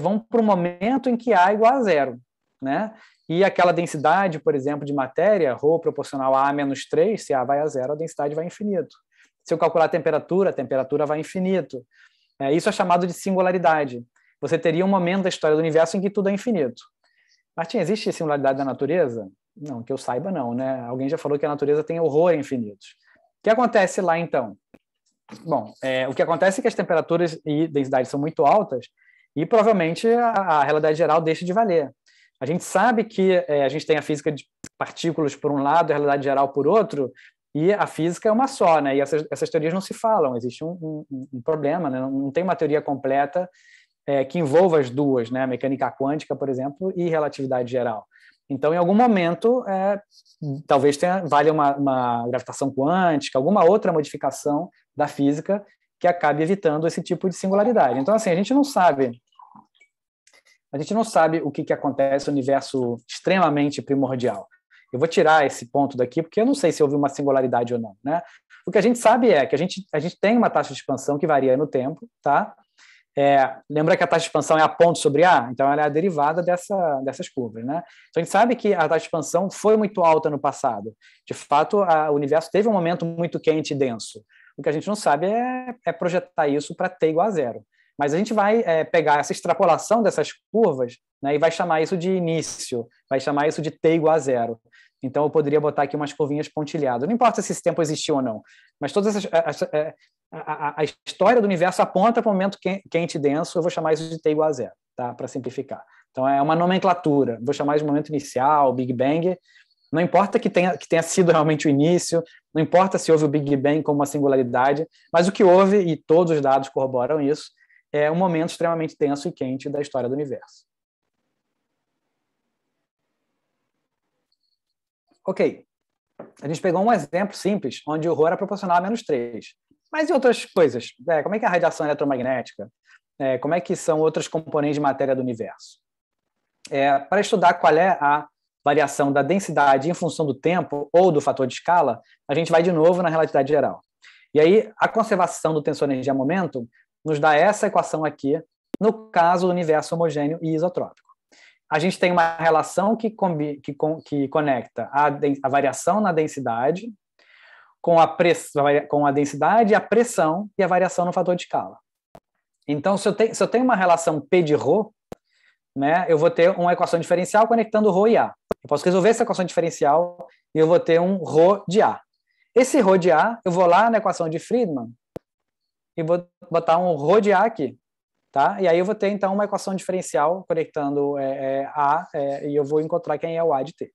vão para o momento em que A é igual a zero. Né? E aquela densidade, por exemplo, de matéria, ρ proporcional a A menos 3, se A vai a zero, a densidade vai infinito. Se eu calcular a temperatura, a temperatura vai infinito. É, isso é chamado de singularidade. Você teria um momento da história do universo em que tudo é infinito. Martim, existe singularidade da natureza? Não, que eu saiba, não, né? Alguém já falou que a natureza tem horror a infinitos. O que acontece lá, então? Bom, é, o que acontece é que as temperaturas e densidades são muito altas e provavelmente a, a realidade geral deixa de valer. A gente sabe que é, a gente tem a física de partículas por um lado, a realidade geral por outro, e a física é uma só, né? E essas, essas teorias não se falam, existe um, um, um problema, né? não tem uma teoria completa é, que envolva as duas, né? Mecânica quântica, por exemplo, e relatividade geral. Então, em algum momento, é, talvez tenha, valha uma, uma gravitação quântica, alguma outra modificação da física que acabe evitando esse tipo de singularidade. Então, assim, a gente não sabe a gente não sabe o que, que acontece no universo extremamente primordial eu vou tirar esse ponto daqui, porque eu não sei se houve uma singularidade ou não, né? O que a gente sabe é que a gente, a gente tem uma taxa de expansão que varia no tempo, tá? É, lembra que a taxa de expansão é a ponto sobre A? Então, ela é a derivada dessa, dessas curvas, né? Então, a gente sabe que a taxa de expansão foi muito alta no passado. De fato, a, o universo teve um momento muito quente e denso. O que a gente não sabe é, é projetar isso para T igual a zero. Mas a gente vai é, pegar essa extrapolação dessas curvas né, e vai chamar isso de início, vai chamar isso de T igual a zero. Então, eu poderia botar aqui umas curvinhas pontilhadas. Não importa se esse tempo existiu ou não, mas todas essa, a, a, a, história do universo aponta para o um momento quente e denso, eu vou chamar isso de T igual a zero, tá? para simplificar. Então, é uma nomenclatura. Vou chamar de momento inicial, Big Bang. Não importa que tenha, que tenha sido realmente o início, não importa se houve o Big Bang como uma singularidade, mas o que houve, e todos os dados corroboram isso, é um momento extremamente tenso e quente da história do universo. ok, a gente pegou um exemplo simples, onde o Rho era é proporcional a menos 3. Mas e outras coisas? É, como é que é a radiação eletromagnética? É, como é que são outros componentes de matéria do universo? É, para estudar qual é a variação da densidade em função do tempo ou do fator de escala, a gente vai de novo na relatividade geral. E aí, a conservação do tensor energia-momento nos dá essa equação aqui, no caso do universo homogêneo e isotrópico a gente tem uma relação que, que, que conecta a, a, variação na densidade com a, com a densidade, a pressão e a variação no fator de escala. Então, se eu, te, se eu tenho uma relação P de Rho, né, eu vou ter uma equação diferencial conectando Rho e A. Eu posso resolver essa equação diferencial e eu vou ter um Rho de A. Esse Rho de A, eu vou lá na equação de Friedman e vou botar um Rho de A aqui. Tá? E aí eu vou ter, então, uma equação diferencial conectando é, é, A é, e eu vou encontrar quem é o A de T.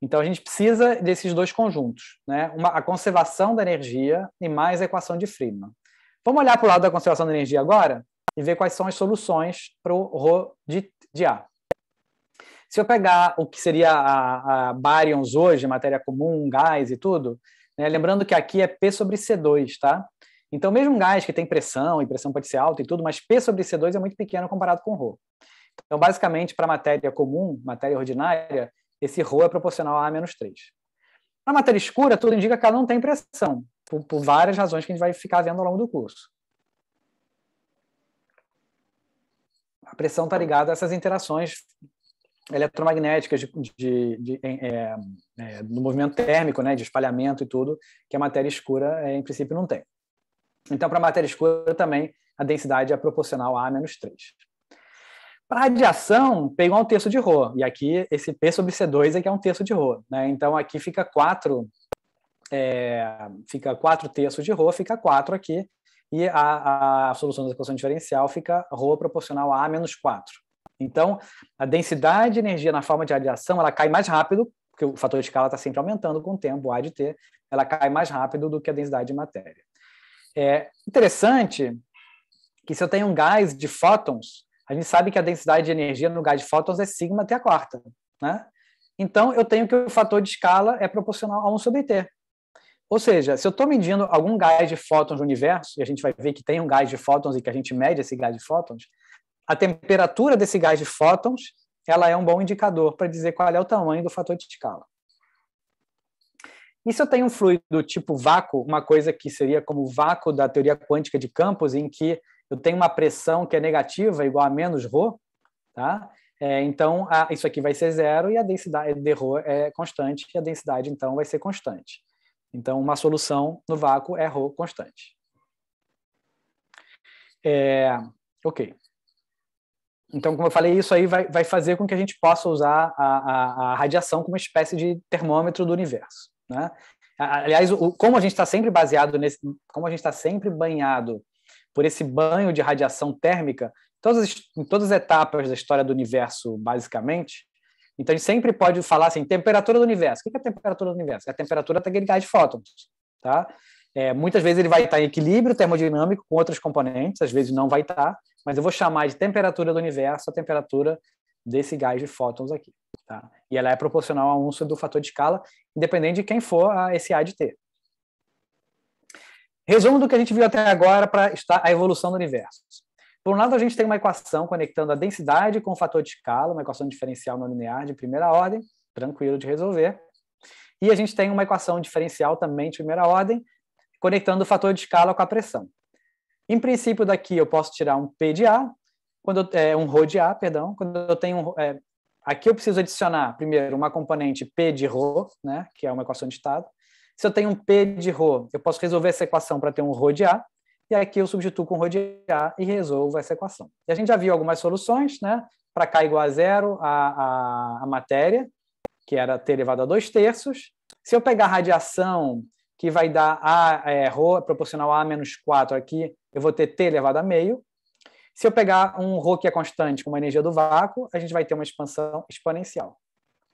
Então, a gente precisa desses dois conjuntos, né? Uma, a conservação da energia e mais a equação de Friedman. Vamos olhar para o lado da conservação da energia agora e ver quais são as soluções para o Rho de, de, A. Se eu pegar o que seria a, a baryons hoje, matéria comum, gás e tudo, né? lembrando que aqui é P sobre C2, tá? Então, mesmo um gás que tem pressão, e pressão pode ser alta e tudo, mas P sobre C2 é muito pequeno comparado com Rho. Então, basicamente, para matéria comum, matéria ordinária, esse Rho é proporcional a A menos 3. Na matéria escura, tudo indica que ela não tem pressão, por, por várias razões que a gente vai ficar vendo ao longo do curso. A pressão está ligada a essas interações eletromagnéticas de, de, de é, é, do movimento térmico, né, de espalhamento e tudo, que a matéria escura, é, em princípio, não tem. Então, para a matéria escura também, a densidade é proporcional a A-3. Para radiação, pegou um terço de Rho, e aqui esse P sobre C2 é que é um terço de Rho. Né? Então, aqui fica 4, é, fica 4 terços de Rho, fica 4 aqui, e a, a solução da equação diferencial fica Rho proporcional a A menos 4. Então, a densidade de energia na forma de radiação, ela cai mais rápido, porque o fator de escala está sempre aumentando com o tempo, A de T, ela cai mais rápido do que a densidade de matéria. É interessante que se eu tenho um gás de fótons, a gente sabe que a densidade de energia no gás de fótons é sigma até a quarta, né? Então, eu tenho que o fator de escala é proporcional a 1 sobre T. Ou seja, se eu estou medindo algum gás de fótons no universo, e a gente vai ver que tem um gás de fótons e que a gente mede esse gás de fótons, a temperatura desse gás de fótons ela é um bom indicador para dizer qual é o tamanho do fator de escala. E se eu tenho um fluido tipo vácuo, uma coisa que seria como o vácuo da teoria quântica de campos, em que eu tenho uma pressão que é negativa, igual a menos ρ, tá? É, então, a, isso aqui vai ser zero e a densidade de ρ é constante e a densidade, então, vai ser constante. Então, uma solução no vácuo é ρ constante. É, ok. Então, como eu falei, isso aí vai, vai fazer com que a gente possa usar a, a, a radiação como uma espécie de termômetro do universo. Né? Aliás, o, como a gente está sempre baseado nesse, como a gente está sempre banhado por esse banho de radiação térmica, todas, em todas as etapas da história do universo, basicamente, então a gente sempre pode falar assim, temperatura do universo. O que é a temperatura do universo? É a temperatura daquele gás de fótons, tá? É, muitas vezes ele vai estar em equilíbrio termodinâmico com outros componentes, às vezes não vai estar, mas eu vou chamar de temperatura do universo a temperatura desse gás de fótons aqui. Tá? E ela é proporcional a 1 do fator de escala, independente de quem for a esse A de T. Resumo do que a gente viu até agora para a evolução do universo. Por um lado, a gente tem uma equação conectando a densidade com o fator de escala, uma equação diferencial não linear de primeira ordem, tranquilo de resolver. E a gente tem uma equação diferencial também de primeira ordem, conectando o fator de escala com a pressão. Em princípio, daqui eu posso tirar um P de A, quando eu, é, um ρ de A, perdão, quando eu tenho um, é, Aqui eu preciso adicionar, primeiro, uma componente P de Rho, né, que é uma equação de estado. Se eu tenho um P de Rho, eu posso resolver essa equação para ter um Rho de A, e aqui eu substituo com Rho de A e resolvo essa equação. E a gente já viu algumas soluções, né? Para K igual a zero, a, a, a matéria, que era T elevado a 2 terços. Se eu pegar a radiação, que vai dar A, é, Rho proporcional a menos 4 aqui, eu vou ter T elevado a meio. Se eu pegar um Rho que é constante com uma energia do vácuo, a gente vai ter uma expansão exponencial.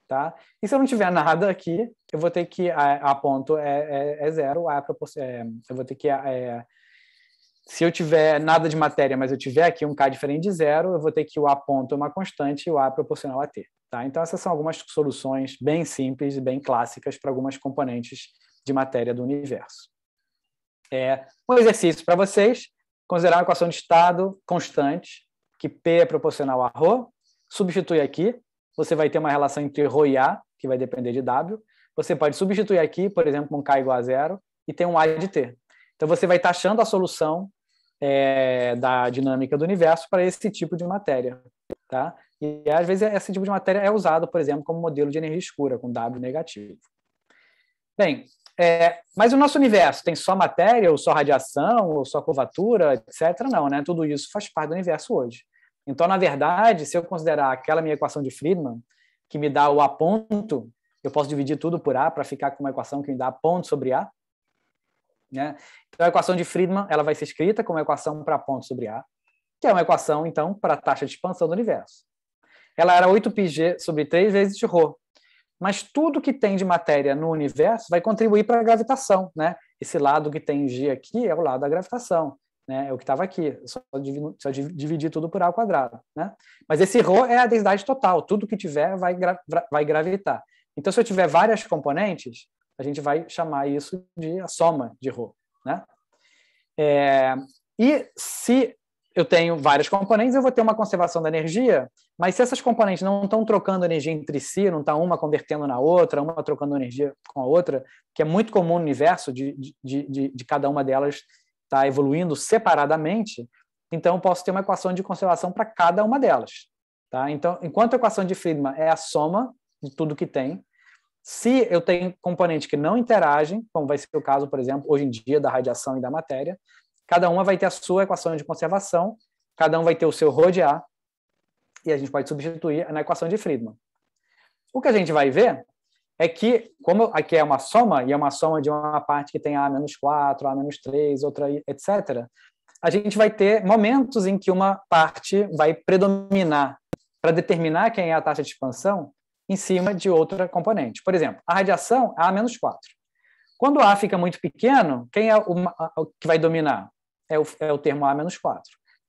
Tá? E se eu não tiver nada aqui, eu vou ter que a, a ponto é, é, é zero, a é, eu vou ter que é, se eu tiver nada de matéria, mas eu tiver aqui um k diferente de zero, eu vou ter que o a ponto é uma constante e o a é proporcional a t. Tá? Então essas são algumas soluções bem simples e bem clássicas para algumas componentes de matéria do universo. É um exercício para vocês considerar uma equação de estado constante, que P é proporcional a Rho, substitui aqui, você vai ter uma relação entre Rho e A, que vai depender de W. Você pode substituir aqui, por exemplo, um K igual a zero, e tem um A de T. Então, você vai taxando a solução é, da dinâmica do universo para esse tipo de matéria. Tá? E, às vezes, esse tipo de matéria é usado, por exemplo, como modelo de energia escura, com W negativo. Bem, é, mas o nosso universo tem só matéria, ou só radiação, ou só curvatura, etc. Não, né? Tudo isso faz parte do universo hoje. Então, na verdade, se eu considerar aquela minha equação de Friedman, que me dá o A ponto, eu posso dividir tudo por A para ficar com uma equação que me dá A ponto sobre A. Né? Então, a equação de Friedman ela vai ser escrita como uma equação para ponto sobre A, que é uma equação, então, para a taxa de expansão do universo. Ela era 8πg sobre 3 vezes ρ, mas tudo que tem de matéria no universo vai contribuir para a gravitação, né? Esse lado que tem G aqui é o lado da gravitação, né? É o que estava aqui, só, só dividir tudo por A ao quadrado, né? Mas esse ρ é a densidade total, tudo que tiver vai, gra vai gravitar. Então, se eu tiver várias componentes, a gente vai chamar isso de a soma de ρ, né? É, e se eu tenho várias componentes, eu vou ter uma conservação da energia, mas se essas componentes não estão trocando energia entre si, não está uma convertendo na outra, uma trocando energia com a outra, que é muito comum no universo de, de, de, de cada uma delas estar tá evoluindo separadamente, então eu posso ter uma equação de conservação para cada uma delas. Tá? Então, enquanto a equação de Friedman é a soma de tudo que tem, se eu tenho componentes que não interagem, como vai ser o caso, por exemplo, hoje em dia, da radiação e da matéria, Cada uma vai ter a sua equação de conservação, cada um vai ter o seu a, e a gente pode substituir na equação de Friedman. O que a gente vai ver é que, como aqui é uma soma, e é uma soma de uma parte que tem A menos 4, A menos 3, outra, etc., a gente vai ter momentos em que uma parte vai predominar para determinar quem é a taxa de expansão em cima de outra componente. Por exemplo, a radiação é A menos 4. Quando A fica muito pequeno, quem é o que vai dominar? é o, é o termo A menos 4.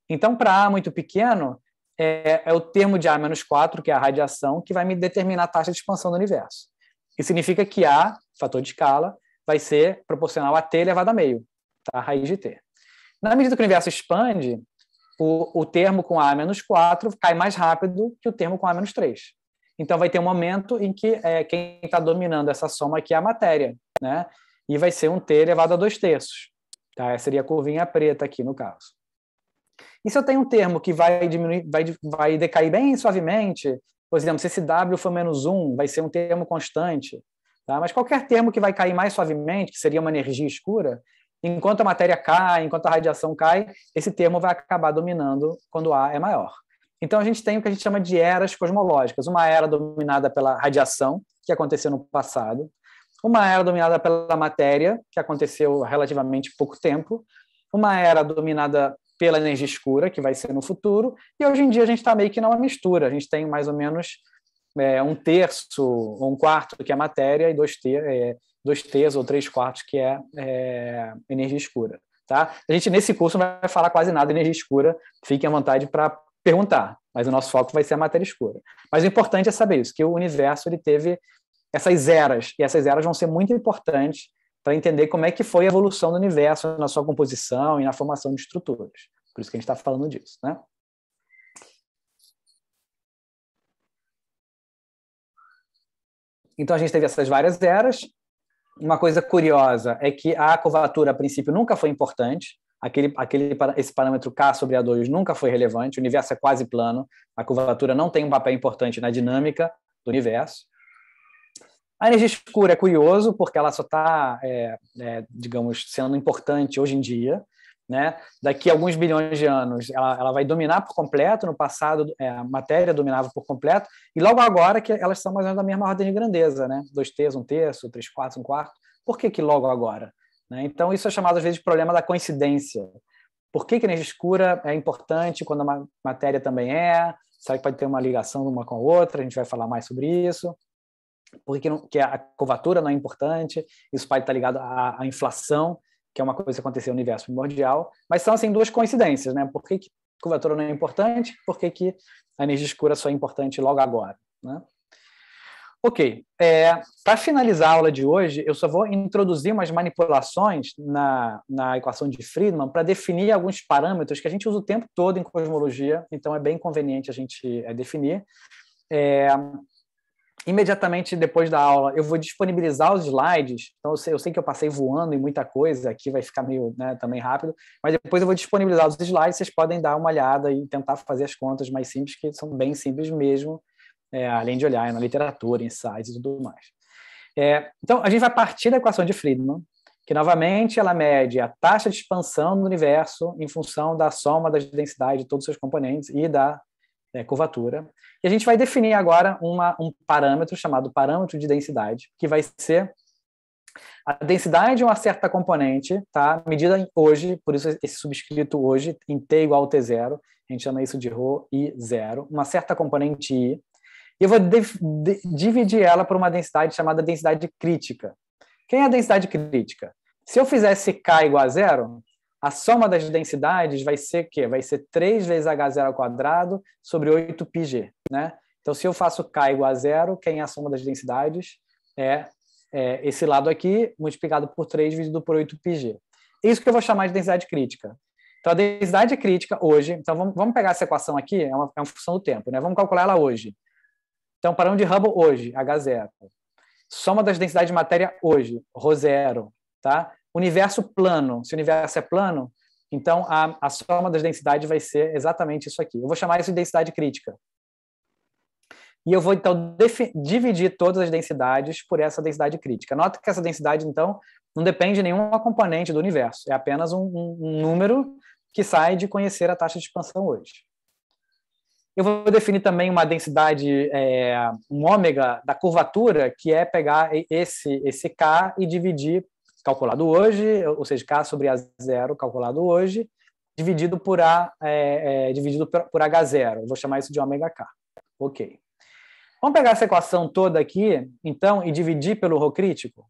Então, para A muito pequeno, é, é o termo de A menos 4, que é a radiação, que vai me determinar a taxa de expansão do universo. Isso significa que A, fator de escala, vai ser proporcional a T elevado a meio, tá? a raiz de T. Na medida que o universo expande, o, o termo com A menos 4 cai mais rápido que o termo com A menos 3. Então, vai ter um momento em que é, quem está dominando essa soma aqui é a matéria, né? E vai ser um T elevado a 2 terços. Tá? Seria a curvinha preta aqui, no caso. E se eu tenho um termo que vai diminuir, vai, vai decair bem suavemente, por exemplo, se esse W for menos 1, vai ser um termo constante. Tá? Mas qualquer termo que vai cair mais suavemente, que seria uma energia escura, enquanto a matéria cai, enquanto a radiação cai, esse termo vai acabar dominando quando A é maior. Então a gente tem o que a gente chama de eras cosmológicas. Uma era dominada pela radiação, que aconteceu no passado, uma era dominada pela matéria, que aconteceu há relativamente pouco tempo, uma era dominada pela energia escura, que vai ser no futuro, e hoje em dia a gente está meio que numa mistura, a gente tem mais ou menos é, um terço ou um quarto que é matéria e dois, ter, é, dois terços ou três quartos que é, é energia escura. Tá? A gente, nesse curso, não vai falar quase nada de energia escura, fiquem à vontade para perguntar, mas o nosso foco vai ser a matéria escura. Mas o importante é saber isso, que o universo ele teve essas eras. E essas eras vão ser muito importantes para entender como é que foi a evolução do universo na sua composição e na formação de estruturas. Por isso que a gente está falando disso, né? Então a gente teve essas várias eras. Uma coisa curiosa é que a curvatura, a princípio, nunca foi importante. Aquele, aquele, esse parâmetro K sobre A2 nunca foi relevante. O universo é quase plano. A curvatura não tem um papel importante na dinâmica do universo. A energia escura é curioso, porque ela só está, é, é, digamos, sendo importante hoje em dia. Né? Daqui a alguns bilhões de anos, ela, ela vai dominar por completo. No passado, é, a matéria dominava por completo. E logo agora, que elas são mais ou menos da mesma ordem de grandeza: né? dois terços, um terço, três quartos, um quarto. Por que, que logo agora? Né? Então, isso é chamado às vezes de problema da coincidência. Por que, que a energia escura é importante quando a matéria também é? Será que pode ter uma ligação uma com a outra? A gente vai falar mais sobre isso porque não, que a curvatura não é importante, isso pode estar ligado à, à, inflação, que é uma coisa que aconteceu no universo primordial, mas são assim duas coincidências, né? Por que, que curvatura não é importante, por que, que a energia escura só é importante logo agora, né? Ok, é, para finalizar a aula de hoje, eu só vou introduzir umas manipulações na, na equação de Friedman para definir alguns parâmetros que a gente usa o tempo todo em cosmologia, então é bem conveniente a gente é, definir. É, imediatamente depois da aula, eu vou disponibilizar os slides. Então, eu sei, eu sei que eu passei voando em muita coisa, aqui vai ficar meio né, também rápido, mas depois eu vou disponibilizar os slides, vocês podem dar uma olhada e tentar fazer as contas mais simples, que são bem simples mesmo, é, além de olhar na literatura, em sites e tudo mais. É, então, a gente vai partir da equação de Friedman, que novamente ela mede a taxa de expansão do universo em função da soma das densidades de todos os seus componentes e da é, curvatura. E a gente vai definir agora uma, um parâmetro chamado parâmetro de densidade, que vai ser a densidade de uma certa componente, tá? medida hoje, por isso esse subscrito hoje, em T igual a T0, a gente chama isso de rho i zero, uma certa componente I, e eu vou de, de, dividir ela por uma densidade chamada densidade crítica. Quem é a densidade crítica? Se eu fizesse K igual a zero, a soma das densidades vai ser quê? Vai ser 3 vezes H0 ao quadrado sobre 8 πg, né? Então, se eu faço K igual a zero, quem é a soma das densidades é, é esse lado aqui multiplicado por 3 dividido por 8 πg. É isso que eu vou chamar de densidade crítica. Então, a densidade crítica hoje, então vamos, vamos pegar essa equação aqui, é uma, é uma função do tempo, né? Vamos calcular ela hoje. Então, parâmetro de Hubble hoje, H0. Soma das densidades de matéria hoje, Rho zero, tá? universo plano. Se o universo é plano, então a, a soma das densidades vai ser exatamente isso aqui. Eu vou chamar isso de densidade crítica. E eu vou, então, dividir todas as densidades por essa densidade crítica. Nota que essa densidade, então, não depende de nenhuma componente do universo. É apenas um, um, número que sai de conhecer a taxa de expansão hoje. Eu vou definir também uma densidade, é, um ômega da curvatura, que é pegar esse, esse K e dividir calculado hoje, ou seja, K sobre A0 calculado hoje, dividido por A, é, é, dividido por H0. Vou chamar isso de ômega K. Ok. Vamos pegar essa equação toda aqui, então, e dividir pelo Rho crítico?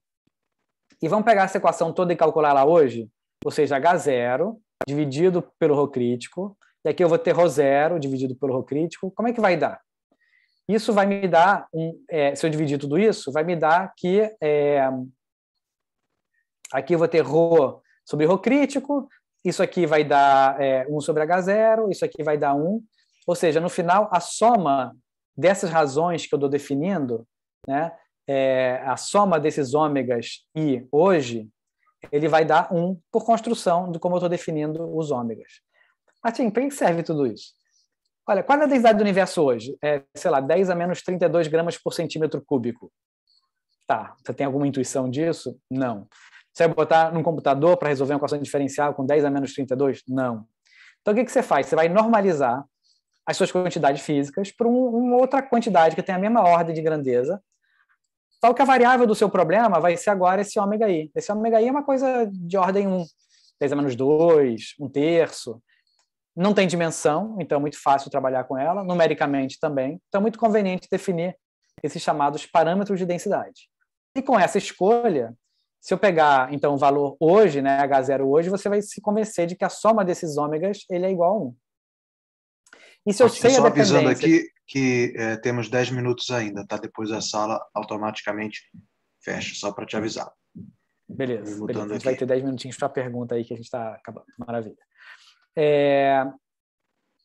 E vamos pegar essa equação toda e calcular lá hoje? Ou seja, H0 dividido pelo Rho crítico, e aqui eu vou ter Rho zero dividido pelo Rho crítico. Como é que vai dar? Isso vai me dar, um, é, se eu dividir tudo isso, vai me dar que é, Aqui eu vou ter ρ sobre ρ crítico, isso aqui vai dar é, 1 sobre H0, isso aqui vai dar 1. Ou seja, no final, a soma dessas razões que eu estou definindo, né, é, a soma desses ômegas e hoje, ele vai dar 1 por construção de como eu estou definindo os ômegas. Martim, para que serve tudo isso? Olha, qual é a densidade do universo hoje? É, sei lá, 10 a menos 32 gramas por centímetro cúbico. Tá, você tem alguma intuição disso? Não. Você vai botar num computador para resolver uma equação diferencial com 10 a menos 32? Não. Então, o que, que você faz? Você vai normalizar as suas quantidades físicas para um, uma outra quantidade que tem a mesma ordem de grandeza. Só que a variável do seu problema vai ser agora esse ômega i. Esse ômega i é uma coisa de ordem 1, 10 a menos 2, 1 terço. Não tem dimensão, então é muito fácil trabalhar com ela, numericamente também. Então é muito conveniente definir esses chamados parâmetros de densidade. E com essa escolha, se eu pegar, então, o valor hoje, né, H0 hoje, você vai se convencer de que a soma desses ômegas ele é igual a 1. E se eu Acho sei só a dependência... avisando aqui que é, temos 10 minutos ainda, tá? Depois a sala automaticamente fecha, só para te avisar. Beleza, beleza. a gente vai ter 10 minutinhos para a pergunta aí que a gente está acabando. Maravilha. É...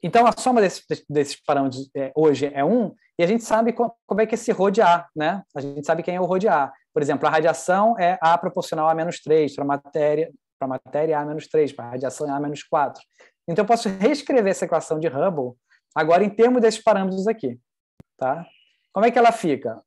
Então, a soma desses, desses parâmetros é, hoje é 1, e a gente sabe como é que é esse rodear, né? A gente sabe quem é o rodear por exemplo, a radiação é A proporcional a menos 3, para a matéria, para a matéria é A menos 3, para a radiação é A menos 4. Então, eu posso reescrever essa equação de Hubble agora em termos desses parâmetros aqui. Tá? Como é que ela fica?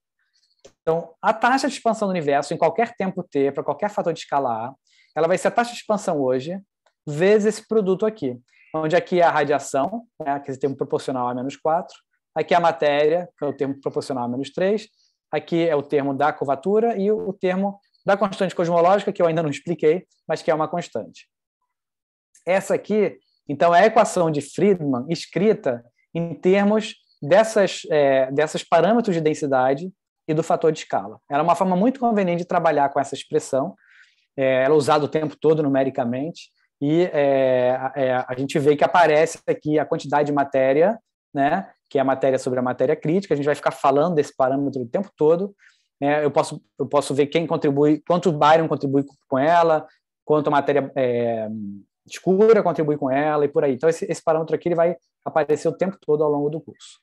Então, a taxa de expansão do universo em qualquer tempo t, para qualquer fator de escala A, ela vai ser a taxa de expansão hoje, vezes esse produto aqui, onde aqui é a radiação, né, que é o termo proporcional a menos 4, aqui é a matéria, que é o termo proporcional a menos 3, Aqui é o termo da curvatura e o termo da constante cosmológica, que eu ainda não expliquei, mas que é uma constante. Essa aqui, então, é a equação de Friedman escrita em termos dessas, é, dessas parâmetros de densidade e do fator de escala. Era uma forma muito conveniente de trabalhar com essa expressão, é, ela é usada o tempo todo numericamente, e é, é, a gente vê que aparece aqui a quantidade de matéria né, que é a matéria sobre a matéria crítica. A gente vai ficar falando desse parâmetro o tempo todo. Né? eu, posso, eu posso ver quem contribui, quanto o Byron contribui com ela, quanto a matéria é, escura contribui com ela e por aí. Então, esse, esse, parâmetro aqui ele vai aparecer o tempo todo ao longo do curso.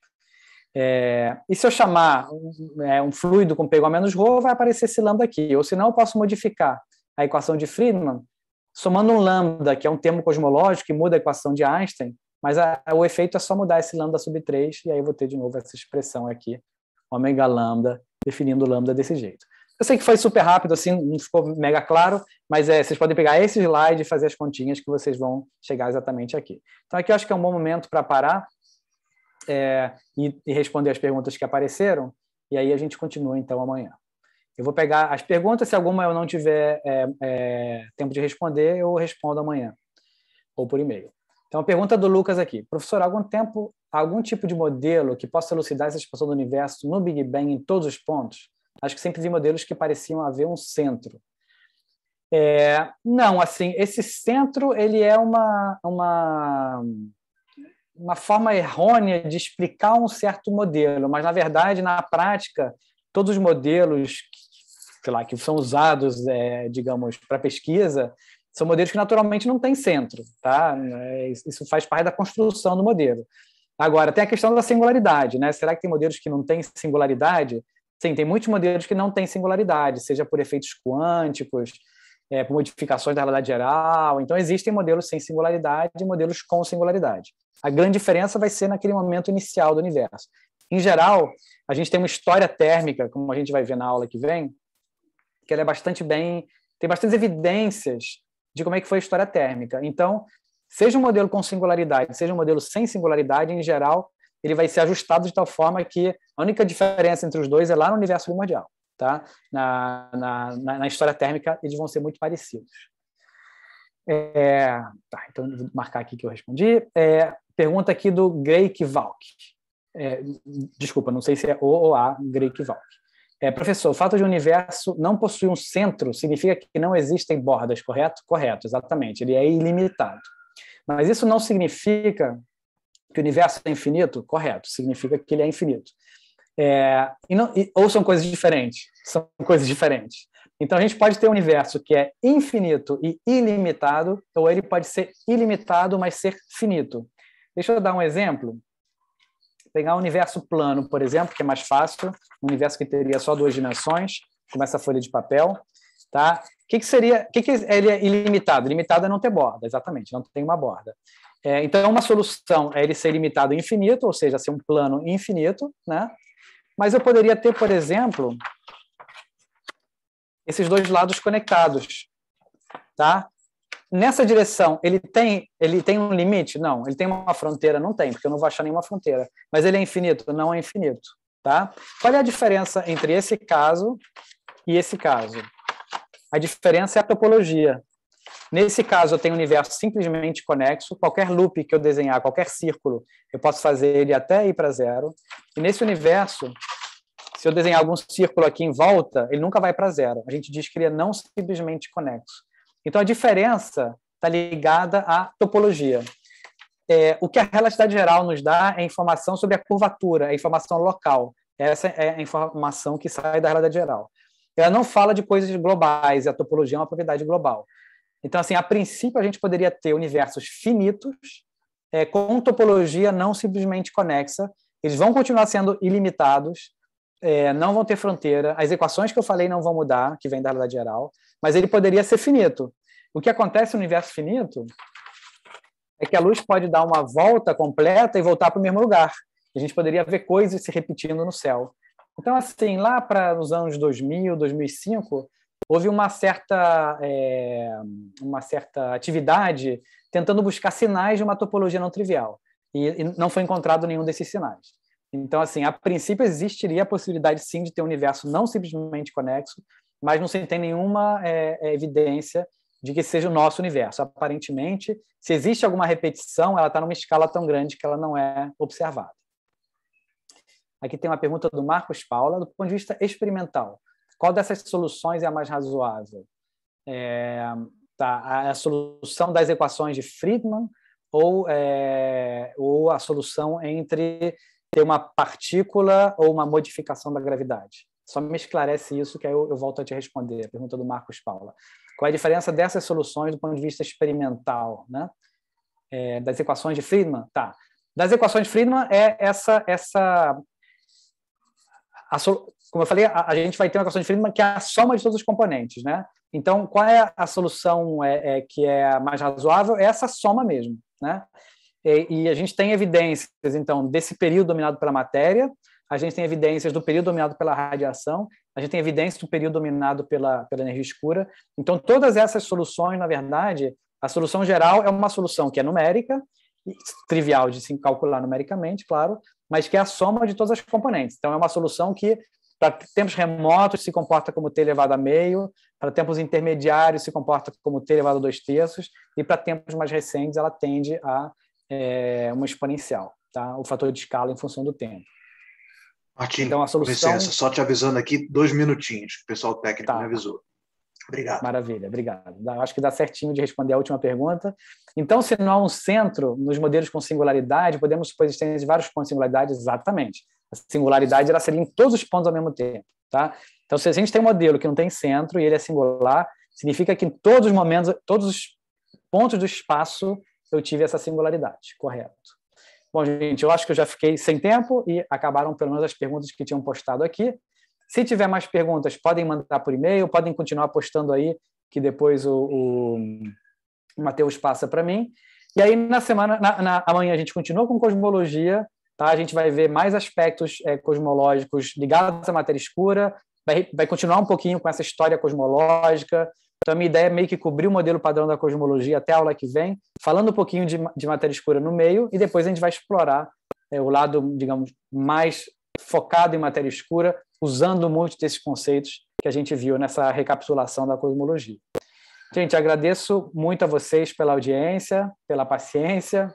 É, e se eu chamar um, é, um fluido com pego a menos ρ, vai aparecer esse lambda aqui. Ou se não, eu posso modificar a equação de Friedman somando um lambda, que é um termo cosmológico que muda a equação de Einstein, mas a, o efeito é só mudar esse lambda sub 3, e aí eu vou ter de novo essa expressão aqui, ômega lambda, definindo lambda desse jeito. Eu sei que foi super rápido, assim, não ficou mega claro, mas é, vocês podem pegar esse slide e fazer as continhas que vocês vão chegar exatamente aqui. Então, aqui eu acho que é um bom momento para parar é, e, e responder as perguntas que apareceram, e aí a gente continua, então, amanhã. Eu vou pegar as perguntas, se alguma eu não tiver é, é, tempo de responder, eu respondo amanhã, ou por e-mail. Então, a pergunta do Lucas aqui. Professor, há algum tempo, há algum tipo de modelo que possa elucidar essa expansão do universo no Big Bang em todos os pontos? Acho que sempre vi modelos que pareciam haver um centro. É, não, assim, esse centro ele é uma, uma, uma forma errônea de explicar um certo modelo, mas, na verdade, na prática, todos os modelos que, sei lá, que são usados, é, digamos, para pesquisa, são modelos que naturalmente não têm centro, tá? Isso faz parte da construção do modelo. Agora, tem a questão da singularidade, né? Será que tem modelos que não têm singularidade? Sim, tem muitos modelos que não têm singularidade, seja por efeitos quânticos, é, por modificações da realidade geral. Então, existem modelos sem singularidade e modelos com singularidade. A grande diferença vai ser naquele momento inicial do universo. Em geral, a gente tem uma história térmica, como a gente vai ver na aula que vem, que ela é bastante bem, tem bastantes evidências de como é que foi a história térmica. Então, seja um modelo com singularidade, seja um modelo sem singularidade, em geral, ele vai ser ajustado de tal forma que a única diferença entre os dois é lá no universo primordial. Tá? Na, na, na história térmica, eles vão ser muito parecidos. É, tá, então, vou marcar aqui que eu respondi. É, pergunta aqui do Greik Valk. É, desculpa, não sei se é O ou A, Greik Valk. É, professor, o fato de o universo não possuir um centro significa que não existem bordas, correto? Correto, exatamente. Ele é ilimitado. Mas isso não significa que o universo é infinito? Correto, significa que ele é infinito. É, e não, e, ou são coisas diferentes. São *laughs* coisas diferentes. Então a gente pode ter um universo que é infinito e ilimitado, ou ele pode ser ilimitado, mas ser finito. Deixa eu dar um exemplo. Pegar o um universo plano, por exemplo, que é mais fácil, um universo que teria só duas dimensões, como essa folha de papel, tá? O que, que seria? O que, que ele é ilimitado? Ilimitado é não ter borda, exatamente, não tem uma borda. É, então, uma solução é ele ser limitado infinito, ou seja, ser um plano infinito, né? Mas eu poderia ter, por exemplo, esses dois lados conectados, tá? Nessa direção, ele tem, ele tem um limite? Não. Ele tem uma fronteira? Não tem, porque eu não vou achar nenhuma fronteira. Mas ele é infinito? Não é infinito. Tá? Qual é a diferença entre esse caso e esse caso? A diferença é a topologia. Nesse caso, eu tenho um universo simplesmente conexo. Qualquer loop que eu desenhar, qualquer círculo, eu posso fazer ele até ir para zero. E nesse universo, se eu desenhar algum círculo aqui em volta, ele nunca vai para zero. A gente diz que ele é não simplesmente conexo. Então, a diferença está ligada à topologia. É, o que a relatividade geral nos dá é informação sobre a curvatura, a é informação local. Essa é a informação que sai da realidade geral. Ela não fala de coisas globais, e a topologia é uma propriedade global. Então, assim, a princípio, a gente poderia ter universos finitos é, com topologia não simplesmente conexa. Eles vão continuar sendo ilimitados, é, não vão ter fronteira. As equações que eu falei não vão mudar, que vem da realidade geral, mas ele poderia ser finito. O que acontece no universo finito é que a luz pode dar uma volta completa e voltar para o mesmo lugar. A gente poderia ver coisas se repetindo no céu. Então, assim, lá para nos anos 2000, 2005, houve uma certa, é, uma certa atividade tentando buscar sinais de uma topologia não trivial. E, e não foi encontrado nenhum desses sinais. Então, assim, a princípio existiria a possibilidade, sim, de ter um universo não simplesmente conexo, mas não se tem nenhuma é, é evidência de que seja o nosso universo. Aparentemente, se existe alguma repetição, ela está numa escala tão grande que ela não é observada. Aqui tem uma pergunta do Marcos Paula, do ponto de vista experimental. Qual dessas soluções é a mais razoável? É, tá, a solução das equações de Friedman ou, é, ou a solução entre ter uma partícula ou uma modificação da gravidade? Só me esclarece isso, que aí eu, eu volto a te responder. A pergunta do Marcos Paula. Qual é a diferença dessas soluções do ponto de vista experimental, né? É, das equações de Friedman, tá? Das equações de Friedman é essa essa como eu falei, a, a, gente vai ter uma equação de Friedman que é a soma de todos os componentes, né? Então, qual é a solução é, é que é mais razoável? É essa soma mesmo, né? E, e a gente tem evidências, então, desse período dominado pela matéria, a gente tem evidências do período dominado pela radiação a gente tem evidência do período dominado pela, pela energia escura. Então, todas essas soluções, na verdade, a solução geral é uma solução que é numérica, trivial de se calcular numericamente, claro, mas que é a soma de todas as componentes. Então, é uma solução que, para tempos remotos, se comporta como t elevado a meio, para tempos intermediários, se comporta como t elevado a dois terços, e para tempos mais recentes, ela tende a é, uma exponencial, tá? o fator de escala em função do tempo. Martim, então, a solução... licença, só te avisando aqui dois minutinhos, o pessoal técnico tá. me avisou. Obrigado. Maravilha, obrigado. Acho que dá certinho de responder a última pergunta. Então, se não há um centro nos modelos com singularidade, podemos supor existência de vários pontos de singularidade? Exatamente. A singularidade ela seria em todos os pontos ao mesmo tempo. Tá? Então, se a gente tem um modelo que não tem centro e ele é singular, significa que em todos os momentos, todos os pontos do espaço, eu tive essa singularidade, correto? Bom, gente, eu acho que eu já fiquei sem tempo e acabaram pelo menos as perguntas que tinham postado aqui. Se tiver mais perguntas, podem mandar por e-mail, podem continuar postando aí, que depois o, o Matheus passa para mim. E aí, na semana, na, na, amanhã, a gente continua com cosmologia, tá? A gente vai ver mais aspectos é, cosmológicos ligados à matéria escura, vai, vai continuar um pouquinho com essa história cosmológica, então, a minha ideia é meio que cobrir o modelo padrão da cosmologia até a aula que vem, falando um pouquinho de, de matéria escura no meio, e depois a gente vai explorar é, o lado, digamos, mais focado em matéria escura, usando muito desses conceitos que a gente viu nessa recapitulação da cosmologia. Gente, agradeço muito a vocês pela audiência, pela paciência.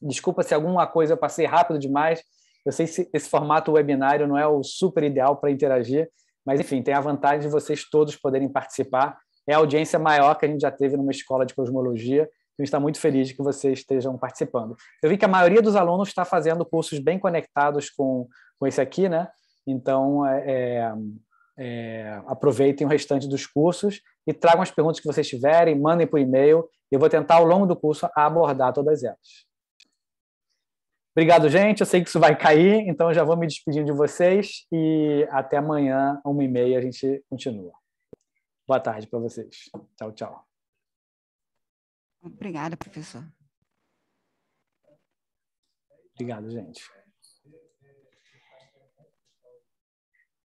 Desculpa se alguma coisa eu passei rápido demais. Eu sei que esse formato webinário não é o super ideal para interagir, mas enfim, tem a vantagem de vocês todos poderem participar é a audiência maior que a gente já teve numa escola de cosmologia. A gente está muito feliz de que vocês estejam participando. Eu vi que a maioria dos alunos está fazendo cursos bem conectados com, com esse aqui, né? Então, é, é, é aproveitem o restante dos cursos e tragam as perguntas que vocês tiverem, mandem por e-mail. Eu vou tentar, ao longo do curso, abordar todas elas. Obrigado, gente. Eu sei que isso vai cair, então eu já vou me despedindo de vocês e até amanhã, uma e meia, a gente continua. Boa tarde para vocês. Tchau, tchau. Obrigada, professor. Obrigado, gente.